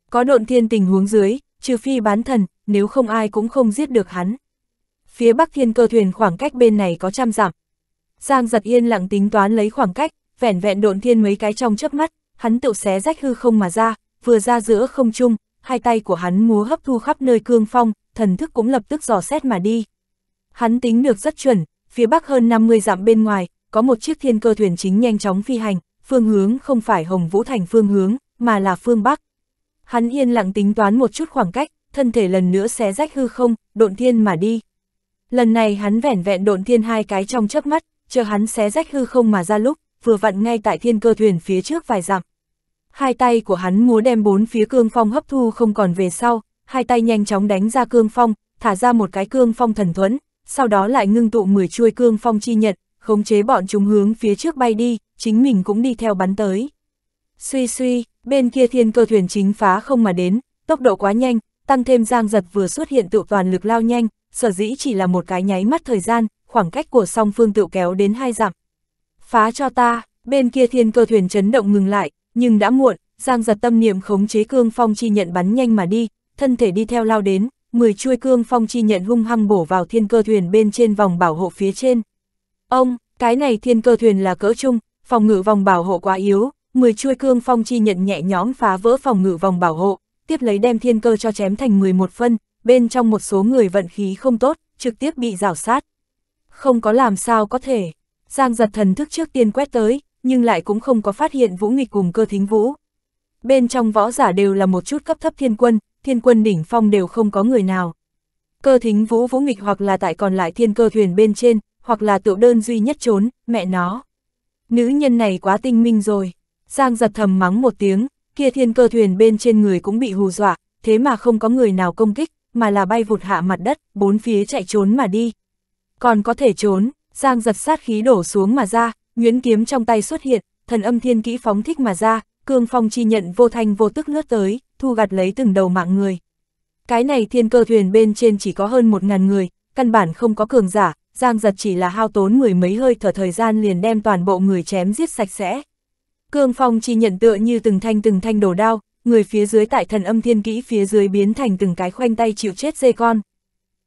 Có độn thiên tình huống dưới, trừ phi bán thần, nếu không ai cũng không giết được hắn. Phía bắc thiên cơ thuyền khoảng cách bên này có trăm dặm. Giang giật yên lặng tính toán lấy khoảng cách, vẻn vẹn độn thiên mấy cái trong chớp mắt, hắn tự xé rách hư không mà ra, vừa ra giữa không trung, hai tay của hắn múa hấp thu khắp nơi cương phong, thần thức cũng lập tức dò xét mà đi. Hắn tính được rất chuẩn, phía bắc hơn 50 dặm bên ngoài, có một chiếc thiên cơ thuyền chính nhanh chóng phi hành, phương hướng không phải Hồng Vũ Thành phương hướng, mà là phương Bắc. Hắn yên lặng tính toán một chút khoảng cách, thân thể lần nữa xé rách hư không, độn thiên mà đi. Lần này hắn vẻn vẹn độn thiên hai cái trong chớp mắt, chờ hắn xé rách hư không mà ra lúc, vừa vặn ngay tại thiên cơ thuyền phía trước vài dặm. Hai tay của hắn múa đem bốn phía cương phong hấp thu không còn về sau, hai tay nhanh chóng đánh ra cương phong, thả ra một cái cương phong thần thuẫn, sau đó lại ngưng tụ mười chuôi cương phong chi nhận, khống chế bọn chúng hướng phía trước bay đi, chính mình cũng đi theo bắn tới. Suy suy, bên kia thiên cơ thuyền chính phá không mà đến, tốc độ quá nhanh, tăng thêm giang giật vừa xuất hiện tự toàn lực lao nhanh, sở dĩ chỉ là một cái nháy mắt thời gian, khoảng cách của song phương tự kéo đến hai dặm. Phá cho ta, bên kia thiên cơ thuyền chấn động ngừng lại, nhưng đã muộn, giang giật tâm niệm khống chế cương phong chi nhận bắn nhanh mà đi, thân thể đi theo lao đến, mười chuôi cương phong chi nhận hung hăng bổ vào thiên cơ thuyền bên trên vòng bảo hộ phía trên. Ông, cái này thiên cơ thuyền là cỡ chung, phòng ngự vòng bảo hộ quá yếu, 10 chuôi cương phong chi nhận nhẹ nhóm phá vỡ phòng ngự vòng bảo hộ, tiếp lấy đem thiên cơ cho chém thành 11 phân, bên trong một số người vận khí không tốt, trực tiếp bị rào sát. Không có làm sao có thể, Giang giật thần thức trước tiên quét tới, nhưng lại cũng không có phát hiện vũ nghịch cùng cơ thính vũ. Bên trong võ giả đều là một chút cấp thấp thiên quân, thiên quân đỉnh phong đều không có người nào. Cơ thính vũ vũ nghịch hoặc là tại còn lại thiên cơ thuyền bên trên, hoặc là tựu đơn duy nhất trốn, mẹ nó. Nữ nhân này quá tinh minh rồi. Giang giật thầm mắng một tiếng, kia thiên cơ thuyền bên trên người cũng bị hù dọa, thế mà không có người nào công kích, mà là bay vụt hạ mặt đất, bốn phía chạy trốn mà đi. Còn có thể trốn, Giang giật sát khí đổ xuống mà ra, nguyễn kiếm trong tay xuất hiện, thần âm thiên kỹ phóng thích mà ra, cương phong chi nhận vô thanh vô tức lướt tới, thu gặt lấy từng đầu mạng người. Cái này thiên cơ thuyền bên trên chỉ có hơn một ngàn người, căn bản không có cường giả, Giang giật chỉ là hao tốn mười mấy hơi thở thời gian liền đem toàn bộ người chém giết sạch sẽ. Cương phong chi nhận tựa như từng thanh từng thanh đổ đao, người phía dưới tại thần âm thiên kỹ phía dưới biến thành từng cái khoanh tay chịu chết dê con.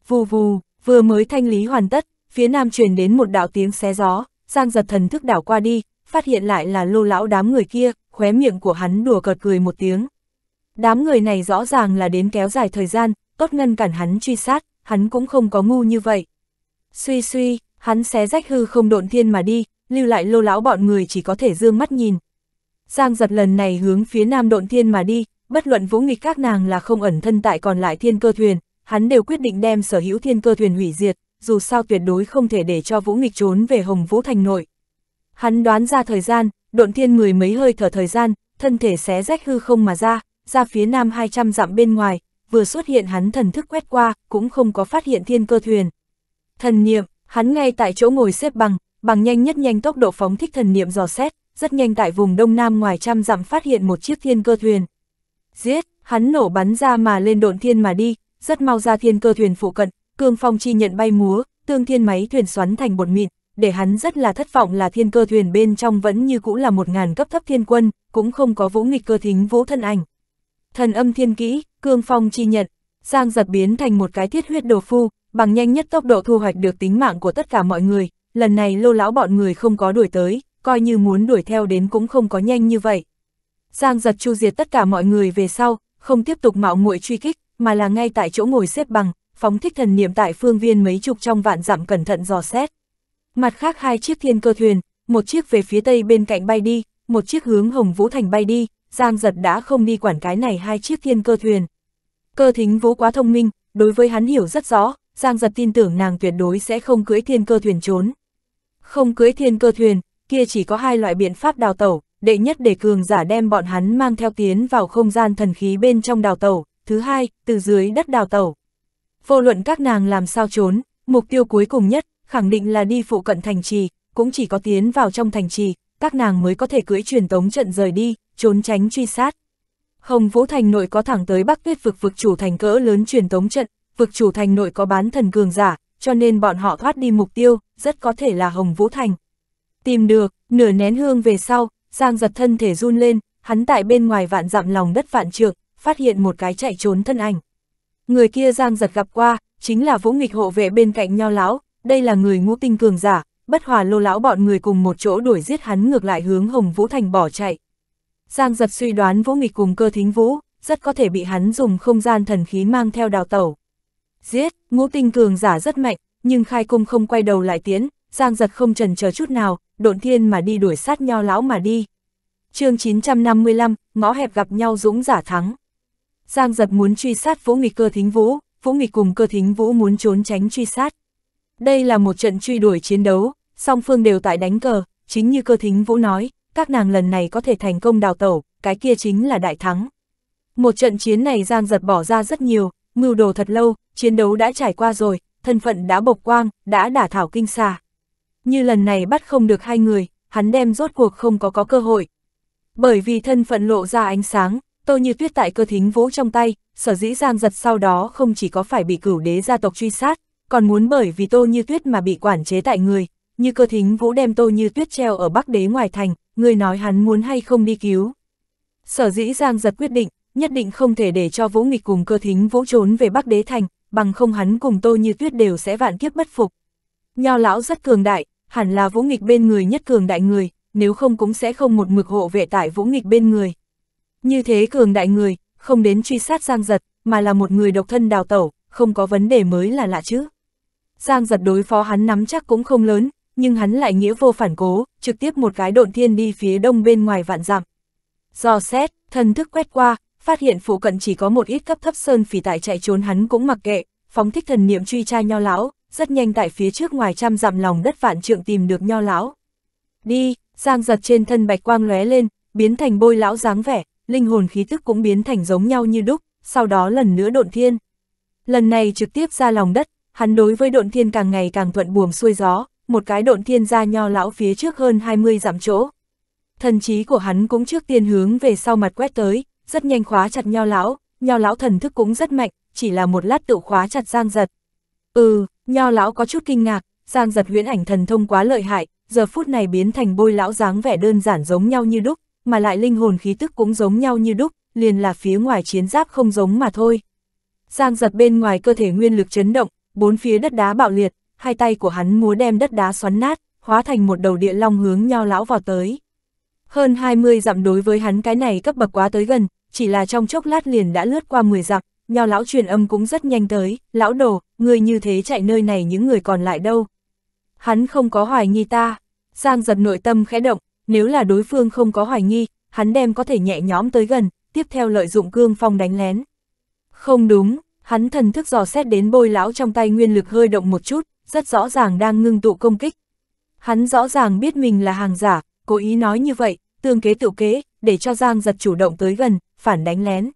Vù vù, vừa mới thanh lý hoàn tất, phía nam truyền đến một đạo tiếng xé gió, Giang giật thần thức đảo qua đi, phát hiện lại là lô lão đám người kia, khóe miệng của hắn đùa cợt cười một tiếng. Đám người này rõ ràng là đến kéo dài thời gian, tốt ngăn cản hắn truy sát, hắn cũng không có ngu như vậy. Suy suy, hắn xé rách hư không độn thiên mà đi, lưu lại lô lão bọn người chỉ có thể dương mắt nhìn, Giang giật lần này hướng phía nam độn thiên mà đi, bất luận vũ nghịch các nàng là không ẩn thân tại còn lại thiên cơ thuyền, hắn đều quyết định đem sở hữu thiên cơ thuyền hủy diệt, dù sao tuyệt đối không thể để cho vũ nghịch trốn về Hồng Vũ Thành nội. Hắn đoán ra thời gian, độn thiên mười mấy hơi thở thời gian, thân thể xé rách hư không mà ra, ra phía nam 200 dặm bên ngoài, vừa xuất hiện hắn thần thức quét qua, cũng không có phát hiện thiên cơ thuyền. Thần niệm, hắn ngay tại chỗ ngồi xếp bằng, bằng nhanh nhất nhanh tốc độ phóng thích thần niệm dò xét, rất nhanh tại vùng đông nam ngoài trăm dặm phát hiện một chiếc thiên cơ thuyền. Giết, hắn nổ bắn ra mà lên độn thiên mà đi, rất mau ra thiên cơ thuyền phụ cận, cương phong chi nhận bay múa, tương thiên máy thuyền xoắn thành bột mịn, để hắn rất là thất vọng là thiên cơ thuyền bên trong vẫn như cũ là một ngàn cấp thấp thiên quân, cũng không có vũ nghịch cơ thính vũ thân ảnh. Thần âm thiên kỹ, cương phong chi nhận, Giang giật biến thành một cái thiết huyết đồ phu, bằng nhanh nhất tốc độ thu hoạch được tính mạng của tất cả mọi người, lần này lô lão bọn người không có đuổi tới, coi như muốn đuổi theo đến cũng không có nhanh như vậy. Giang giật chu diệt tất cả mọi người về sau, không tiếp tục mạo muội truy kích, mà là ngay tại chỗ ngồi xếp bằng, phóng thích thần niệm tại phương viên mấy chục trong vạn dặm cẩn thận dò xét. Mặt khác hai chiếc thiên cơ thuyền, một chiếc về phía tây bên cạnh bay đi, một chiếc hướng Hồng Vũ Thành bay đi, Giang Giật đã không đi quản cái này hai chiếc thiên cơ thuyền. Cơ thính vũ quá thông minh, đối với hắn hiểu rất rõ, Giang Giật tin tưởng nàng tuyệt đối sẽ không cưới thiên cơ thuyền trốn. Không cưới thiên cơ thuyền, kia chỉ có hai loại biện pháp đào tẩu, đệ nhất để cường giả đem bọn hắn mang theo tiến vào không gian thần khí bên trong đào tẩu, thứ hai, từ dưới đất đào tẩu. Vô luận các nàng làm sao trốn, mục tiêu cuối cùng nhất, khẳng định là đi phụ cận thành trì, cũng chỉ có tiến vào trong thành trì, các nàng mới có thể cưỡi truyền tống trận rời đi, trốn tránh truy sát. Hồng Vũ Thành nội có thẳng tới Bắc Tuyết vực vực chủ thành cỡ lớn truyền tống trận, vực chủ thành nội có bán thần cường giả, cho nên bọn họ thoát đi mục tiêu, rất có thể là Hồng Vũ Thành. Tìm được, nửa nén hương về sau, Giang giật thân thể run lên, hắn tại bên ngoài vạn dặm lòng đất vạn trượng, phát hiện một cái chạy trốn thân ảnh. Người kia Giang giật gặp qua, chính là vũ nghịch hộ vệ bên cạnh nho lão, đây là người ngũ tinh cường giả, bất hòa lô lão bọn người cùng một chỗ đuổi giết hắn ngược lại hướng Hồng Vũ Thành bỏ chạy. Giang giật suy đoán vũ nghịch cùng cơ thính vũ, rất có thể bị hắn dùng không gian thần khí mang theo đào tẩu. Giết, ngũ tinh cường giả rất mạnh, nhưng khai cung không quay đầu lại tiến, Giang giật không trần chờ chút nào, độn thiên mà đi đuổi sát nho lão mà đi. chương 955, ngõ hẹp gặp nhau dũng giả thắng. Giang giật muốn truy sát vũ nghịch cơ thính vũ, vũ nghịch cùng cơ thính vũ muốn trốn tránh truy sát. Đây là một trận truy đuổi chiến đấu, song phương đều tại đánh cờ, chính như cơ thính vũ nói, các nàng lần này có thể thành công đào tẩu, cái kia chính là đại thắng. Một trận chiến này Giang giật bỏ ra rất nhiều, mưu đồ thật lâu, chiến đấu đã trải qua rồi, thân phận đã bộc quang, đã đả thảo kinh xà như lần này bắt không được hai người, hắn đem rốt cuộc không có có cơ hội. Bởi vì thân phận lộ ra ánh sáng, Tô Như Tuyết tại cơ thính vũ trong tay, sở dĩ Giang Giật sau đó không chỉ có phải bị cửu đế gia tộc truy sát, còn muốn bởi vì Tô Như Tuyết mà bị quản chế tại người, như cơ thính vũ đem Tô Như Tuyết treo ở Bắc Đế ngoài thành, người nói hắn muốn hay không đi cứu. Sở dĩ Giang Giật quyết định, nhất định không thể để cho Vũ Nghịch cùng cơ thính vũ trốn về Bắc Đế thành, bằng không hắn cùng Tô Như Tuyết đều sẽ vạn kiếp bất phục. Nho lão rất cường đại, hẳn là vũ nghịch bên người nhất cường đại người, nếu không cũng sẽ không một mực hộ vệ tại vũ nghịch bên người. Như thế cường đại người, không đến truy sát Giang Giật, mà là một người độc thân đào tẩu, không có vấn đề mới là lạ chứ. Giang Giật đối phó hắn nắm chắc cũng không lớn, nhưng hắn lại nghĩa vô phản cố, trực tiếp một cái độn thiên đi phía đông bên ngoài vạn dặm. Do xét, thần thức quét qua, phát hiện phụ cận chỉ có một ít cấp thấp sơn phỉ tại chạy trốn hắn cũng mặc kệ, phóng thích thần niệm truy tra nho lão, rất nhanh tại phía trước ngoài trăm dặm lòng đất vạn trượng tìm được nho lão. Đi, giang giật trên thân bạch quang lóe lên, biến thành bôi lão dáng vẻ, linh hồn khí tức cũng biến thành giống nhau như đúc, sau đó lần nữa độn thiên. Lần này trực tiếp ra lòng đất, hắn đối với độn thiên càng ngày càng thuận buồm xuôi gió, một cái độn thiên ra nho lão phía trước hơn 20 dặm chỗ. Thần trí của hắn cũng trước tiên hướng về sau mặt quét tới, rất nhanh khóa chặt nho lão, nho lão thần thức cũng rất mạnh, chỉ là một lát tự khóa chặt giang giật. Ừ, Nho lão có chút kinh ngạc, Giang giật huyễn ảnh thần thông quá lợi hại, giờ phút này biến thành bôi lão dáng vẻ đơn giản giống nhau như đúc, mà lại linh hồn khí tức cũng giống nhau như đúc, liền là phía ngoài chiến giáp không giống mà thôi. Giang giật bên ngoài cơ thể nguyên lực chấn động, bốn phía đất đá bạo liệt, hai tay của hắn múa đem đất đá xoắn nát, hóa thành một đầu địa long hướng nho lão vào tới. Hơn 20 dặm đối với hắn cái này cấp bậc quá tới gần, chỉ là trong chốc lát liền đã lướt qua 10 dặm, nho lão truyền âm cũng rất nhanh tới, lão đồ người như thế chạy nơi này những người còn lại đâu. Hắn không có hoài nghi ta, Giang giật nội tâm khẽ động, nếu là đối phương không có hoài nghi, hắn đem có thể nhẹ nhõm tới gần, tiếp theo lợi dụng cương phong đánh lén. Không đúng, hắn thần thức dò xét đến bôi lão trong tay nguyên lực hơi động một chút, rất rõ ràng đang ngưng tụ công kích. Hắn rõ ràng biết mình là hàng giả, cố ý nói như vậy, tương kế tự kế, để cho Giang giật chủ động tới gần, phản đánh lén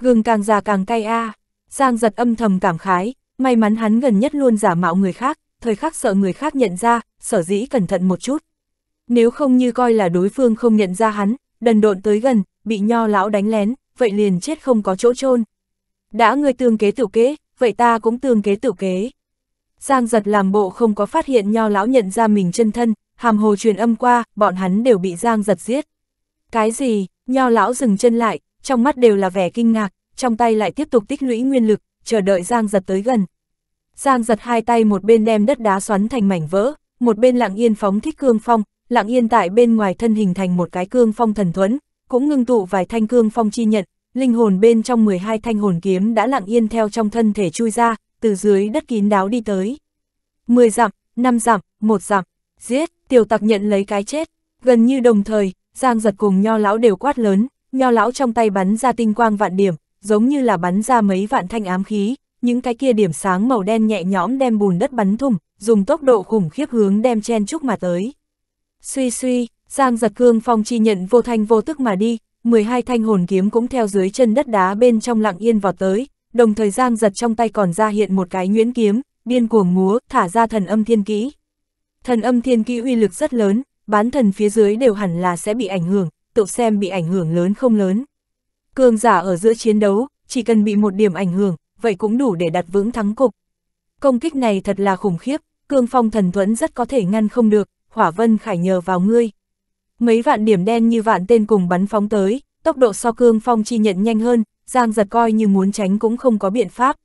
gừng càng già càng cay a. À. Giang giật âm thầm cảm khái, may mắn hắn gần nhất luôn giả mạo người khác, thời khắc sợ người khác nhận ra, sở dĩ cẩn thận một chút. Nếu không như coi là đối phương không nhận ra hắn, đần độn tới gần, bị nho lão đánh lén, vậy liền chết không có chỗ chôn Đã người tương kế tiểu kế, vậy ta cũng tương kế tiểu kế. Giang giật làm bộ không có phát hiện nho lão nhận ra mình chân thân, hàm hồ truyền âm qua, bọn hắn đều bị Giang giật giết. Cái gì, nho lão dừng chân lại, trong mắt đều là vẻ kinh ngạc, trong tay lại tiếp tục tích lũy nguyên lực, chờ đợi Giang giật tới gần. Giang giật hai tay một bên đem đất đá xoắn thành mảnh vỡ, một bên lặng yên phóng thích cương phong, lặng yên tại bên ngoài thân hình thành một cái cương phong thần thuẫn, cũng ngưng tụ vài thanh cương phong chi nhận, linh hồn bên trong 12 thanh hồn kiếm đã lặng yên theo trong thân thể chui ra, từ dưới đất kín đáo đi tới. 10 dặm, 5 dặm, 1 dặm, giết, tiểu tặc nhận lấy cái chết, gần như đồng thời, Giang giật cùng nho lão đều quát lớn, nho lão trong tay bắn ra tinh quang vạn điểm, giống như là bắn ra mấy vạn thanh ám khí, những cái kia điểm sáng màu đen nhẹ nhõm đem bùn đất bắn thùng, dùng tốc độ khủng khiếp hướng đem chen chúc mà tới. Suy suy, Giang giật cương phong chi nhận vô thanh vô tức mà đi, 12 thanh hồn kiếm cũng theo dưới chân đất đá bên trong lặng yên vọt tới, đồng thời Giang giật trong tay còn ra hiện một cái nhuyễn kiếm, điên cuồng múa, thả ra thần âm thiên kỹ. Thần âm thiên kỹ uy lực rất lớn, bán thần phía dưới đều hẳn là sẽ bị ảnh hưởng, tự xem bị ảnh hưởng lớn không lớn. Cường giả ở giữa chiến đấu, chỉ cần bị một điểm ảnh hưởng, vậy cũng đủ để đặt vững thắng cục. Công kích này thật là khủng khiếp, cương phong thần thuẫn rất có thể ngăn không được, hỏa vân khải nhờ vào ngươi. Mấy vạn điểm đen như vạn tên cùng bắn phóng tới, tốc độ so cương phong chi nhận nhanh hơn, giang giật coi như muốn tránh cũng không có biện pháp.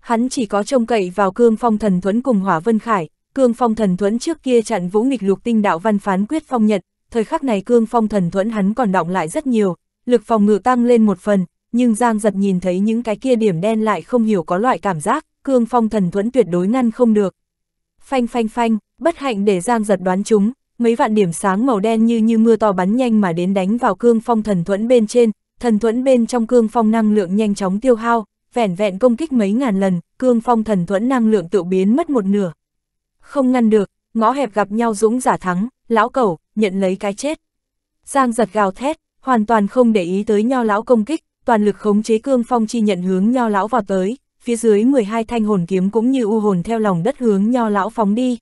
Hắn chỉ có trông cậy vào cương phong thần thuẫn cùng hỏa vân khải, cương phong thần thuẫn trước kia chặn vũ nghịch lục tinh đạo văn phán quyết phong nhận thời khắc này cương phong thần thuẫn hắn còn động lại rất nhiều, lực phòng ngự tăng lên một phần, nhưng Giang giật nhìn thấy những cái kia điểm đen lại không hiểu có loại cảm giác, cương phong thần thuẫn tuyệt đối ngăn không được. Phanh phanh phanh, bất hạnh để Giang giật đoán chúng, mấy vạn điểm sáng màu đen như như mưa to bắn nhanh mà đến đánh vào cương phong thần thuẫn bên trên, thần thuẫn bên trong cương phong năng lượng nhanh chóng tiêu hao, vẻn vẹn công kích mấy ngàn lần, cương phong thần thuẫn năng lượng tự biến mất một nửa. Không ngăn được, ngõ hẹp gặp nhau dũng giả thắng, lão cẩu, nhận lấy cái chết. Giang giật gào thét, hoàn toàn không để ý tới nho lão công kích, toàn lực khống chế cương phong chi nhận hướng nho lão vào tới, phía dưới 12 thanh hồn kiếm cũng như u hồn theo lòng đất hướng nho lão phóng đi.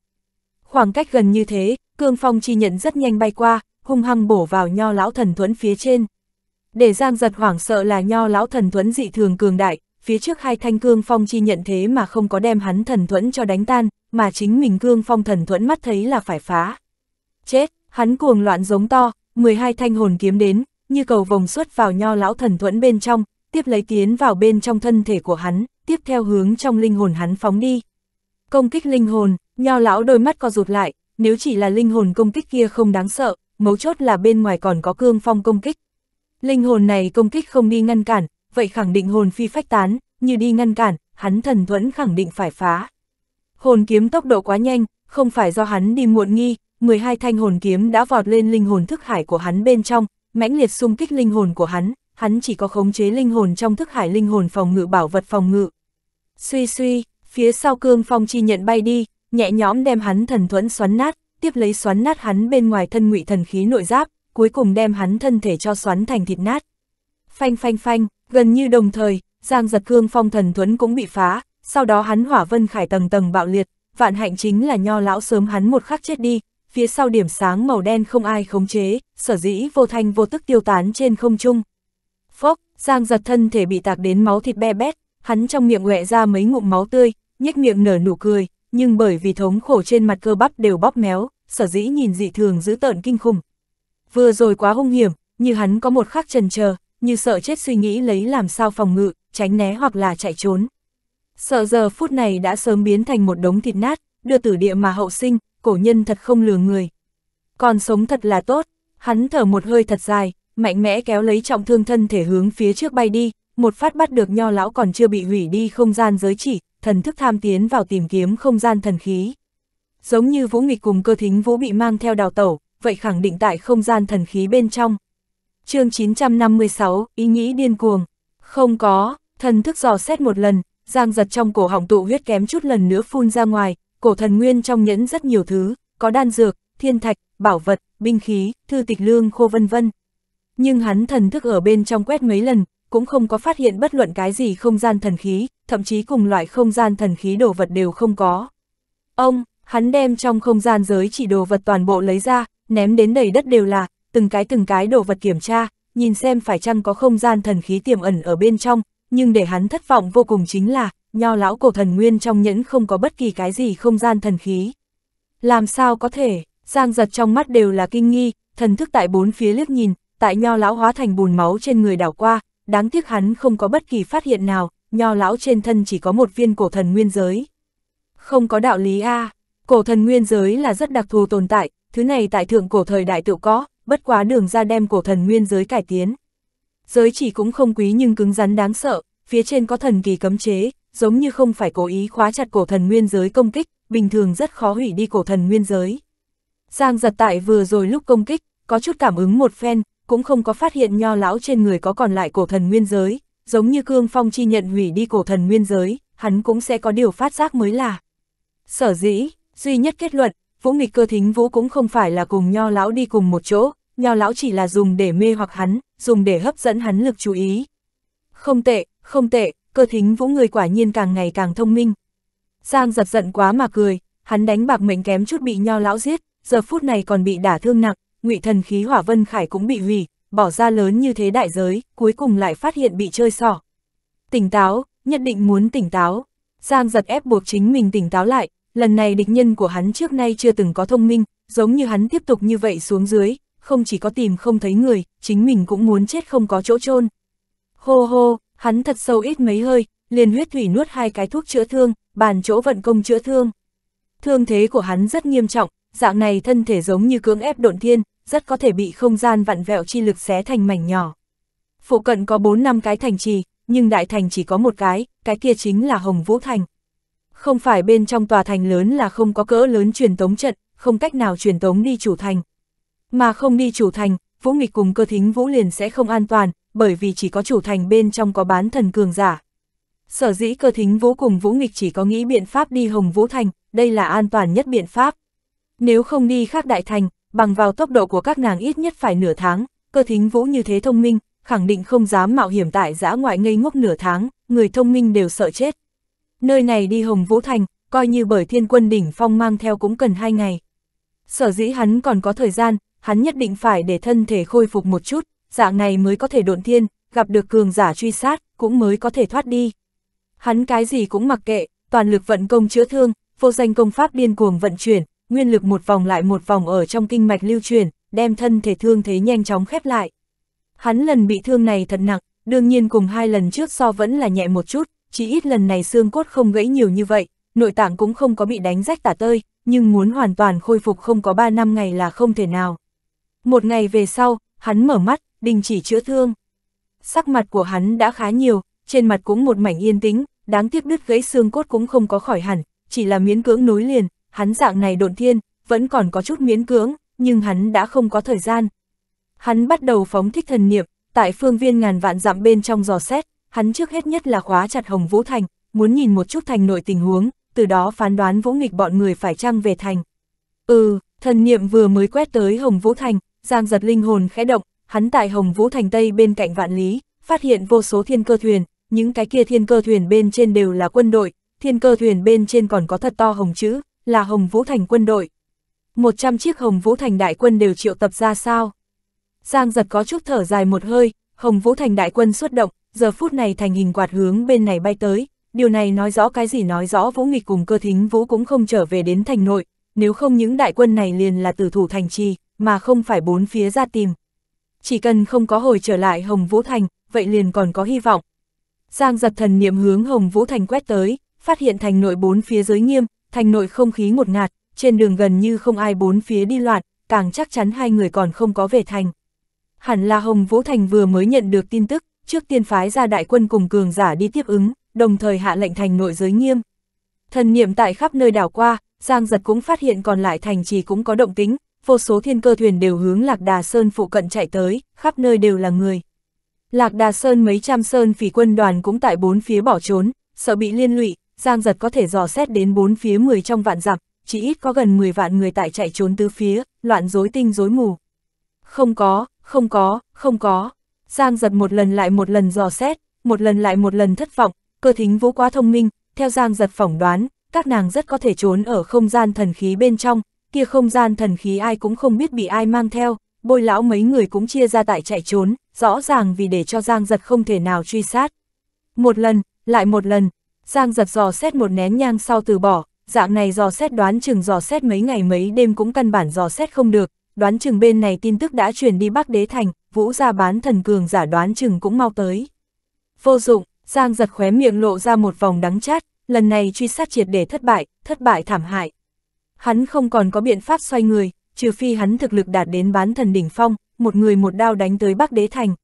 Khoảng cách gần như thế, cương phong chi nhận rất nhanh bay qua, hung hăng bổ vào nho lão thần thuẫn phía trên. Để Giang giật hoảng sợ là nho lão thần thuẫn dị thường cường đại, phía trước hai thanh cương phong chi nhận thế mà không có đem hắn thần thuẫn cho đánh tan, mà chính mình cương phong thần thuẫn mắt thấy là phải phá. Chết! hắn cuồng loạn giống to, 12 thanh hồn kiếm đến, như cầu vòng xuất vào nho lão thần thuẫn bên trong, tiếp lấy tiến vào bên trong thân thể của hắn, tiếp theo hướng trong linh hồn hắn phóng đi. Công kích linh hồn, nho lão đôi mắt co rụt lại, nếu chỉ là linh hồn công kích kia không đáng sợ, mấu chốt là bên ngoài còn có cương phong công kích. Linh hồn này công kích không đi ngăn cản, vậy khẳng định hồn phi phách tán, như đi ngăn cản, hắn thần thuẫn khẳng định phải phá. Hồn kiếm tốc độ quá nhanh, không phải do hắn đi muộn nghi, 12 thanh hồn kiếm đã vọt lên linh hồn thức hải của hắn bên trong, mãnh liệt xung kích linh hồn của hắn, hắn chỉ có khống chế linh hồn trong thức hải linh hồn phòng ngự bảo vật phòng ngự. Suy suy, phía sau cương phong chi nhận bay đi, nhẹ nhõm đem hắn thần thuẫn xoắn nát, tiếp lấy xoắn nát hắn bên ngoài thân ngụy thần khí nội giáp, cuối cùng đem hắn thân thể cho xoắn thành thịt nát. Phanh phanh phanh, gần như đồng thời, Giang giật cương phong thần thuẫn cũng bị phá, sau đó hắn hỏa vân khải tầng tầng bạo liệt, vạn hạnh chính là nho lão sớm hắn một khắc chết đi, phía sau điểm sáng màu đen không ai khống chế, sở dĩ vô thanh vô tức tiêu tán trên không trung. Phốc, Giang giật thân thể bị tạc đến máu thịt be bét, hắn trong miệng quẹ ra mấy ngụm máu tươi, nhếch miệng nở nụ cười, nhưng bởi vì thống khổ trên mặt cơ bắp đều bóp méo, sở dĩ nhìn dị thường dữ tợn kinh khủng. Vừa rồi quá hung hiểm, như hắn có một khắc trần chờ, như sợ chết suy nghĩ lấy làm sao phòng ngự, tránh né hoặc là chạy trốn. Sợ giờ phút này đã sớm biến thành một đống thịt nát, đưa tử địa mà hậu sinh, cổ nhân thật không lừa người. Còn sống thật là tốt, hắn thở một hơi thật dài, mạnh mẽ kéo lấy trọng thương thân thể hướng phía trước bay đi, một phát bắt được nho lão còn chưa bị hủy đi không gian giới chỉ, thần thức tham tiến vào tìm kiếm không gian thần khí. Giống như vũ nghịch cùng cơ thính vũ bị mang theo đào tẩu, vậy khẳng định tại không gian thần khí bên trong. chương 956, ý nghĩ điên cuồng. Không có, thần thức dò xét một lần, giang giật trong cổ họng tụ huyết kém chút lần nữa phun ra ngoài, cổ thần nguyên trong nhẫn rất nhiều thứ, có đan dược, thiên thạch, bảo vật, binh khí, thư tịch lương khô vân vân. Nhưng hắn thần thức ở bên trong quét mấy lần, cũng không có phát hiện bất luận cái gì không gian thần khí, thậm chí cùng loại không gian thần khí đồ vật đều không có. Ông, hắn đem trong không gian giới chỉ đồ vật toàn bộ lấy ra, ném đến đầy đất đều là, từng cái từng cái đồ vật kiểm tra, nhìn xem phải chăng có không gian thần khí tiềm ẩn ở bên trong, nhưng để hắn thất vọng vô cùng chính là, nho lão cổ thần nguyên trong nhẫn không có bất kỳ cái gì không gian thần khí. Làm sao có thể, giang giật trong mắt đều là kinh nghi, thần thức tại bốn phía liếc nhìn, tại nho lão hóa thành bùn máu trên người đảo qua, đáng tiếc hắn không có bất kỳ phát hiện nào, nho lão trên thân chỉ có một viên cổ thần nguyên giới. Không có đạo lý a cổ thần nguyên giới là rất đặc thù tồn tại, thứ này tại thượng cổ thời đại tự có, bất quá đường ra đem cổ thần nguyên giới cải tiến. Giới chỉ cũng không quý nhưng cứng rắn đáng sợ, phía trên có thần kỳ cấm chế, giống như không phải cố ý khóa chặt cổ thần nguyên giới công kích, bình thường rất khó hủy đi cổ thần nguyên giới. Giang giật tại vừa rồi lúc công kích, có chút cảm ứng một phen, cũng không có phát hiện nho lão trên người có còn lại cổ thần nguyên giới, giống như cương phong chi nhận hủy đi cổ thần nguyên giới, hắn cũng sẽ có điều phát giác mới là. Sở dĩ, duy nhất kết luận, vũ nghịch cơ thính vũ cũng không phải là cùng nho lão đi cùng một chỗ, nho lão chỉ là dùng để mê hoặc hắn, dùng để hấp dẫn hắn lực chú ý. Không tệ, không tệ, cơ thính vũ người quả nhiên càng ngày càng thông minh. Giang giật giận quá mà cười, hắn đánh bạc mệnh kém chút bị nho lão giết, giờ phút này còn bị đả thương nặng, ngụy thần khí hỏa vân khải cũng bị hủy, bỏ ra lớn như thế đại giới, cuối cùng lại phát hiện bị chơi xỏ. Tỉnh táo, nhất định muốn tỉnh táo. Giang giật ép buộc chính mình tỉnh táo lại, lần này địch nhân của hắn trước nay chưa từng có thông minh, giống như hắn tiếp tục như vậy xuống dưới, không chỉ có tìm không thấy người, chính mình cũng muốn chết không có chỗ chôn. Hô hô, Hắn thật sâu ít mấy hơi, liền huyết thủy nuốt hai cái thuốc chữa thương, bàn chỗ vận công chữa thương. Thương thế của hắn rất nghiêm trọng, dạng này thân thể giống như cưỡng ép độn thiên, rất có thể bị không gian vặn vẹo chi lực xé thành mảnh nhỏ. Phụ cận có 4 năm cái thành trì, nhưng đại thành chỉ có một cái, cái kia chính là Hồng Vũ Thành. Không phải bên trong tòa thành lớn là không có cỡ lớn truyền tống trận, không cách nào truyền tống đi chủ thành. Mà không đi chủ thành, Vũ Nghịch cùng cơ thính Vũ liền sẽ không an toàn, bởi vì chỉ có chủ thành bên trong có bán thần cường giả. Sở dĩ cơ thính vũ cùng vũ nghịch chỉ có nghĩ biện pháp đi Hồng Vũ Thành, đây là an toàn nhất biện pháp. Nếu không đi khác đại thành, bằng vào tốc độ của các nàng ít nhất phải nửa tháng, cơ thính vũ như thế thông minh, khẳng định không dám mạo hiểm tại giã ngoại ngây ngốc nửa tháng, người thông minh đều sợ chết. Nơi này đi Hồng Vũ Thành, coi như bởi thiên quân đỉnh phong mang theo cũng cần hai ngày. Sở dĩ hắn còn có thời gian, hắn nhất định phải để thân thể khôi phục một chút, dạng này mới có thể độn thiên, gặp được cường giả truy sát, cũng mới có thể thoát đi. Hắn cái gì cũng mặc kệ, toàn lực vận công chữa thương, vô danh công pháp điên cuồng vận chuyển, nguyên lực một vòng lại một vòng ở trong kinh mạch lưu truyền, đem thân thể thương thế nhanh chóng khép lại. Hắn lần bị thương này thật nặng, đương nhiên cùng hai lần trước so vẫn là nhẹ một chút, chỉ ít lần này xương cốt không gãy nhiều như vậy, nội tạng cũng không có bị đánh rách tả tơi, nhưng muốn hoàn toàn khôi phục không có 3 năm ngày là không thể nào. Một ngày về sau, hắn mở mắt, đình chỉ chữa thương. Sắc mặt của hắn đã khá nhiều, trên mặt cũng một mảnh yên tĩnh, đáng tiếc đứt gãy xương cốt cũng không có khỏi hẳn, chỉ là miễn cưỡng nối liền, hắn dạng này độn thiên, vẫn còn có chút miễn cưỡng, nhưng hắn đã không có thời gian. Hắn bắt đầu phóng thích thần niệm, tại phương viên ngàn vạn dặm bên trong giò xét, hắn trước hết nhất là khóa chặt Hồng Vũ Thành, muốn nhìn một chút thành nội tình huống, từ đó phán đoán vũ nghịch bọn người phải chăng về thành. Ừ, thần niệm vừa mới quét tới Hồng Vũ Thành, Giang giật linh hồn khẽ động, hắn tại Hồng Vũ Thành Tây bên cạnh Vạn Lý, phát hiện vô số thiên cơ thuyền, những cái kia thiên cơ thuyền bên trên đều là quân đội, thiên cơ thuyền bên trên còn có thật to hồng chữ, là Hồng Vũ Thành quân đội. 100 chiếc Hồng Vũ Thành đại quân đều triệu tập ra sao? Giang giật có chút thở dài một hơi, Hồng Vũ Thành đại quân xuất động, giờ phút này thành hình quạt hướng bên này bay tới, điều này nói rõ cái gì nói rõ Vũ Nghịch cùng cơ thính Vũ cũng không trở về đến thành nội, nếu không những đại quân này liền là tử thủ thành trì, mà không phải bốn phía ra tìm chỉ cần không có hồi trở lại Hồng Vũ Thành, vậy liền còn có hy vọng. Giang giật thần niệm hướng Hồng Vũ Thành quét tới, phát hiện thành nội bốn phía giới nghiêm, thành nội không khí ngột ngạt, trên đường gần như không ai bốn phía đi loạn, càng chắc chắn hai người còn không có về thành. Hẳn là Hồng Vũ Thành vừa mới nhận được tin tức, trước tiên phái ra đại quân cùng cường giả đi tiếp ứng, đồng thời hạ lệnh thành nội giới nghiêm. Thần niệm tại khắp nơi đảo qua, Giang giật cũng phát hiện còn lại thành trì cũng có động tính, vô số thiên cơ thuyền đều hướng Lạc Đà Sơn phụ cận chạy tới, khắp nơi đều là người. Lạc Đà Sơn mấy trăm sơn phỉ quân đoàn cũng tại bốn phía bỏ trốn, sợ bị liên lụy, Giang Giật có thể dò xét đến bốn phía 10 trong vạn dặm, chỉ ít có gần 10 vạn người tại chạy trốn tứ phía, loạn rối tinh rối mù. Không có, không có, không có. Giang Giật một lần lại một lần dò xét, một lần lại một lần thất vọng, cơ thính vũ quá thông minh, theo Giang Giật phỏng đoán, các nàng rất có thể trốn ở không gian thần khí bên trong, kia không gian thần khí ai cũng không biết bị ai mang theo, bôi lão mấy người cũng chia ra tại chạy trốn, rõ ràng vì để cho Giang giật không thể nào truy sát. Một lần, lại một lần, Giang giật dò xét một nén nhang sau từ bỏ, dạng này dò xét đoán chừng dò xét mấy ngày mấy đêm cũng căn bản dò xét không được, đoán chừng bên này tin tức đã truyền đi Bắc Đế Thành, vũ ra bán thần cường giả đoán chừng cũng mau tới. Vô dụng, Giang giật khóe miệng lộ ra một vòng đắng chát, lần này truy sát triệt để thất bại, thất bại thảm hại, Hắn không còn có biện pháp xoay người, trừ phi hắn thực lực đạt đến bán thần đỉnh phong, một người một đao đánh tới Bắc Đế Thành.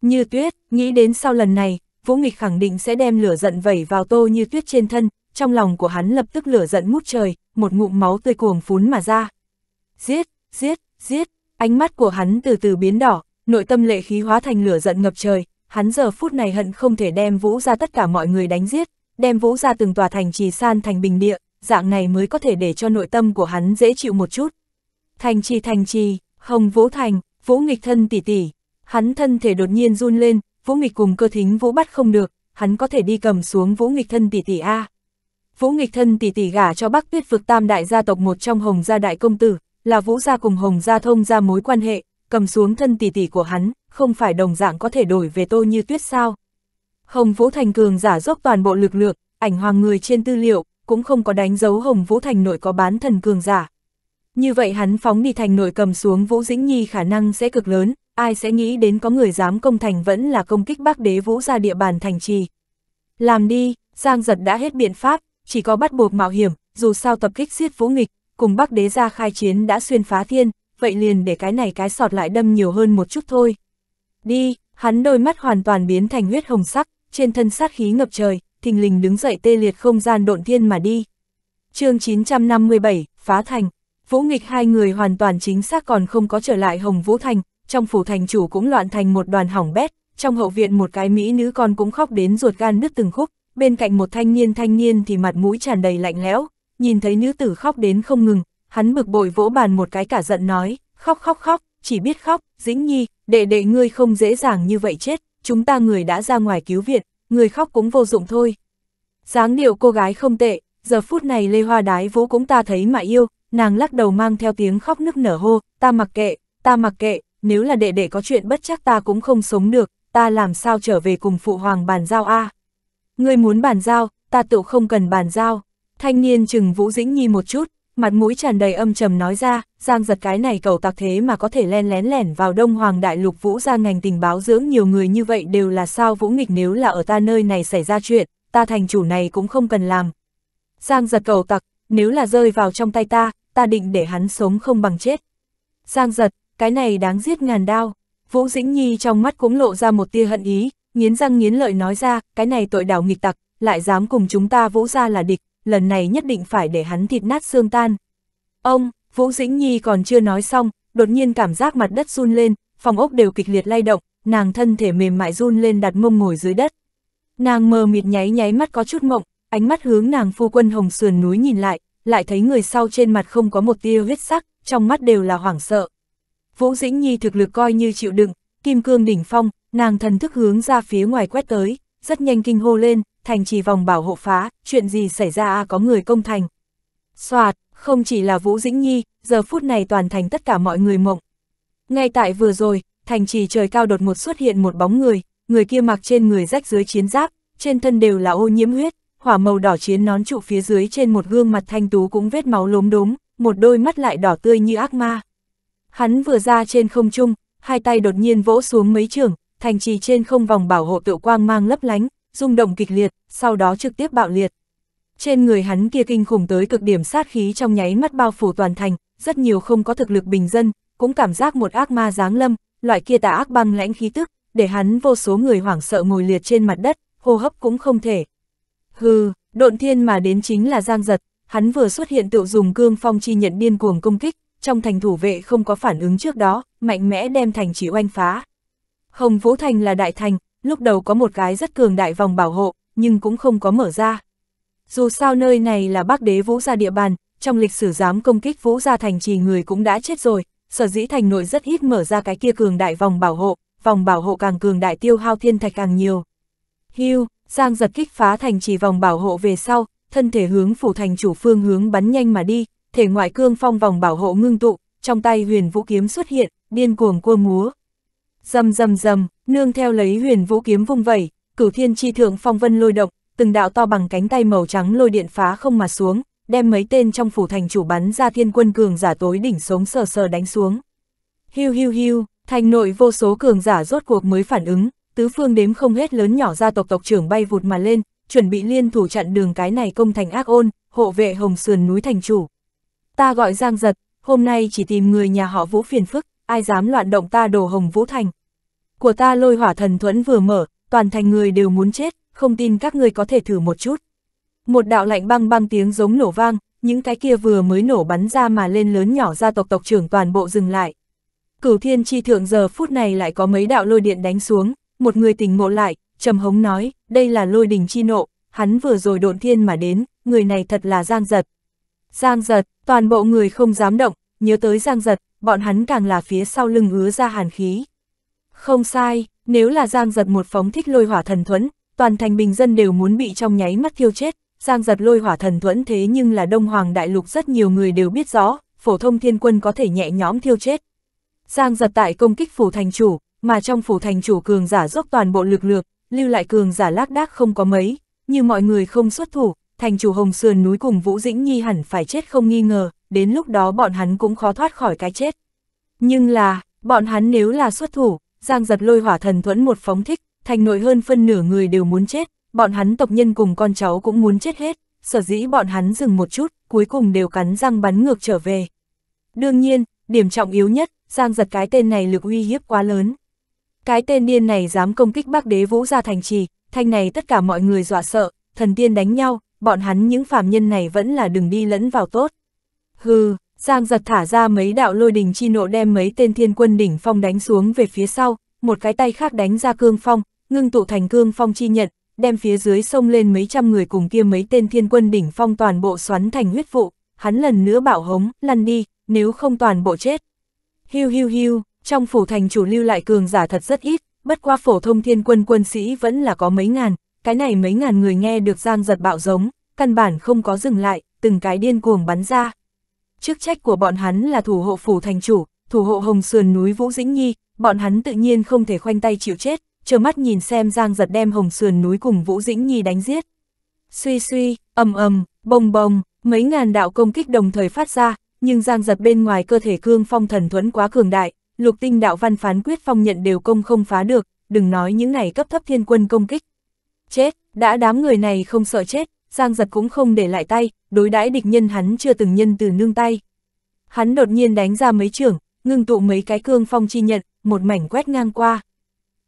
Như tuyết, nghĩ đến sau lần này, Vũ Nghịch khẳng định sẽ đem lửa giận vẩy vào tô như tuyết trên thân, trong lòng của hắn lập tức lửa giận mút trời, một ngụm máu tươi cuồng phún mà ra. Giết, giết, giết, ánh mắt của hắn từ từ biến đỏ, nội tâm lệ khí hóa thành lửa giận ngập trời, hắn giờ phút này hận không thể đem vũ ra tất cả mọi người đánh giết, đem vũ ra từng tòa thành trì san thành bình địa, dạng này mới có thể để cho nội tâm của hắn dễ chịu một chút. Thành trì thành trì, hồng vũ thành, vũ nghịch thân tỷ tỷ, hắn thân thể đột nhiên run lên, vũ nghịch cùng cơ thính vũ bắt không được, hắn có thể đi cầm xuống vũ nghịch thân tỷ tỷ A. Vũ nghịch thân tỷ tỷ gả cho bắc tuyết vực tam đại gia tộc một trong hồng gia đại công tử, là vũ gia cùng hồng gia thông ra mối quan hệ, cầm xuống thân tỷ tỷ của hắn, không phải đồng dạng có thể đổi về tô như tuyết sao. Hồng vũ thành cường giả dốc toàn bộ lực lượng, ảnh hoàng người trên tư liệu, cũng không có đánh dấu Hồng Vũ Thành nội có bán thần cường giả. Như vậy hắn phóng đi thành nội cầm xuống Vũ Dĩnh Nhi khả năng sẽ cực lớn, ai sẽ nghĩ đến có người dám công thành vẫn là công kích bác đế Vũ ra địa bàn thành trì. Làm đi, Giang Giật đã hết biện pháp, chỉ có bắt buộc mạo hiểm, dù sao tập kích siết Vũ Nghịch, cùng bác đế ra khai chiến đã xuyên phá thiên, vậy liền để cái này cái sọt lại đâm nhiều hơn một chút thôi. Đi, hắn đôi mắt hoàn toàn biến thành huyết hồng sắc, trên thân sát khí ngập trời, thình lình đứng dậy tê liệt không gian độn thiên mà đi. chương 957, phá thành, vũ nghịch hai người hoàn toàn chính xác còn không có trở lại Hồng Vũ Thành, trong phủ thành chủ cũng loạn thành một đoàn hỏng bét, trong hậu viện một cái mỹ nữ con cũng khóc đến ruột gan đứt từng khúc, bên cạnh một thanh niên thanh niên thì mặt mũi tràn đầy lạnh lẽo, nhìn thấy nữ tử khóc đến không ngừng, hắn bực bội vỗ bàn một cái cả giận nói, khóc khóc khóc, chỉ biết khóc, dĩnh nhi, đệ đệ ngươi không dễ dàng như vậy chết, chúng ta người đã ra ngoài cứu viện, người khóc cũng vô dụng thôi. Giáng điệu cô gái không tệ, giờ phút này Lê Hoa đái vũ cũng ta thấy mà yêu, nàng lắc đầu mang theo tiếng khóc nức nở hô, ta mặc kệ, ta mặc kệ, nếu là đệ đệ có chuyện bất chắc ta cũng không sống được, ta làm sao trở về cùng phụ hoàng bàn giao a à? Ngươi muốn bàn giao, ta tự không cần bàn giao. Thanh niên chừng Vũ Dĩnh Nhi một chút, mặt mũi tràn đầy âm trầm nói ra, Giang giật cái này cầu tạc thế mà có thể len lén lẻn vào Đông Hoàng Đại Lục Vũ ra ngành tình báo dưỡng nhiều người như vậy đều là sao Vũ nghịch nếu là ở ta nơi này xảy ra chuyện, ta thành chủ này cũng không cần làm. Giang giật cầu tặc, nếu là rơi vào trong tay ta, ta định để hắn sống không bằng chết. Giang giật, cái này đáng giết ngàn đao. Vũ Dĩnh Nhi trong mắt cũng lộ ra một tia hận ý, nghiến răng nghiến lợi nói ra, cái này tội đảo nghịch tặc, lại dám cùng chúng ta vũ ra là địch, lần này nhất định phải để hắn thịt nát xương tan. Ông, Vũ Dĩnh Nhi còn chưa nói xong, đột nhiên cảm giác mặt đất run lên, phòng ốc đều kịch liệt lay động, nàng thân thể mềm mại run lên đặt mông ngồi dưới đất. Nàng mờ mịt nháy nháy mắt có chút mộng, ánh mắt hướng nàng phu quân hồng sườn núi nhìn lại, lại thấy người sau trên mặt không có một tia huyết sắc, trong mắt đều là hoảng sợ. Vũ Dĩnh Nhi thực lực coi như chịu đựng, kim cương đỉnh phong, nàng thần thức hướng ra phía ngoài quét tới, rất nhanh kinh hô lên, thành trì vòng bảo hộ phá, chuyện gì xảy ra a à, có người công thành. Xoạt, không chỉ là Vũ Dĩnh Nhi, giờ phút này toàn thành tất cả mọi người mộng. Ngay tại vừa rồi, thành trì trời cao đột ngột xuất hiện một bóng người, người kia mặc trên người rách dưới chiến giáp, trên thân đều là ô nhiễm huyết, hỏa màu đỏ chiến nón trụ phía dưới trên một gương mặt thanh tú cũng vết máu lốm đốm, một đôi mắt lại đỏ tươi như ác ma. Hắn vừa ra trên không trung, hai tay đột nhiên vỗ xuống mấy trường, thành trì trên không vòng bảo hộ tự quang mang lấp lánh, rung động kịch liệt, sau đó trực tiếp bạo liệt. Trên người hắn kia kinh khủng tới cực điểm sát khí trong nháy mắt bao phủ toàn thành, rất nhiều không có thực lực bình dân, cũng cảm giác một ác ma giáng lâm, loại kia tà ác băng lãnh khí tức, để hắn vô số người hoảng sợ ngồi liệt trên mặt đất, hô hấp cũng không thể. Hừ, độn thiên mà đến chính là Giang Giật, hắn vừa xuất hiện tự dùng cương phong chi nhận điên cuồng công kích, trong thành thủ vệ không có phản ứng trước đó, mạnh mẽ đem thành chỉ oanh phá. Hồng Vũ Thành là đại thành, lúc đầu có một cái rất cường đại vòng bảo hộ, nhưng cũng không có mở ra. Dù sao nơi này là bác đế vũ gia địa bàn, trong lịch sử dám công kích vũ gia thành trì người cũng đã chết rồi, sở dĩ thành nội rất ít mở ra cái kia cường đại vòng bảo hộ, vòng bảo hộ càng cường đại tiêu hao thiên thạch càng nhiều. Hưu, Giang giật kích phá thành trì vòng bảo hộ về sau, thân thể hướng phủ thành chủ phương hướng bắn nhanh mà đi, thể ngoại cương phong vòng bảo hộ ngưng tụ, trong tay huyền vũ kiếm xuất hiện, điên cuồng cua múa, Dầm dầm dầm, nương theo lấy huyền vũ kiếm vung vẩy, cửu thiên chi thượng phong vân lôi động, từng đạo to bằng cánh tay màu trắng lôi điện phá không mà xuống, đem mấy tên trong phủ thành chủ bắn ra thiên quân cường giả tối đỉnh sống sờ sờ đánh xuống. Hiu hiu hiu, thành nội vô số cường giả rốt cuộc mới phản ứng, tứ phương đếm không hết lớn nhỏ gia tộc tộc trưởng bay vụt mà lên, chuẩn bị liên thủ chặn đường cái này công thành ác ôn, hộ vệ hồng sườn núi thành chủ. Ta gọi Giang Giật, hôm nay chỉ tìm người nhà họ Vũ phiền phức, ai dám loạn động ta đồ hồng vũ thành. Của ta lôi hỏa thần thuẫn vừa mở, toàn thành người đều muốn chết, không tin các người có thể thử một chút. Một đạo lạnh băng băng tiếng giống nổ vang, những cái kia vừa mới nổ bắn ra mà lên lớn nhỏ ra tộc tộc trưởng toàn bộ dừng lại. Cửu thiên chi thượng giờ phút này lại có mấy đạo lôi điện đánh xuống, một người tỉnh ngộ lại, trầm hống nói, đây là lôi đình chi nộ, hắn vừa rồi độn thiên mà đến, người này thật là giang giật. Giang giật, toàn bộ người không dám động, nhớ tới giang giật, bọn hắn càng là phía sau lưng ứa ra hàn khí. Không sai, nếu là Giang giật một phóng thích lôi hỏa thần thuẫn, toàn thành bình dân đều muốn bị trong nháy mắt thiêu chết, Giang giật lôi hỏa thần thuẫn thế nhưng là Đông Hoàng Đại Lục rất nhiều người đều biết rõ, phổ thông thiên quân có thể nhẹ nhõm thiêu chết. Giang giật tại công kích phủ thành chủ, mà trong phủ thành chủ cường giả dốc toàn bộ lực lượng, lưu lại cường giả lác đác không có mấy, như mọi người không xuất thủ, thành chủ Hồng Sườn núi cùng Vũ Dĩnh Nhi hẳn phải chết không nghi ngờ, đến lúc đó bọn hắn cũng khó thoát khỏi cái chết. Nhưng là, bọn hắn nếu là xuất thủ, Giang giật lôi hỏa thần thuẫn một phóng thích, thành nội hơn phân nửa người đều muốn chết, bọn hắn tộc nhân cùng con cháu cũng muốn chết hết, sở dĩ bọn hắn dừng một chút, cuối cùng đều cắn răng bắn ngược trở về. Đương nhiên, điểm trọng yếu nhất, Giang giật cái tên này lực uy hiếp quá lớn. Cái tên điên này dám công kích bác đế vũ ra thành trì, thanh này tất cả mọi người dọa sợ, thần tiên đánh nhau, bọn hắn những phàm nhân này vẫn là đừng đi lẫn vào tốt. Hừ, Giang giật thả ra mấy đạo lôi đình chi nộ đem mấy tên thiên quân đỉnh phong đánh xuống về phía sau, một cái tay khác đánh ra cương phong, ngưng tụ thành cương phong chi nhận, đem phía dưới sông lên mấy trăm người cùng kia mấy tên thiên quân đỉnh phong toàn bộ xoắn thành huyết vụ, hắn lần nữa bảo hống, lăn đi, nếu không toàn bộ chết. Hiu hiu hiu, trong phủ thành chủ lưu lại cường giả thật rất ít, bất qua phổ thông thiên quân quân sĩ vẫn là có mấy ngàn, cái này mấy ngàn người nghe được giang giật bạo giống, căn bản không có dừng lại, từng cái điên cuồng bắn ra chức trách của bọn hắn là thủ hộ phủ thành chủ, thủ hộ hồng sườn núi Vũ Dĩnh Nhi, bọn hắn tự nhiên không thể khoanh tay chịu chết, chờ mắt nhìn xem Giang giật đem hồng sườn núi cùng Vũ Dĩnh Nhi đánh giết. Suy suy, ầm ầm, bồng bồng, mấy ngàn đạo công kích đồng thời phát ra, nhưng Giang giật bên ngoài cơ thể cương phong thần thuẫn quá cường đại, lục tinh đạo văn phán quyết phong nhận đều công không phá được, đừng nói những này cấp thấp thiên quân công kích. Chết, đã đám người này không sợ chết, Giang giật cũng không để lại tay, đối đãi địch nhân hắn chưa từng nhân từ nương tay. Hắn đột nhiên đánh ra mấy trưởng, ngưng tụ mấy cái cương phong chi nhận, một mảnh quét ngang qua.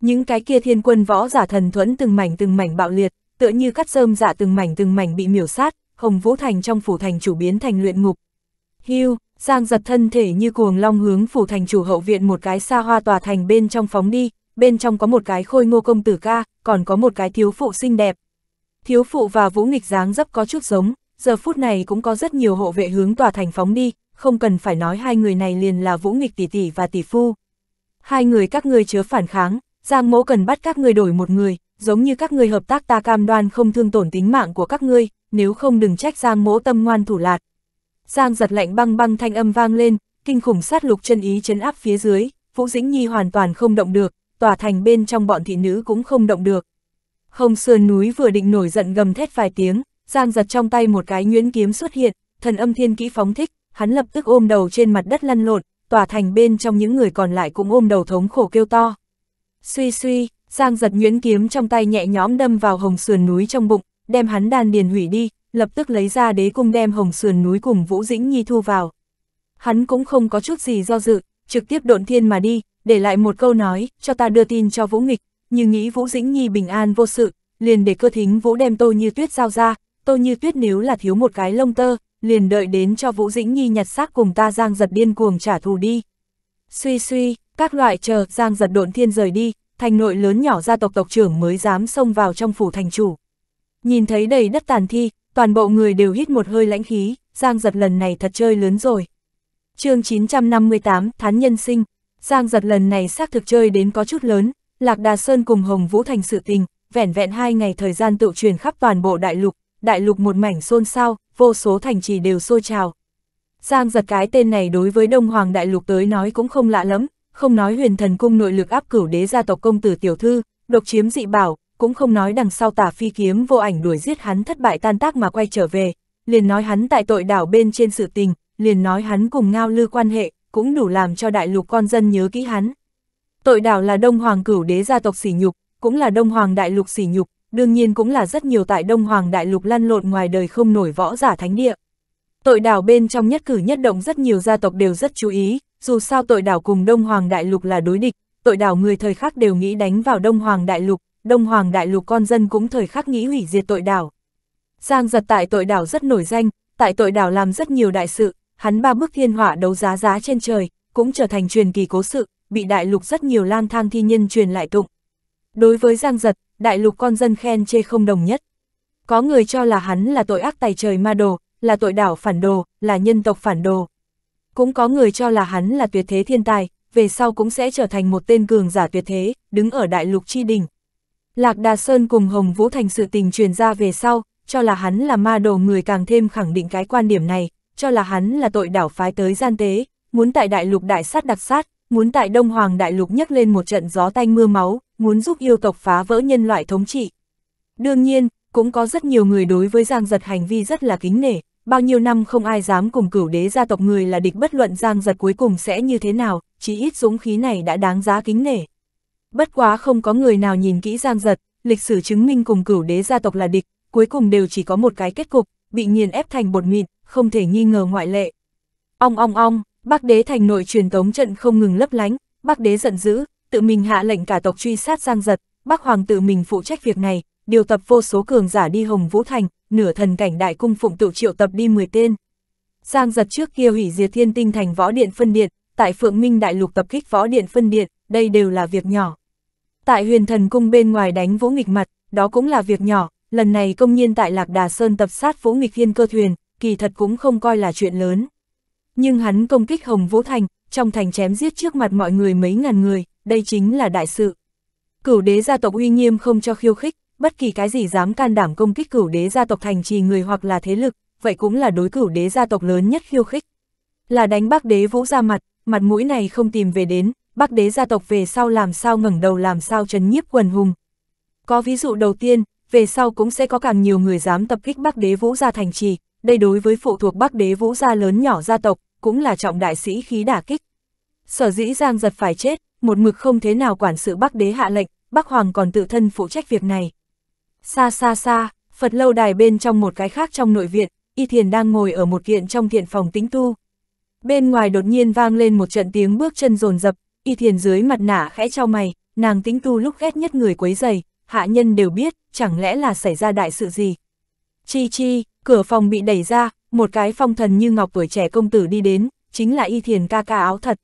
Những cái kia thiên quân võ giả thần thuẫn từng mảnh từng mảnh bạo liệt, tựa như cắt rơm giả dạ từng mảnh từng mảnh bị miểu sát, Hồng Vũ Thành trong phủ thành chủ biến thành luyện ngục. Hưu, Giang giật thân thể như cuồng long hướng phủ thành chủ hậu viện một cái xa hoa tòa thành bên trong phóng đi, bên trong có một cái khôi ngô công tử ca, còn có một cái thiếu phụ xinh đẹp, Thiếu phụ và vũ nghịch dáng dấp có chút giống, giờ phút này cũng có rất nhiều hộ vệ hướng tòa thành phóng đi, không cần phải nói hai người này liền là vũ nghịch tỷ tỷ và tỷ phu. Hai người các ngươi chứa phản kháng, Giang mẫu cần bắt các ngươi đổi một người, giống như các ngươi hợp tác ta cam đoan không thương tổn tính mạng của các ngươi, nếu không đừng trách Giang mẫu tâm ngoan thủ lạt. Giang giật lạnh băng băng thanh âm vang lên, kinh khủng sát lục chân ý chấn áp phía dưới, Vũ Dĩnh Nhi hoàn toàn không động được, tòa thành bên trong bọn thị nữ cũng không động được. Hồng sườn núi vừa định nổi giận gầm thét vài tiếng, Giang giật trong tay một cái nhuyễn kiếm xuất hiện, thần âm thiên kỹ phóng thích, hắn lập tức ôm đầu trên mặt đất lăn lộn, tòa thành bên trong những người còn lại cũng ôm đầu thống khổ kêu to. Suy suy, Giang giật nhuyễn kiếm trong tay nhẹ nhõm đâm vào hồng sườn núi trong bụng, đem hắn đan điền hủy đi, lập tức lấy ra đế cung đem hồng sườn núi cùng Vũ Dĩnh Nhi thu vào. Hắn cũng không có chút gì do dự, trực tiếp độn thiên mà đi, để lại một câu nói, cho ta đưa tin cho Vũ Nghịch, như nghĩ Vũ Dĩnh Nhi bình an vô sự, liền để cơ thính Vũ đem Tô Như Tuyết giao ra, Tô Như Tuyết nếu là thiếu một cái lông tơ, liền đợi đến cho Vũ Dĩnh Nhi nhặt xác cùng ta Giang giật điên cuồng trả thù đi. Suy suy, các loại chờ Giang giật độn thiên rời đi, thành nội lớn nhỏ gia tộc tộc trưởng mới dám xông vào trong phủ thành chủ. Nhìn thấy đầy đất tàn thi, toàn bộ người đều hít một hơi lãnh khí, Giang giật lần này thật chơi lớn rồi. chương 958, Thán Nhân Sinh, Giang giật lần này xác thực chơi đến có chút lớn, Lạc Đà Sơn cùng Hồng Vũ Thành sự tình, vẻn vẹn hai ngày thời gian tự truyền khắp toàn bộ đại lục, đại lục một mảnh xôn xao, vô số thành trì đều sôi trào. Giang giật cái tên này đối với Đông Hoàng đại lục tới nói cũng không lạ lắm, không nói huyền thần cung nội lực áp cửu đế gia tộc công tử tiểu thư, độc chiếm dị bảo, cũng không nói đằng sau tả phi kiếm vô ảnh đuổi giết hắn thất bại tan tác mà quay trở về, liền nói hắn tại tội đảo bên trên sự tình, liền nói hắn cùng ngao lư quan hệ, cũng đủ làm cho đại lục con dân nhớ kỹ hắn. Tội đảo là Đông Hoàng cửu đế gia tộc sỉ nhục, cũng là Đông Hoàng đại lục sỉ nhục, đương nhiên cũng là rất nhiều tại Đông Hoàng đại lục lăn lộn ngoài đời không nổi võ giả thánh địa. Tội đảo bên trong nhất cử nhất động rất nhiều gia tộc đều rất chú ý, dù sao tội đảo cùng Đông Hoàng đại lục là đối địch, tội đảo người thời khắc đều nghĩ đánh vào Đông Hoàng đại lục, Đông Hoàng đại lục con dân cũng thời khắc nghĩ hủy diệt tội đảo. Giang giật tại tội đảo rất nổi danh, tại tội đảo làm rất nhiều đại sự, hắn ba bước thiên hỏa đấu giá giá trên trời, cũng trở thành truyền kỳ cố sự, bị đại lục rất nhiều lang thang thi nhân truyền lại tụng. Đối với Giang Giật, đại lục con dân khen chê không đồng nhất. Có người cho là hắn là tội ác tài trời ma đồ, là tội đảo phản đồ, là nhân tộc phản đồ. Cũng có người cho là hắn là tuyệt thế thiên tài, về sau cũng sẽ trở thành một tên cường giả tuyệt thế, đứng ở đại lục chi đỉnh. Lạc Đà Sơn cùng Hồng Vũ Thành sự tình truyền ra về sau, cho là hắn là ma đồ người càng thêm khẳng định cái quan điểm này, cho là hắn là tội đảo phái tới gian tế, muốn tại đại lục đại sát đặc sát, muốn tại Đông Hoàng Đại Lục nhấc lên một trận gió tanh mưa máu, muốn giúp yêu tộc phá vỡ nhân loại thống trị. Đương nhiên, cũng có rất nhiều người đối với Giang Giật hành vi rất là kính nể, bao nhiêu năm không ai dám cùng cửu đế gia tộc người là địch bất luận Giang Giật cuối cùng sẽ như thế nào, chỉ ít dũng khí này đã đáng giá kính nể. Bất quá không có người nào nhìn kỹ Giang Giật, lịch sử chứng minh cùng cửu đế gia tộc là địch, cuối cùng đều chỉ có một cái kết cục, bị nghiền ép thành bột mịn, không thể nghi ngờ ngoại lệ. Ong ong ong. Bắc đế thành nội truyền tống trận không ngừng lấp lánh, Bắc đế giận dữ, tự mình hạ lệnh cả tộc truy sát Giang Giật, Bắc hoàng tự mình phụ trách việc này, điều tập vô số cường giả đi Hồng Vũ Thành, nửa thần cảnh đại cung phụng tự triệu tập đi 10 tên. Giang Giật trước kia hủy diệt Thiên Tinh Thành võ điện phân điện, tại Phượng Minh đại lục tập kích võ điện phân điện, đây đều là việc nhỏ. Tại Huyền Thần cung bên ngoài đánh Vũ Nghịch mặt, đó cũng là việc nhỏ, lần này công nhiên tại Lạc Đà Sơn tập sát Vũ Nghịch Thiên cơ thuyền, kỳ thật cũng không coi là chuyện lớn. Nhưng hắn công kích Hồng Vũ Thành, trong thành chém giết trước mặt mọi người mấy ngàn người, đây chính là đại sự. Cửu đế gia tộc uy nghiêm không cho khiêu khích, bất kỳ cái gì dám can đảm công kích cửu đế gia tộc thành trì người hoặc là thế lực, vậy cũng là đối cửu đế gia tộc lớn nhất khiêu khích. Là đánh bác đế vũ ra mặt, mặt mũi này không tìm về đến, bác đế gia tộc về sau làm sao ngẩng đầu làm sao trấn nhiếp quần hùng. Có ví dụ đầu tiên, về sau cũng sẽ có càng nhiều người dám tập kích bác đế vũ ra thành trì, đây đối với phụ thuộc Bắc đế vũ gia lớn nhỏ gia tộc, cũng là trọng đại sĩ khí đả kích. Sở dĩ Giang giật phải chết, một mực không thế nào quản sự Bắc đế hạ lệnh, Bắc Hoàng còn tự thân phụ trách việc này. Xa xa xa, Phật lâu đài bên trong một cái khác trong nội viện, Y Thiền đang ngồi ở một kiện trong thiện phòng tính tu. Bên ngoài đột nhiên vang lên một trận tiếng bước chân rồn rập, Y Thiền dưới mặt nạ khẽ cho mày, nàng tính tu lúc ghét nhất người quấy giày, hạ nhân đều biết, chẳng lẽ là xảy ra đại sự gì. Chi chi, Cửa phòng bị đẩy ra, một cái phong thần như ngọc tuổi trẻ công tử đi đến, chính là Y Thiền ca ca áo thật.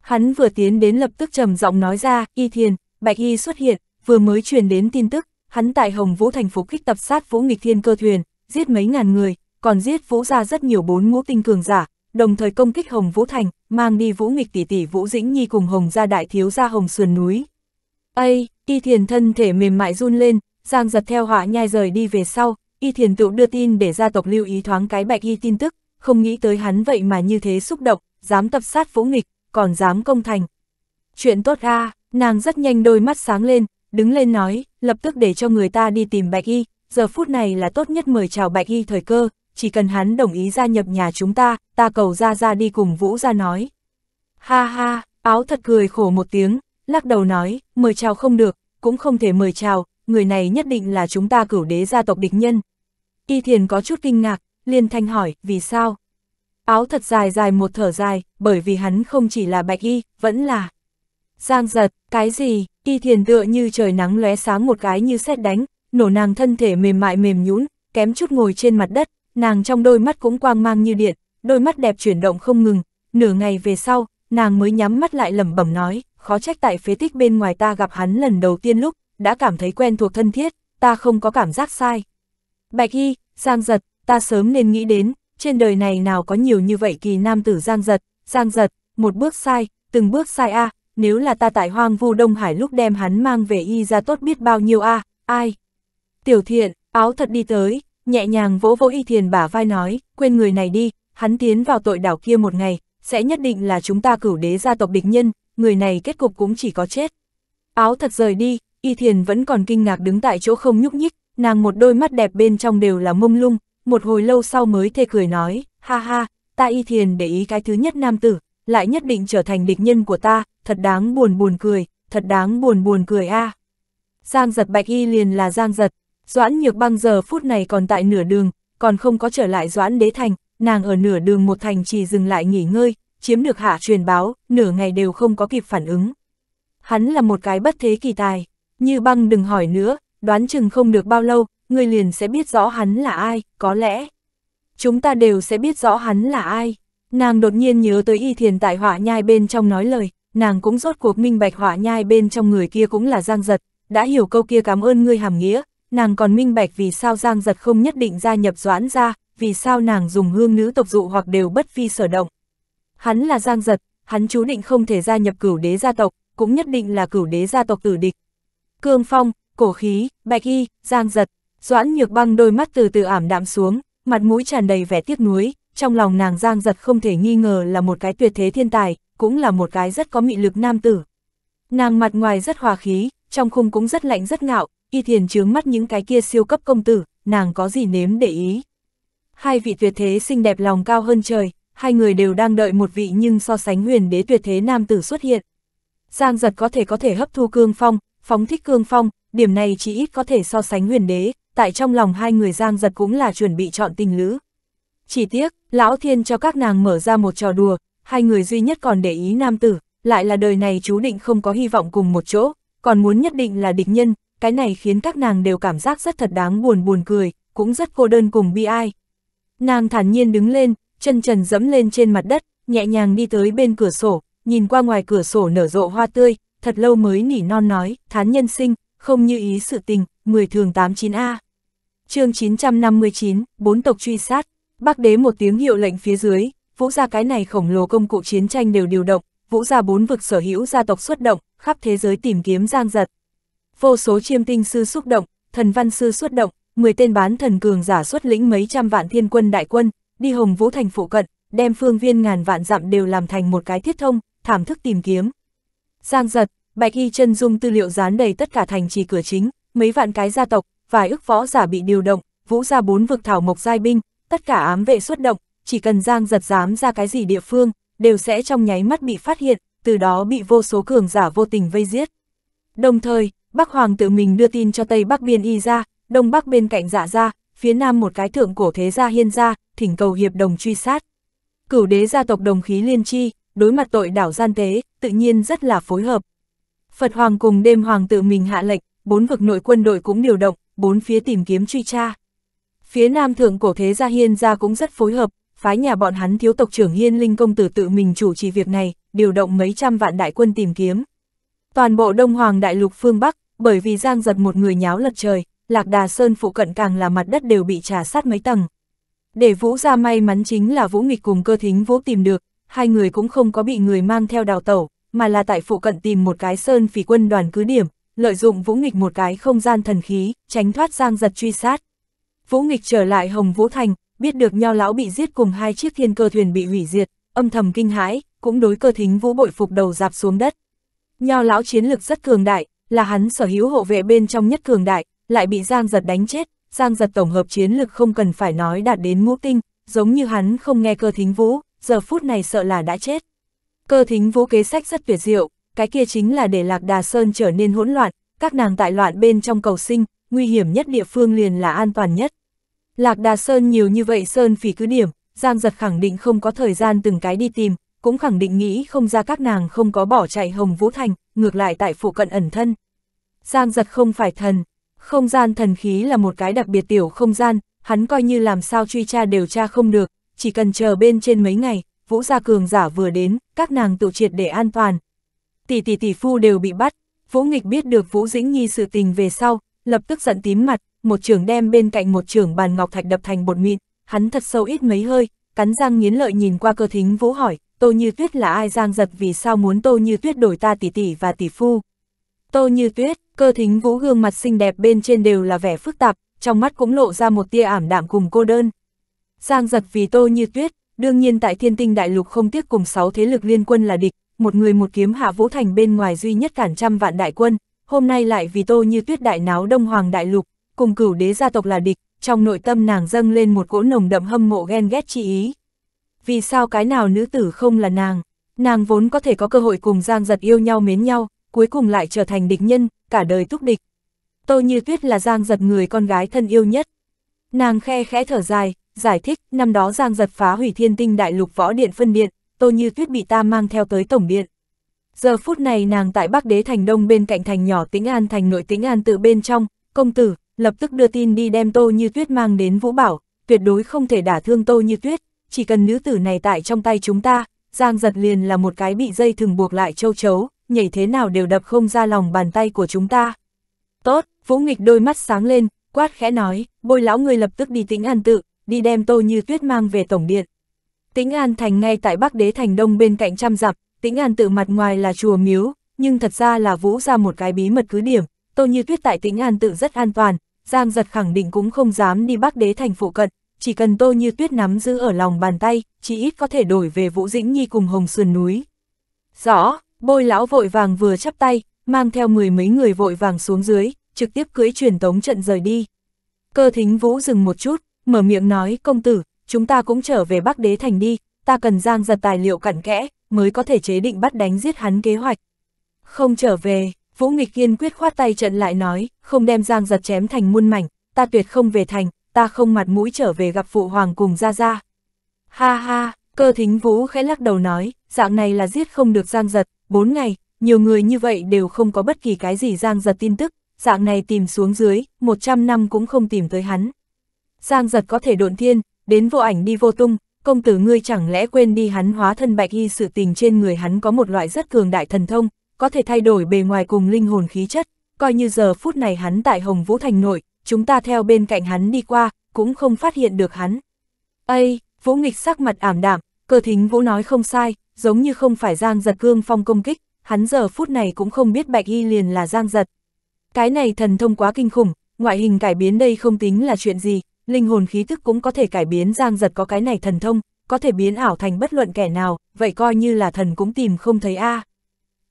Hắn vừa tiến đến lập tức trầm giọng nói ra, Y Thiền, Bạch Y xuất hiện, vừa mới truyền đến tin tức, hắn tại Hồng Vũ thành phố kích tập sát Vũ nghịch thiên cơ thuyền, giết mấy ngàn người, còn giết Vũ ra rất nhiều bốn ngũ tinh cường giả, đồng thời công kích Hồng Vũ thành, mang đi Vũ nghịch tỷ tỷ Vũ Dĩnh Nhi cùng Hồng gia đại thiếu gia Hồng Sườn núi. Ây, Y Thiền thân thể mềm mại run lên, Giang giật theo hỏa nhai rời đi về sau, Y Thiền Tụ đưa tin để gia tộc lưu ý thoáng cái bạch y tin tức, không nghĩ tới hắn vậy mà như thế xúc động, dám tập sát vũ nghịch, còn dám công thành. Chuyện tốt a nàng rất nhanh đôi mắt sáng lên, đứng lên nói, lập tức để cho người ta đi tìm bạch y, giờ phút này là tốt nhất mời chào bạch y thời cơ, chỉ cần hắn đồng ý gia nhập nhà chúng ta, ta cầu ra ra đi cùng vũ ra nói. Ha ha, áo thật cười khổ một tiếng, lắc đầu nói, mời chào không được, cũng không thể mời chào, người này nhất định là chúng ta cửu đế gia tộc địch nhân, Y Thiền có chút kinh ngạc, liền thanh hỏi, vì sao? Áo thật dài dài một thở dài, bởi vì hắn không chỉ là bạch y, vẫn là... Giang giật, cái gì, y thiền tựa như trời nắng lóe sáng một cái như xét đánh, nổ nàng thân thể mềm mại mềm nhũn, kém chút ngồi trên mặt đất, nàng trong đôi mắt cũng quang mang như điện, đôi mắt đẹp chuyển động không ngừng, nửa ngày về sau, nàng mới nhắm mắt lại lẩm bẩm nói, khó trách tại phế tích bên ngoài ta gặp hắn lần đầu tiên lúc, đã cảm thấy quen thuộc thân thiết, ta không có cảm giác sai. Bạch Hy, Giang Giật, ta sớm nên nghĩ đến, trên đời này nào có nhiều như vậy kỳ nam tử Giang Giật, Giang Giật, một bước sai, từng bước sai a à, nếu là ta tại hoang vu Đông Hải lúc đem hắn mang về y ra tốt biết bao nhiêu a à, ai. Tiểu thiện, áo thật đi tới, nhẹ nhàng vỗ vỗ y thiền bả vai nói, quên người này đi, hắn tiến vào tội đảo kia một ngày, sẽ nhất định là chúng ta cửu đế gia tộc địch nhân, người này kết cục cũng chỉ có chết. Áo thật rời đi, y thiền vẫn còn kinh ngạc đứng tại chỗ không nhúc nhích, nàng một đôi mắt đẹp bên trong đều là mông lung, một hồi lâu sau mới thê cười nói, ha ha, ta y thiền để ý cái thứ nhất nam tử, lại nhất định trở thành địch nhân của ta, thật đáng buồn buồn cười, thật đáng buồn buồn cười a. À. Giang giật bạch y liền là giang giật, doãn nhược băng giờ phút này còn tại nửa đường, còn không có trở lại doãn đế thành, nàng ở nửa đường một thành chỉ dừng lại nghỉ ngơi, chiếm được hạ truyền báo, nửa ngày đều không có kịp phản ứng. Hắn là một cái bất thế kỳ tài, như băng đừng hỏi nữa, đoán chừng không được bao lâu, người liền sẽ biết rõ hắn là ai, có lẽ. Chúng ta đều sẽ biết rõ hắn là ai. Nàng đột nhiên nhớ tới y thiền tại hỏa nhai bên trong nói lời, nàng cũng rốt cuộc minh bạch hỏa nhai bên trong người kia cũng là giang giật, đã hiểu câu kia cảm ơn ngươi hàm nghĩa, nàng còn minh bạch vì sao giang giật không nhất định gia nhập doãn ra, vì sao nàng dùng hương nữ tộc dụ hoặc đều bất phi sở động. Hắn là giang giật, hắn chú định không thể gia nhập cửu đế gia tộc, cũng nhất định là cửu đế gia tộc tử địch. Cương Phong, cổ khí, bạch y, giang giật, doãn nhược băng đôi mắt từ từ ảm đạm xuống, mặt mũi tràn đầy vẻ tiếc nuối, trong lòng nàng giang giật không thể nghi ngờ là một cái tuyệt thế thiên tài, cũng là một cái rất có mị lực nam tử. Nàng mặt ngoài rất hòa khí, trong khung cũng rất lạnh rất ngạo, y thiền chướng mắt những cái kia siêu cấp công tử, nàng có gì nếm để ý. Hai vị tuyệt thế xinh đẹp lòng cao hơn trời, hai người đều đang đợi một vị nhưng so sánh huyền đế tuyệt thế nam tử xuất hiện. Giang giật có thể có thể hấp thu cương phong, phóng thích cương phong, điểm này chỉ ít có thể so sánh huyền đế, tại trong lòng hai người giang giật cũng là chuẩn bị chọn tình lữ. Chỉ tiếc, Lão Thiên cho các nàng mở ra một trò đùa, hai người duy nhất còn để ý nam tử, lại là đời này chú định không có hy vọng cùng một chỗ, còn muốn nhất định là địch nhân, cái này khiến các nàng đều cảm giác rất thật đáng buồn buồn cười, cũng rất cô đơn cùng bi ai. Nàng thản nhiên đứng lên, chân trần dẫm lên trên mặt đất, nhẹ nhàng đi tới bên cửa sổ, nhìn qua ngoài cửa sổ nở rộ hoa tươi, thật lâu mới nỉ non nói, thán nhân sinh, không như ý sự tình, 10 thường 89A. chương 959, bốn tộc truy sát, bác đế một tiếng hiệu lệnh phía dưới, vũ gia cái này khổng lồ công cụ chiến tranh đều điều động, vũ gia bốn vực sở hữu gia tộc xuất động, khắp thế giới tìm kiếm giang giật. Vô số chiêm tinh sư xúc động, thần văn sư xuất động, 10 tên bán thần cường giả xuất lĩnh mấy trăm vạn thiên quân đại quân, đi hồng vũ thành phụ cận, đem phương viên ngàn vạn dặm đều làm thành một cái thiết thông, thảm thức tìm kiếm. Giang giật, Bạch Y chân dung tư liệu dán đầy tất cả thành trì cửa chính, mấy vạn cái gia tộc, vài ức võ giả bị điều động, vũ ra bốn vực thảo mộc giai binh, tất cả ám vệ xuất động, chỉ cần giang giật dám ra cái gì địa phương, đều sẽ trong nháy mắt bị phát hiện, từ đó bị vô số cường giả vô tình vây giết. Đồng thời, Bắc Hoàng tự mình đưa tin cho Tây Bắc Biên Y ra, Đông Bắc bên cạnh dạ ra, phía Nam một cái thượng cổ thế gia hiên ra, thỉnh cầu hiệp đồng truy sát. Cửu đế gia tộc đồng khí liên chi, đối mặt tội đảo gian tế, tự nhiên rất là phối hợp. Phật Hoàng cùng đêm Hoàng tự mình hạ lệnh, bốn vực nội quân đội cũng điều động, bốn phía tìm kiếm truy tra. Phía nam thượng cổ thế gia Hiên gia cũng rất phối hợp, phái nhà bọn hắn thiếu tộc trưởng Hiên Linh công tử tự mình chủ trì việc này, điều động mấy trăm vạn đại quân tìm kiếm. Toàn bộ Đông Hoàng đại lục phương Bắc, bởi vì Giang giật một người nháo lật trời, Lạc Đà Sơn phụ cận càng là mặt đất đều bị trà sát mấy tầng. Để Vũ ra may mắn chính là Vũ Nghịch cùng cơ thính Vũ tìm được, hai người cũng không có bị người mang theo đào tẩu, mà là tại phụ cận tìm một cái sơn phỉ quân đoàn cứ điểm, lợi dụng Vũ Nghịch một cái không gian thần khí, tránh thoát Giang Giật truy sát. Vũ Nghịch trở lại Hồng Vũ Thành, biết được Nho lão bị giết cùng hai chiếc thiên cơ thuyền bị hủy diệt, âm thầm kinh hãi, cũng đối cơ thính Vũ bội phục đầu dạp xuống đất. Nho lão chiến lực rất cường đại, là hắn sở hữu hộ vệ bên trong nhất cường đại, lại bị Giang Giật đánh chết, Giang Giật tổng hợp chiến lực không cần phải nói đạt đến ngũ tinh, giống như hắn không nghe cơ thính Vũ, giờ phút này sợ là đã chết. Cơ thính vũ kế sách rất tuyệt diệu, cái kia chính là để lạc đà sơn trở nên hỗn loạn, các nàng tại loạn bên trong cầu sinh, nguy hiểm nhất địa phương liền là an toàn nhất. Lạc đà sơn nhiều như vậy sơn phỉ cứ điểm, Giang giật khẳng định không có thời gian từng cái đi tìm, cũng khẳng định nghĩ không ra các nàng không có bỏ chạy Hồng Vũ Thành, ngược lại tại phủ cận ẩn thân. Giang giật không phải thần, không gian thần khí là một cái đặc biệt tiểu không gian, hắn coi như làm sao truy tra điều tra không được, chỉ cần chờ bên trên mấy ngày, vũ gia cường giả vừa đến, các nàng tự triệt để an toàn. Tỷ tỷ tỷ phu đều bị bắt, vũ nghịch biết được vũ dĩnh nhi sự tình về sau, lập tức giận tím mặt, một trưởng đem bên cạnh một trưởng bàn ngọc thạch đập thành bột mịn, hắn thật sâu ít mấy hơi, cắn răng nghiến lợi nhìn qua cơ thính vũ hỏi, tô như tuyết là ai giang giật vì sao muốn tô như tuyết đổi ta tỷ tỷ và tỷ phu. Tô như tuyết, cơ thính vũ gương mặt xinh đẹp bên trên đều là vẻ phức tạp, trong mắt cũng lộ ra một tia ảm đạm cùng cô đơn. Giang giật vì tô như tuyết, Đương nhiên tại thiên tinh đại lục không tiếc cùng 6 thế lực liên quân là địch, một người một kiếm hạ vũ thành bên ngoài duy nhất cản trăm vạn đại quân, hôm nay lại vì tô như tuyết đại náo đông hoàng đại lục, cùng cửu đế gia tộc là địch, trong nội tâm nàng dâng lên một cỗ nồng đậm hâm mộ ghen ghét chi ý. Vì sao cái nào nữ tử không là nàng, nàng vốn có thể có cơ hội cùng giang giật yêu nhau mến nhau, cuối cùng lại trở thành địch nhân, cả đời túc địch. Tô như tuyết là giang giật người con gái thân yêu nhất. Nàng khe khẽ thở dài, giải thích, năm đó Giang giật phá hủy thiên tinh đại lục võ điện phân điện, Tô Như Tuyết bị ta mang theo tới tổng điện. Giờ phút này nàng tại Bắc Đế Thành Đông bên cạnh thành nhỏ Tĩnh An thành nội Tĩnh An tự bên trong, công tử, lập tức đưa tin đi đem Tô Như Tuyết mang đến Vũ Bảo, tuyệt đối không thể đả thương Tô Như Tuyết, chỉ cần nữ tử này tại trong tay chúng ta, Giang giật liền là một cái bị dây thừng buộc lại châu chấu, nhảy thế nào đều đập không ra lòng bàn tay của chúng ta. Tốt, Vũ Nghịch đôi mắt sáng lên, quát khẽ nói, bôi lão người lập tức đi Tĩnh An tự, đi đem Tô Như Tuyết mang về Tổng Điện. Tĩnh An Thành ngay tại Bắc Đế Thành Đông bên cạnh trăm dặm, Tĩnh An tự mặt ngoài là chùa miếu, nhưng thật ra là vũ ra một cái bí mật cứ điểm, Tô Như Tuyết tại Tĩnh An tự rất an toàn, Giang giật khẳng định cũng không dám đi Bắc Đế Thành phụ cận, chỉ cần Tô Như Tuyết nắm giữ ở lòng bàn tay, chỉ ít có thể đổi về Vũ Dĩnh Nhi cùng Hồng Sườn Núi. Rõ, bôi lão vội vàng vừa chắp tay, mang theo mười mấy người vội vàng xuống dưới, trực tiếp cưỡi truyền tống trận rời đi. Cơ thính Vũ dừng một chút, mở miệng nói công tử, chúng ta cũng trở về Bắc Đế Thành đi, ta cần giang giật tài liệu cặn kẽ, mới có thể chế định bắt đánh giết hắn kế hoạch. Không trở về, Vũ Nghịch kiên quyết khoát tay trận lại nói, không đem giang giật chém thành muôn mảnh, ta tuyệt không về thành, ta không mặt mũi trở về gặp phụ hoàng cùng ra ra. Ha ha, cơ thính Vũ khẽ lắc đầu nói, dạng này là giết không được giang giật, bốn ngày, nhiều người như vậy đều không có bất kỳ cái gì giang giật tin tức, dạng này tìm xuống dưới, 100 năm cũng không tìm tới hắn. Giang giật có thể độn thiên, đến vô ảnh đi vô tung, công tử ngươi chẳng lẽ quên đi hắn hóa thân bạch y sự tình trên người hắn có một loại rất cường đại thần thông, có thể thay đổi bề ngoài cùng linh hồn khí chất, coi như giờ phút này hắn tại Hồng Vũ Thành nội, chúng ta theo bên cạnh hắn đi qua, cũng không phát hiện được hắn. Ây, Vũ nghịch sắc mặt ảm đạm, cơ thính Vũ nói không sai, giống như không phải Giang giật cương phong công kích, hắn giờ phút này cũng không biết bạch y liền là Giang giật. Cái này thần thông quá kinh khủng, ngoại hình cải biến đây không tính là chuyện gì, linh hồn khí thức cũng có thể cải biến giang giật có cái này thần thông, có thể biến ảo thành bất luận kẻ nào, vậy coi như là thần cũng tìm không thấy a.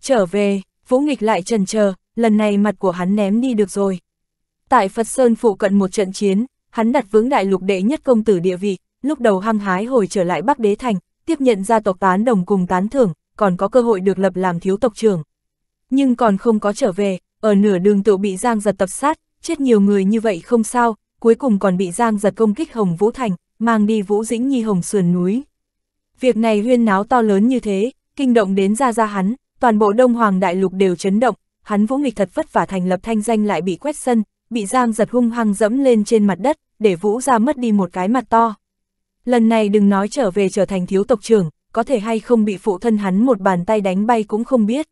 Trở về, Vũ Nghịch lại trần chờ, lần này mặt của hắn ném đi được rồi. Tại Phật Sơn phụ cận một trận chiến, hắn đặt vướng đại lục đệ nhất công tử địa vị, lúc đầu hăng hái hồi trở lại Bắc Đế Thành, tiếp nhận gia tộc tán đồng cùng tán thưởng, còn có cơ hội được lập làm thiếu tộc trưởng. Nhưng còn không có trở về, ở nửa đường tự bị Giang giật tập sát, chết nhiều người như vậy không sao, cuối cùng còn bị Giang giật công kích Hồng Vũ Thành, mang đi Vũ Dĩnh Nhi Hồng Sườn núi. Việc này huyên náo to lớn như thế, kinh động đến ra ra hắn, toàn bộ Đông Hoàng Đại Lục đều chấn động, hắn Vũ Nghịch thật vất vả thành lập thanh danh lại bị quét sân, bị Giang giật hung hăng dẫm lên trên mặt đất, để Vũ ra mất đi một cái mặt to. Lần này đừng nói trở về trở thành thiếu tộc trưởng, có thể hay không bị phụ thân hắn một bàn tay đánh bay cũng không biết.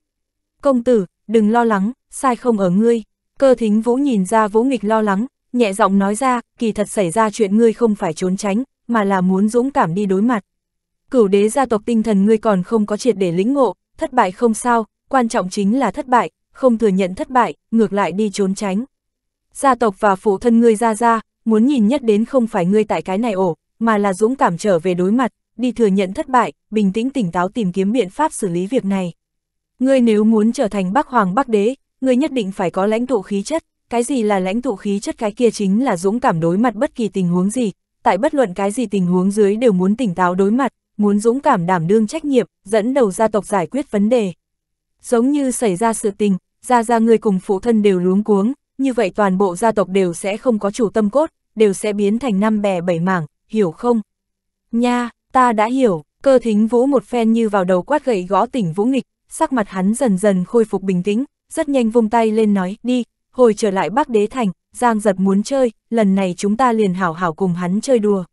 Công tử, đừng lo lắng, sai không ở ngươi. Cơ thính Vũ nhìn ra Vũ Nghịch lo lắng, nhẹ giọng nói ra, kỳ thật xảy ra chuyện ngươi không phải trốn tránh, mà là muốn dũng cảm đi đối mặt. Cửu đế gia tộc tinh thần ngươi còn không có triệt để lĩnh ngộ, thất bại không sao, quan trọng chính là thất bại, không thừa nhận thất bại, ngược lại đi trốn tránh. Gia tộc và phụ thân ngươi ra ra, muốn nhìn nhất đến không phải ngươi tại cái này ổ, mà là dũng cảm trở về đối mặt, đi thừa nhận thất bại, bình tĩnh tỉnh táo tìm kiếm biện pháp xử lý việc này. Ngươi nếu muốn trở thành Bắc Hoàng Bắc Đế, ngươi nhất định phải có lãnh tụ khí chất, cái gì là lãnh tụ khí chất cái kia chính là dũng cảm đối mặt bất kỳ tình huống gì, tại bất luận cái gì tình huống dưới đều muốn tỉnh táo đối mặt, muốn dũng cảm đảm đương trách nhiệm, dẫn đầu gia tộc giải quyết vấn đề. Giống như xảy ra sự tình, gia gia người cùng phụ thân đều luống cuống, như vậy toàn bộ gia tộc đều sẽ không có chủ tâm cốt, đều sẽ biến thành năm bè bảy mảng, hiểu không? Nha, ta đã hiểu, cơ thính vũ một phen như vào đầu quát gậy gõ tỉnh vũ nghịch, sắc mặt hắn dần dần khôi phục bình tĩnh, rất nhanh vung tay lên nói, đi, hồi trở lại Bắc Đế Thành, Giang giật muốn chơi, lần này chúng ta liền hảo hảo cùng hắn chơi đùa.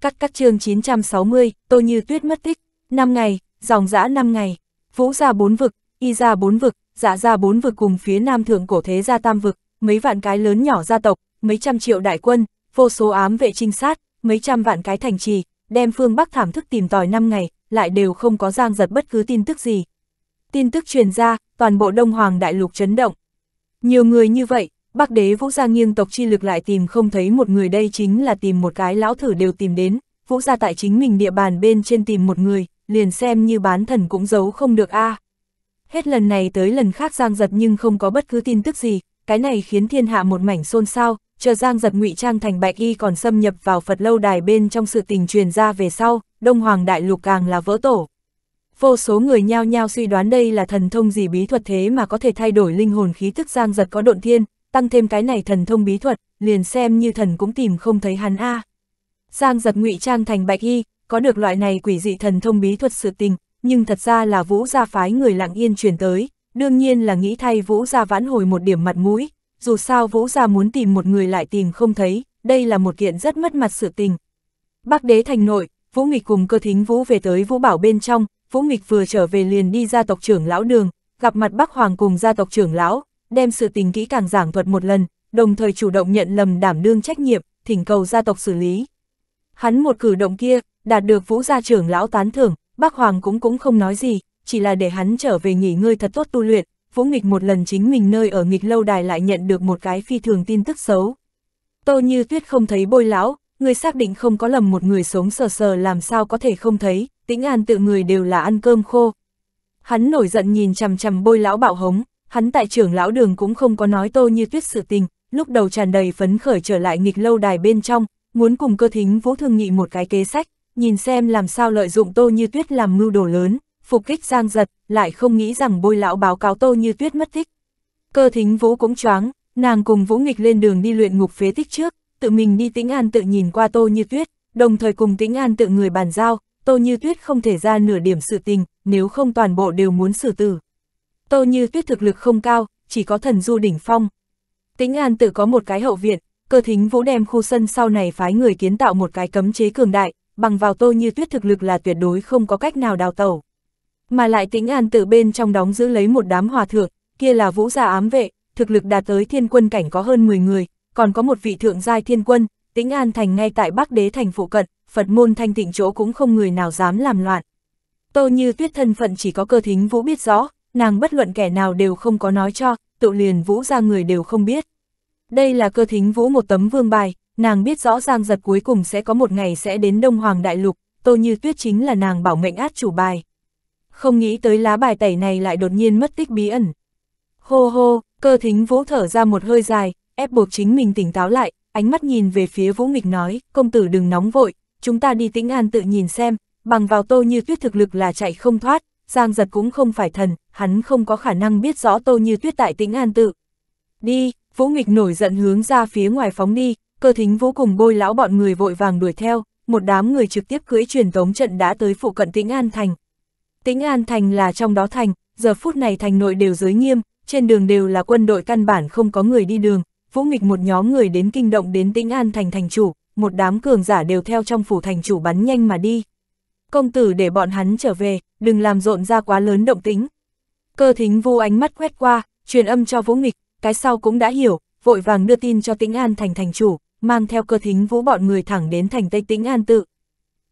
Cắt cắt chương 960, tôi Như Tuyết mất tích, 5 ngày, dòng dã 5 ngày, Vũ ra bốn vực, Y ra bốn vực, Dạ ra bốn vực cùng phía Nam Thượng Cổ Thế gia tam vực, mấy vạn cái lớn nhỏ gia tộc, mấy trăm triệu đại quân, vô số ám vệ trinh sát, mấy trăm vạn cái thành trì, đem phương Bắc thảm thức tìm tòi 5 ngày, lại đều không có Giang giật bất cứ tin tức gì. Tin tức truyền ra, toàn bộ Đông Hoàng Đại Lục chấn động, nhiều người như vậy, Bắc đế Vũ Gia nghiêng tộc chi lực lại tìm không thấy một người đây chính là tìm một cái lão thử đều tìm đến, Vũ Gia tại chính mình địa bàn bên trên tìm một người, liền xem như bán thần cũng giấu không được a à. Hết lần này tới lần khác Giang Giật nhưng không có bất cứ tin tức gì, cái này khiến thiên hạ một mảnh xôn xao, chờ Giang Giật ngụy trang thành bạch y còn xâm nhập vào Phật lâu đài bên trong sự tình truyền ra về sau, Đông Hoàng Đại Lục càng là vỡ tổ vô số người nhao nhao suy đoán đây là thần thông gì bí thuật thế mà có thể thay đổi linh hồn khí thức giang giật có độn thiên, tăng thêm cái này thần thông bí thuật, liền xem như thần cũng tìm không thấy hắn a. Giang giật ngụy trang thành bạch y, có được loại này quỷ dị thần thông bí thuật sự tình, nhưng thật ra là vũ gia phái người lặng yên chuyển tới, đương nhiên là nghĩ thay vũ gia vãn hồi một điểm mặt mũi, dù sao vũ gia muốn tìm một người lại tìm không thấy, đây là một kiện rất mất mặt sự tình. Bắc đế thành nội, vũ nghịch cùng cơ thính vũ về tới vũ bảo bên trong, Vũ Nghịch vừa trở về liền đi gia tộc trưởng lão đường, gặp mặt Bắc Hoàng cùng gia tộc trưởng lão, đem sự tình kỹ càng giảng thuật một lần, đồng thời chủ động nhận lầm đảm đương trách nhiệm, thỉnh cầu gia tộc xử lý. Hắn một cử động kia, đạt được Vũ gia trưởng lão tán thưởng, Bắc Hoàng cũng cũng không nói gì, chỉ là để hắn trở về nghỉ ngơi thật tốt tu luyện, Vũ Nghịch một lần chính mình nơi ở nghịch lâu đài lại nhận được một cái phi thường tin tức xấu. Tô Như Tuyết không thấy bôi lão, người xác định không có lầm một người sống sờ sờ làm sao có thể không thấy, tĩnh an tự người đều là ăn cơm khô. Hắn nổi giận nhìn chằm chằm bôi lão bạo hống, hắn tại trưởng lão đường cũng không có nói tô như tuyết sự tình, lúc đầu tràn đầy phấn khởi trở lại nghịch lâu đài bên trong, muốn cùng cơ thính vũ thương nghị một cái kế sách, nhìn xem làm sao lợi dụng tô như tuyết làm mưu đồ lớn, phục kích giang giật, lại không nghĩ rằng bôi lão báo cáo tô như tuyết mất tích. Cơ thính vũ cũng choáng, nàng cùng vũ nghịch lên đường đi luyện ngục phế tích trước, tự mình đi tĩnh an tự nhìn qua tô như tuyết, đồng thời cùng tĩnh an tự người bàn giao, Tô Như Tuyết không thể ra nửa điểm sự tình, nếu không toàn bộ đều muốn xử tử. Tô Như Tuyết thực lực không cao, chỉ có thần du đỉnh phong. Tĩnh An tự có một cái hậu viện, cơ thính vũ đem khu sân sau này phái người kiến tạo một cái cấm chế cường đại, bằng vào Tô Như Tuyết thực lực là tuyệt đối không có cách nào đào tẩu. Mà lại Tĩnh An tự bên trong đóng giữ lấy một đám hòa thượng, kia là vũ gia ám vệ, thực lực đạt tới thiên quân cảnh có hơn 10 người, còn có một vị thượng giai thiên quân, Tĩnh An thành ngay tại Bắc Đế thành phụ cận, Phật môn thanh tịnh chỗ cũng không người nào dám làm loạn. Tô như tuyết thân phận chỉ có cơ thính vũ biết rõ, nàng bất luận kẻ nào đều không có nói cho, tự liền vũ ra người đều không biết. Đây là cơ thính vũ một tấm vương bài, nàng biết rõ giang giật cuối cùng sẽ có một ngày sẽ đến Đông Hoàng Đại Lục, tô như tuyết chính là nàng bảo mệnh át chủ bài. Không nghĩ tới lá bài tẩy này lại đột nhiên mất tích bí ẩn. Hô hô, cơ thính vũ thở ra một hơi dài, ép buộc chính mình tỉnh táo lại, ánh mắt nhìn về phía vũ nghịch nói, công tử đừng nóng vội, chúng ta đi tĩnh an tự nhìn xem, bằng vào tô như tuyết thực lực là chạy không thoát, Giang giật cũng không phải thần, hắn không có khả năng biết rõ tô như tuyết tại tĩnh an tự. Đi, Vũ Nghịch nổi giận hướng ra phía ngoài phóng đi, cơ thính vô cùng bôi lão bọn người vội vàng đuổi theo, một đám người trực tiếp cưỡi truyền tống trận đã tới phụ cận tĩnh an thành. Tĩnh an thành là trong đó thành, giờ phút này thành nội đều giới nghiêm, trên đường đều là quân đội căn bản không có người đi đường, Vũ Nghịch một nhóm người đến kinh động đến tĩnh an thành thành chủ, một đám cường giả đều theo trong phủ thành chủ bắn nhanh mà đi. Công tử để bọn hắn trở về, đừng làm rộn ra quá lớn động tính. Cơ thính vu ánh mắt quét qua, truyền âm cho Vũ Nghịch, cái sau cũng đã hiểu, vội vàng đưa tin cho Tĩnh An thành thành chủ, mang theo cơ thính vũ bọn người thẳng đến thành Tây Tĩnh An tự.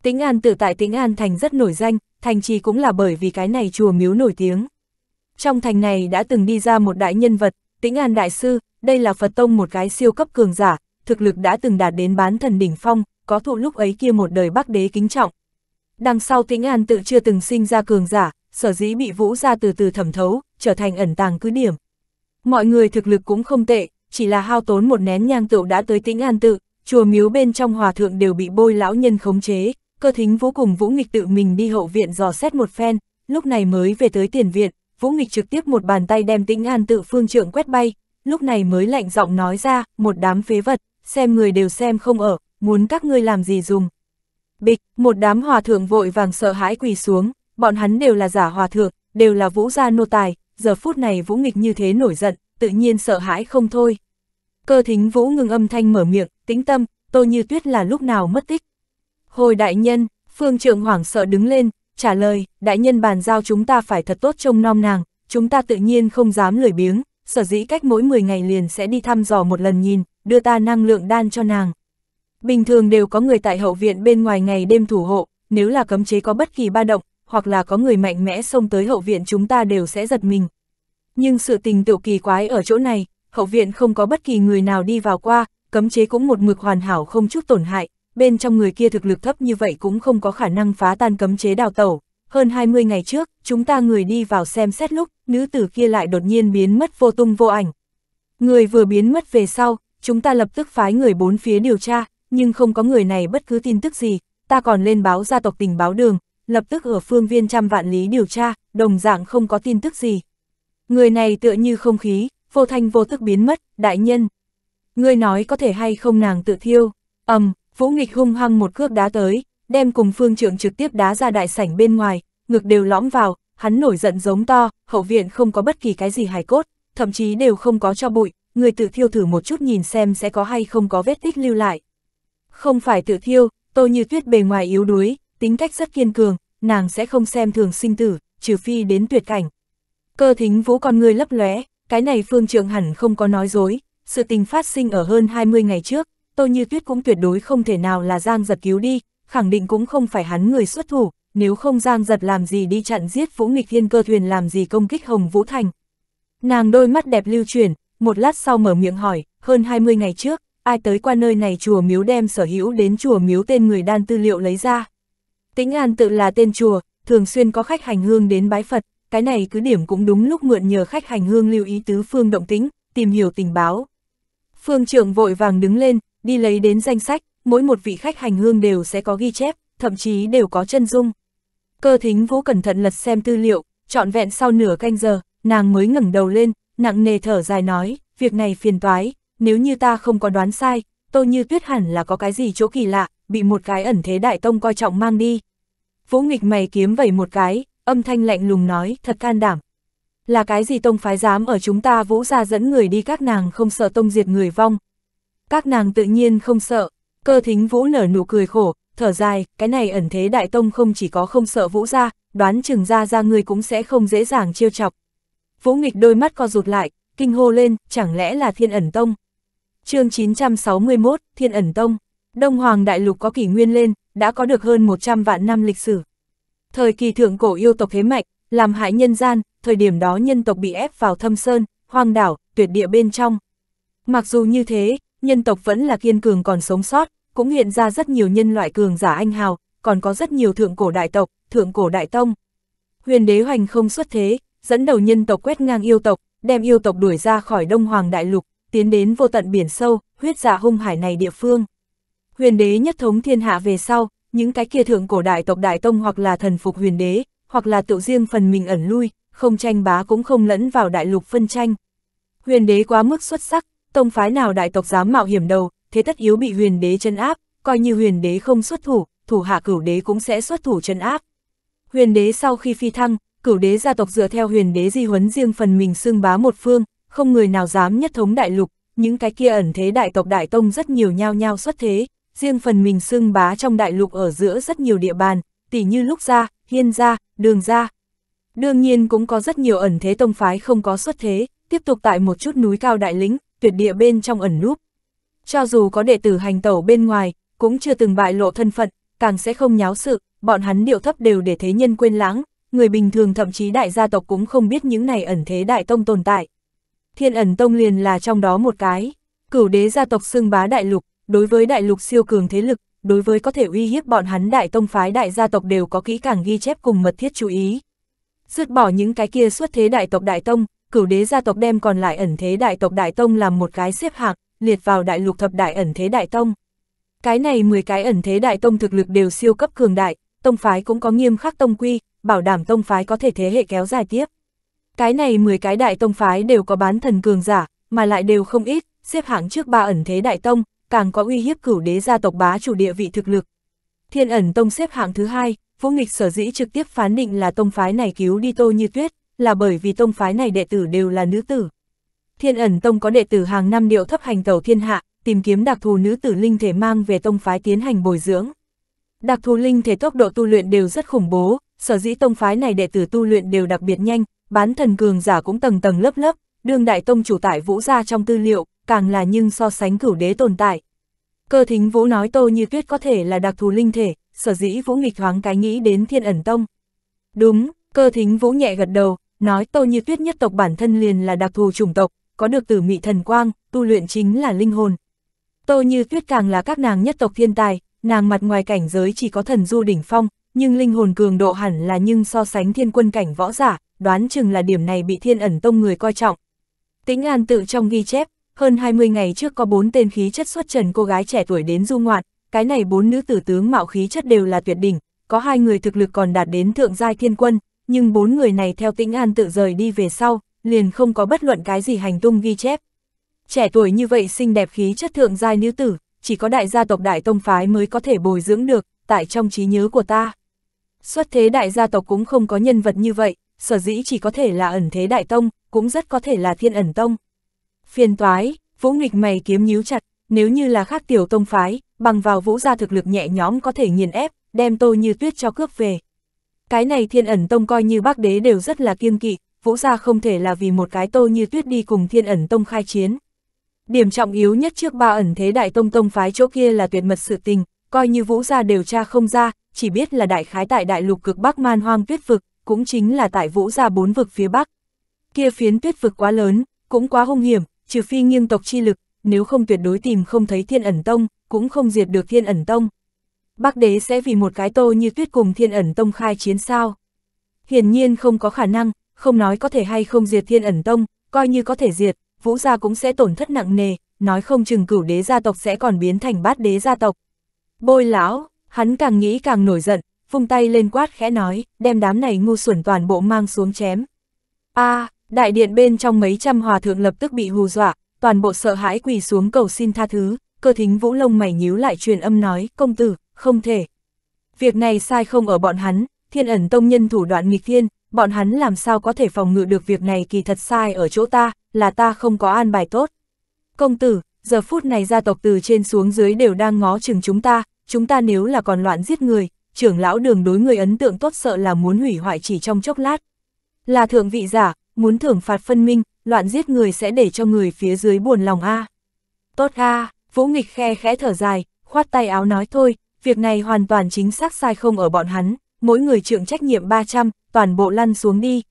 Tĩnh An tự tại Tĩnh An thành rất nổi danh, thành trì cũng là bởi vì cái này chùa miếu nổi tiếng. Trong thành này đã từng đi ra một đại nhân vật, Tĩnh An đại sư, đây là Phật tông một cái siêu cấp cường giả, thực lực đã từng đạt đến bán thần đỉnh phong, có thụ lúc ấy kia một đời bắc đế kính trọng. Đằng sau Tĩnh An tự chưa từng sinh ra cường giả, sở dĩ bị vũ ra từ từ thẩm thấu, trở thành ẩn tàng cứ điểm. Mọi người thực lực cũng không tệ, chỉ là hao tốn một nén nhang tựu đã tới Tĩnh An tự, chùa miếu bên trong hòa thượng đều bị bôi lão nhân khống chế, cơ thính vũ cùng vũ nghịch tự mình đi hậu viện dò xét một phen, lúc này mới về tới tiền viện, vũ nghịch trực tiếp một bàn tay đem Tĩnh An tự phương trượng quét bay, lúc này mới lạnh giọng nói ra, một đám phế vật, xem người đều xem không ở, muốn các ngươi làm gì dùng. Bịch, một đám hòa thượng vội vàng sợ hãi quỳ xuống, bọn hắn đều là giả hòa thượng, đều là vũ gia nô tài, giờ phút này vũ nghịch như thế nổi giận, tự nhiên sợ hãi không thôi. Cơ thính vũ ngừng âm thanh mở miệng, tĩnh tâm, tô như tuyết là lúc nào mất tích. Hồi đại nhân, phương trượng hoảng sợ đứng lên, trả lời, đại nhân bàn giao chúng ta phải thật tốt trông nom nàng, chúng ta tự nhiên không dám lười biếng, sở dĩ cách mỗi 10 ngày liền sẽ đi thăm dò một lần nhìn, đưa ta năng lượng đan cho nàng. Bình thường đều có người tại hậu viện bên ngoài ngày đêm thủ hộ, nếu là cấm chế có bất kỳ ba động, hoặc là có người mạnh mẽ xông tới hậu viện chúng ta đều sẽ giật mình. Nhưng sự tình tiểu kỳ quái ở chỗ này, hậu viện không có bất kỳ người nào đi vào qua, cấm chế cũng một mực hoàn hảo không chút tổn hại, bên trong người kia thực lực thấp như vậy cũng không có khả năng phá tan cấm chế đào tẩu. Hơn 20 ngày trước, chúng ta người đi vào xem xét lúc, nữ tử kia lại đột nhiên biến mất vô tung vô ảnh. Người vừa biến mất về sau, chúng ta lập tức phái người bốn phía điều tra, nhưng không có người này bất cứ tin tức gì, ta còn lên báo gia tộc tình báo đường, lập tức ở phương viên trăm vạn lý điều tra, đồng dạng không có tin tức gì. Người này tựa như không khí, vô thanh vô thức biến mất, đại nhân. Người nói có thể hay không nàng tự thiêu, ầm, um, Vũ Nghịch hung hăng một cước đá tới, đem cùng phương trưởng trực tiếp đá ra đại sảnh bên ngoài, ngực đều lõm vào, hắn nổi giận giống to, hậu viện không có bất kỳ cái gì hài cốt, thậm chí đều không có cho bụi, người tự thiêu thử một chút nhìn xem sẽ có hay không có vết tích lưu lại. Không phải tự thiêu, Tô như tuyết bề ngoài yếu đuối, tính cách rất kiên cường, nàng sẽ không xem thường sinh tử, trừ phi đến tuyệt cảnh. Cơ thính vũ con người lấp lóe, cái này phương trưởng hẳn không có nói dối, sự tình phát sinh ở hơn 20 ngày trước, Tô như tuyết cũng tuyệt đối không thể nào là giang giật cứu đi, khẳng định cũng không phải hắn người xuất thủ, nếu không Giang Giật làm gì đi chặn giết Vũ Nghịch Thiên cơ thuyền làm gì công kích Hồng Vũ Thành. Nàng đôi mắt đẹp lưu chuyển, một lát sau mở miệng hỏi, hơn 20 ngày trước, ai tới qua nơi này chùa miếu đem sở hữu đến chùa miếu tên người đan tư liệu lấy ra. Tĩnh An tự là tên chùa, thường xuyên có khách hành hương đến bái Phật, cái này cứ điểm cũng đúng lúc mượn nhờ khách hành hương lưu ý tứ phương động tĩnh, tìm hiểu tình báo. Phương trưởng vội vàng đứng lên, đi lấy đến danh sách, mỗi một vị khách hành hương đều sẽ có ghi chép, thậm chí đều có chân dung. Cơ thính vũ cẩn thận lật xem tư liệu, trọn vẹn sau nửa canh giờ, nàng mới ngẩng đầu lên, nặng nề thở dài nói, việc này phiền toái, nếu như ta không có đoán sai, tô như tuyết hẳn là có cái gì chỗ kỳ lạ, bị một cái ẩn thế đại tông coi trọng mang đi. Vũ nghịch mày kiếm vẩy một cái, âm thanh lạnh lùng nói, thật can đảm. Là cái gì tông phái dám ở chúng ta vũ ra dẫn người đi các nàng không sợ tông diệt người vong. Các nàng tự nhiên không sợ, Cơ thính vũ nở nụ cười khổ, thở dài, cái này ẩn thế đại tông không chỉ có không sợ vũ ra, đoán chừng ra ra người cũng sẽ không dễ dàng chiêu chọc. Vũ nghịch đôi mắt co rụt lại, kinh hô lên, chẳng lẽ là thiên ẩn tông. chương 961, thiên ẩn tông, Đông Hoàng Đại Lục có kỷ nguyên lên, đã có được hơn 100 vạn năm lịch sử. Thời kỳ thượng cổ yêu tộc thế mạnh, làm hại nhân gian, thời điểm đó nhân tộc bị ép vào thâm sơn, hoang đảo, tuyệt địa bên trong. Mặc dù như thế, nhân tộc vẫn là kiên cường còn sống sót, cũng hiện ra rất nhiều nhân loại cường giả anh hào, còn có rất nhiều thượng cổ đại tộc, thượng cổ đại tông. Huyền đế hoành không xuất thế, dẫn đầu nhân tộc quét ngang yêu tộc, đem yêu tộc đuổi ra khỏi Đông Hoàng Đại Lục, tiến đến vô tận biển sâu, huyết dạ hung hải này địa phương. Huyền đế nhất thống thiên hạ về sau, những cái kia thượng cổ đại tộc đại tông hoặc là thần phục huyền đế, hoặc là tự riêng phần mình ẩn lui, không tranh bá cũng không lẫn vào đại lục phân tranh. Huyền đế quá mức xuất sắc, tông phái nào đại tộc dám mạo hiểm đầu, thế tất yếu bị huyền đế chân áp, coi như huyền đế không xuất thủ, thủ hạ cửu đế cũng sẽ xuất thủ chân áp. Huyền đế sau khi phi thăng, cửu đế gia tộc dựa theo huyền đế di huấn riêng phần mình xương bá một phương, không người nào dám nhất thống đại lục, những cái kia ẩn thế đại tộc đại tông rất nhiều nhao nhao xuất thế, riêng phần mình xương bá trong đại lục ở giữa rất nhiều địa bàn, tỉ như lúc ra, hiên ra, đường ra. Đương nhiên cũng có rất nhiều ẩn thế tông phái không có xuất thế, tiếp tục tại một chút núi cao đại lĩnh, tuyệt địa bên trong ẩn núp. Cho dù có đệ tử hành tẩu bên ngoài, cũng chưa từng bại lộ thân phận, càng sẽ không nháo sự, bọn hắn điệu thấp đều để thế nhân quên lãng, người bình thường thậm chí đại gia tộc cũng không biết những này ẩn thế đại tông tồn tại. Thiên ẩn tông liền là trong đó một cái, cửu đế gia tộc xưng bá đại lục, đối với đại lục siêu cường thế lực, đối với có thể uy hiếp bọn hắn đại tông phái đại gia tộc đều có kỹ càng ghi chép cùng mật thiết chú ý. Dứt bỏ những cái kia xuất thế đại tộc đại tông, cửu đế gia tộc đem còn lại ẩn thế đại tộc Đại Tông làm một cái xếp hạng, liệt vào đại lục thập đại ẩn thế Đại Tông. Cái này 10 cái ẩn thế Đại Tông thực lực đều siêu cấp cường đại, tông phái cũng có nghiêm khắc tông quy, bảo đảm tông phái có thể thế hệ kéo dài tiếp. Cái này 10 cái đại tông phái đều có bán thần cường giả, mà lại đều không ít, xếp hạng trước ba ẩn thế đại tông, càng có uy hiếp cửu đế gia tộc bá chủ địa vị thực lực. Thiên ẩn tông xếp hạng thứ hai, Vũ Nghịch sở dĩ trực tiếp phán định là tông phái này cứu đi Tô Như Tuyết, là bởi vì tông phái này đệ tử đều là nữ tử. Thiên ẩn tông có đệ tử hàng năm điệu thấp hành tàu thiên hạ, tìm kiếm đặc thù nữ tử linh thể mang về tông phái tiến hành bồi dưỡng. Đặc thù linh thể tốc độ tu luyện đều rất khủng bố, sở dĩ tông phái này đệ tử tu luyện đều đặc biệt nhanh, bán thần cường giả cũng tầng tầng lớp lớp, đương đại tông chủ tại vũ gia trong tư liệu, càng là nhưng so sánh cửu đế tồn tại. Cơ thính vũ nói tô như tuyết có thể là đặc thù linh thể, sở dĩ vũ nghịch thoáng cái nghĩ đến thiên ẩn tông. Đúng, cơ thính vũ nhẹ gật đầu, Nói Tô Như Tuyết nhất tộc bản thân liền là đặc thù chủng tộc, có được tử mị thần quang, tu luyện chính là linh hồn. Tô Như Tuyết càng là các nàng nhất tộc thiên tài, nàng mặt ngoài cảnh giới chỉ có thần du đỉnh phong, nhưng linh hồn cường độ hẳn là nhưng so sánh thiên quân cảnh võ giả, đoán chừng là điểm này bị thiên ẩn tông người coi trọng. tĩnh An tự trong ghi chép, hơn 20 ngày trước có bốn tên khí chất xuất trần cô gái trẻ tuổi đến du ngoạn, cái này bốn nữ tử tướng mạo khí chất đều là tuyệt đỉnh, có hai người thực lực còn đạt đến thượng giai thiên quân, nhưng bốn người này theo tĩnh an tự rời đi về sau, liền không có bất luận cái gì hành tung ghi chép. Trẻ tuổi như vậy xinh đẹp khí chất thượng giai nữ tử, chỉ có đại gia tộc đại tông phái mới có thể bồi dưỡng được, tại trong trí nhớ của ta. Xuất thế đại gia tộc cũng không có nhân vật như vậy, sở dĩ chỉ có thể là ẩn thế đại tông, cũng rất có thể là thiên ẩn tông. Phiền toái, vũ nghịch mày kiếm nhíu chặt, nếu như là khác tiểu tông phái, bằng vào vũ gia thực lực nhẹ nhóm có thể nghiền ép, đem tôi như tuyết cho cướp về. Cái này thiên ẩn tông coi như bác đế đều rất là kiêng kỵ, vũ gia không thể là vì một cái tô như tuyết đi cùng thiên ẩn tông khai chiến. Điểm trọng yếu nhất trước ba ẩn thế đại tông tông phái chỗ kia là tuyệt mật sự tình, coi như vũ gia điều tra không ra, chỉ biết là đại khái tại đại lục cực bắc man hoang tuyết vực, cũng chính là tại vũ gia bốn vực phía bắc. Kia phiến tuyết vực quá lớn, cũng quá hung hiểm, trừ phi nghiêng tộc chi lực, nếu không tuyệt đối tìm không thấy thiên ẩn tông, cũng không diệt được thiên ẩn tông. Bắc đế sẽ vì một cái tô như tuyết cùng thiên ẩn tông khai chiến sao. Hiển nhiên không có khả năng, không nói có thể hay không diệt thiên ẩn tông, coi như có thể diệt, vũ gia cũng sẽ tổn thất nặng nề, nói không chừng cửu đế gia tộc sẽ còn biến thành bát đế gia tộc. Bôi lão, hắn càng nghĩ càng nổi giận, vung tay lên quát khẽ nói, đem đám này ngu xuẩn toàn bộ mang xuống chém. a à, đại điện bên trong mấy trăm hòa thượng lập tức bị hù dọa, toàn bộ sợ hãi quỳ xuống cầu xin tha thứ, cơ thính vũ lông mày nhíu lại truyền âm nói, công tử, không thể. Việc này sai không ở bọn hắn, thiên ẩn tông nhân thủ đoạn nghịch thiên, bọn hắn làm sao có thể phòng ngự được việc này kỳ thật sai ở chỗ ta, là ta không có an bài tốt. Công tử, giờ phút này gia tộc từ trên xuống dưới đều đang ngó chừng chúng ta, chúng ta nếu là còn loạn giết người, trưởng lão đường đối người ấn tượng tốt sợ là muốn hủy hoại chỉ trong chốc lát. Là thượng vị giả, muốn thưởng phạt phân minh, loạn giết người sẽ để cho người phía dưới buồn lòng a. Tốt a, Vũ Nghịch khe khẽ thở dài, khoát tay áo nói thôi, việc này hoàn toàn chính xác sai không ở bọn hắn, mỗi người trưởng trách nhiệm 300, toàn bộ lăn xuống đi.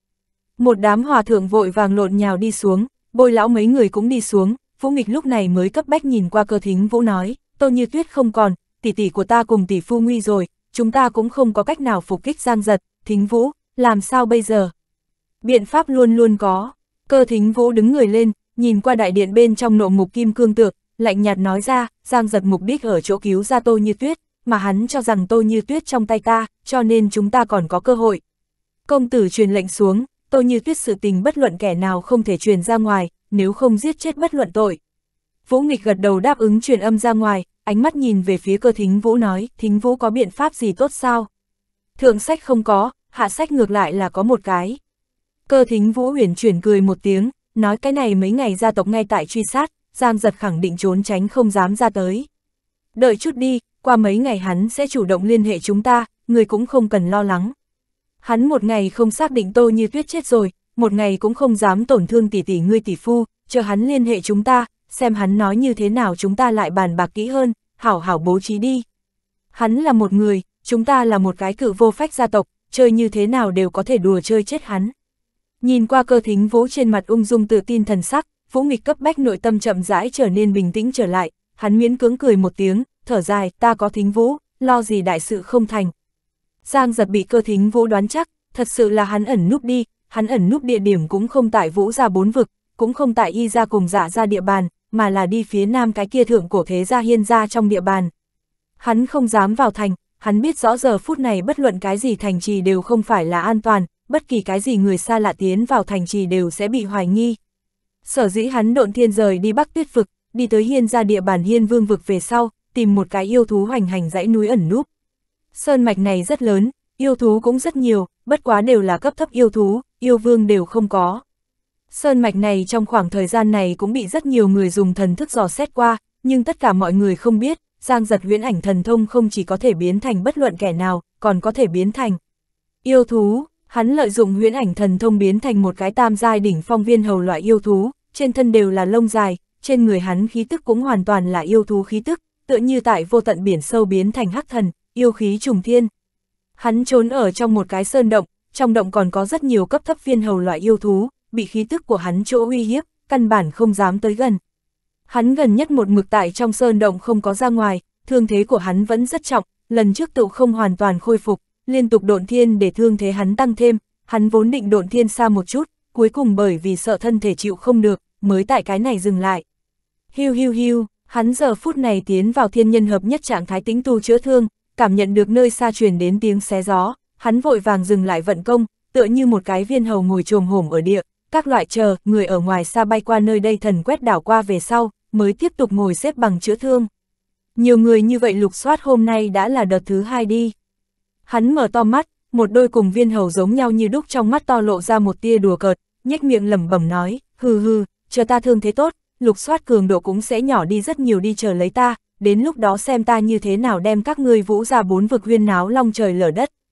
Một đám hòa thượng vội vàng lộn nhào đi xuống, bôi lão mấy người cũng đi xuống, Vũ Nghịch lúc này mới cấp bách nhìn qua cơ thính Vũ nói, tô như tuyết không còn, tỷ tỷ của ta cùng tỷ phu nguy rồi, chúng ta cũng không có cách nào phục kích giang giật, thính Vũ, làm sao bây giờ? Biện pháp luôn luôn có, cơ thính Vũ đứng người lên, nhìn qua đại điện bên trong nộ mục kim cương tược, lạnh nhạt nói ra, giang giật mục đích ở chỗ cứu ra tô như tuyết, mà hắn cho rằng Tô Như Tuyết trong tay ta, cho nên chúng ta còn có cơ hội. Công tử truyền lệnh xuống, Tô Như Tuyết sự tình bất luận kẻ nào không thể truyền ra ngoài, nếu không giết chết bất luận tội. Vũ nghịch gật đầu đáp ứng truyền âm ra ngoài, ánh mắt nhìn về phía cơ thính Vũ nói, thính Vũ có biện pháp gì tốt sao? Thượng sách không có, hạ sách ngược lại là có một cái. Cơ thính Vũ huyền chuyển cười một tiếng, nói cái này mấy ngày gia tộc ngay tại truy sát, giam giật khẳng định trốn tránh không dám ra tới. Đợi chút đi, qua mấy ngày hắn sẽ chủ động liên hệ chúng ta, người cũng không cần lo lắng. Hắn một ngày không xác định tô như tuyết chết rồi, một ngày cũng không dám tổn thương tỷ tỷ ngươi tỷ phu, chờ hắn liên hệ chúng ta, xem hắn nói như thế nào chúng ta lại bàn bạc kỹ hơn, hảo hảo bố trí đi. Hắn là một người, chúng ta là một cái cự vô phách gia tộc, chơi như thế nào đều có thể đùa chơi chết hắn. Nhìn qua cơ thính vũ trên mặt ung dung tự tin thần sắc, vũ nghịch cấp bách nội tâm chậm rãi trở nên bình tĩnh trở lại, hắn miễn cưỡng cười một tiếng, thở dài, ta có thính vũ, lo gì đại sự không thành. Giang giật bị cơ thính vũ đoán chắc, thật sự là hắn ẩn núp đi, hắn ẩn núp địa điểm cũng không tại vũ ra bốn vực, cũng không tại y ra cùng dạ ra địa bàn, mà là đi phía nam cái kia thượng cổ thế gia hiên ra trong địa bàn. Hắn không dám vào thành, hắn biết rõ giờ phút này bất luận cái gì thành trì đều không phải là an toàn, bất kỳ cái gì người xa lạ tiến vào thành trì đều sẽ bị hoài nghi. Sở dĩ hắn độn thiên rời đi bắc tuyết vực, đi tới hiên ra địa bàn hiên vương vực về sau, tìm một cái yêu thú hoành hành dãy núi ẩn núp. Sơn mạch này rất lớn, yêu thú cũng rất nhiều, bất quá đều là cấp thấp yêu thú, yêu vương đều không có. Sơn mạch này trong khoảng thời gian này cũng bị rất nhiều người dùng thần thức dò xét qua, nhưng tất cả mọi người không biết, Giang giật huyễn ảnh thần thông không chỉ có thể biến thành bất luận kẻ nào, còn có thể biến thành yêu thú. Hắn lợi dụng huyễn ảnh thần thông biến thành một cái tam giai đỉnh phong viên hầu loại yêu thú, trên thân đều là lông dài, trên người hắn khí tức cũng hoàn toàn là yêu thú khí tức, tựa như tại vô tận biển sâu biến thành hắc thần, yêu khí trùng thiên. Hắn trốn ở trong một cái sơn động, trong động còn có rất nhiều cấp thấp viên hầu loại yêu thú, bị khí tức của hắn chỗ uy hiếp, căn bản không dám tới gần. Hắn gần nhất một mực tại trong sơn động không có ra ngoài, thương thế của hắn vẫn rất trọng, lần trước tựu không hoàn toàn khôi phục, liên tục độn thiên để thương thế hắn tăng thêm, hắn vốn định độn thiên xa một chút, cuối cùng bởi vì sợ thân thể chịu không được, mới tại cái này dừng lại. Hiu hiu hiu, Hắn giờ phút này tiến vào thiên nhân hợp nhất trạng thái tính tu chữa thương, cảm nhận được nơi xa truyền đến tiếng xé gió, hắn vội vàng dừng lại vận công, tựa như một cái viên hầu ngồi trồm hổm ở địa, các loại chờ, người ở ngoài xa bay qua nơi đây thần quét đảo qua về sau, mới tiếp tục ngồi xếp bằng chữa thương. Nhiều người như vậy lục soát hôm nay đã là đợt thứ hai đi. Hắn mở to mắt, một đôi cùng viên hầu giống nhau như đúc trong mắt to lộ ra một tia đùa cợt, nhếch miệng lẩm bẩm nói, hừ hừ, chờ ta thương thế tốt, lục soát cường độ cũng sẽ nhỏ đi rất nhiều đi chờ lấy ta, đến lúc đó xem ta như thế nào đem các ngươi vũ ra bốn vực huyên náo long trời lở đất,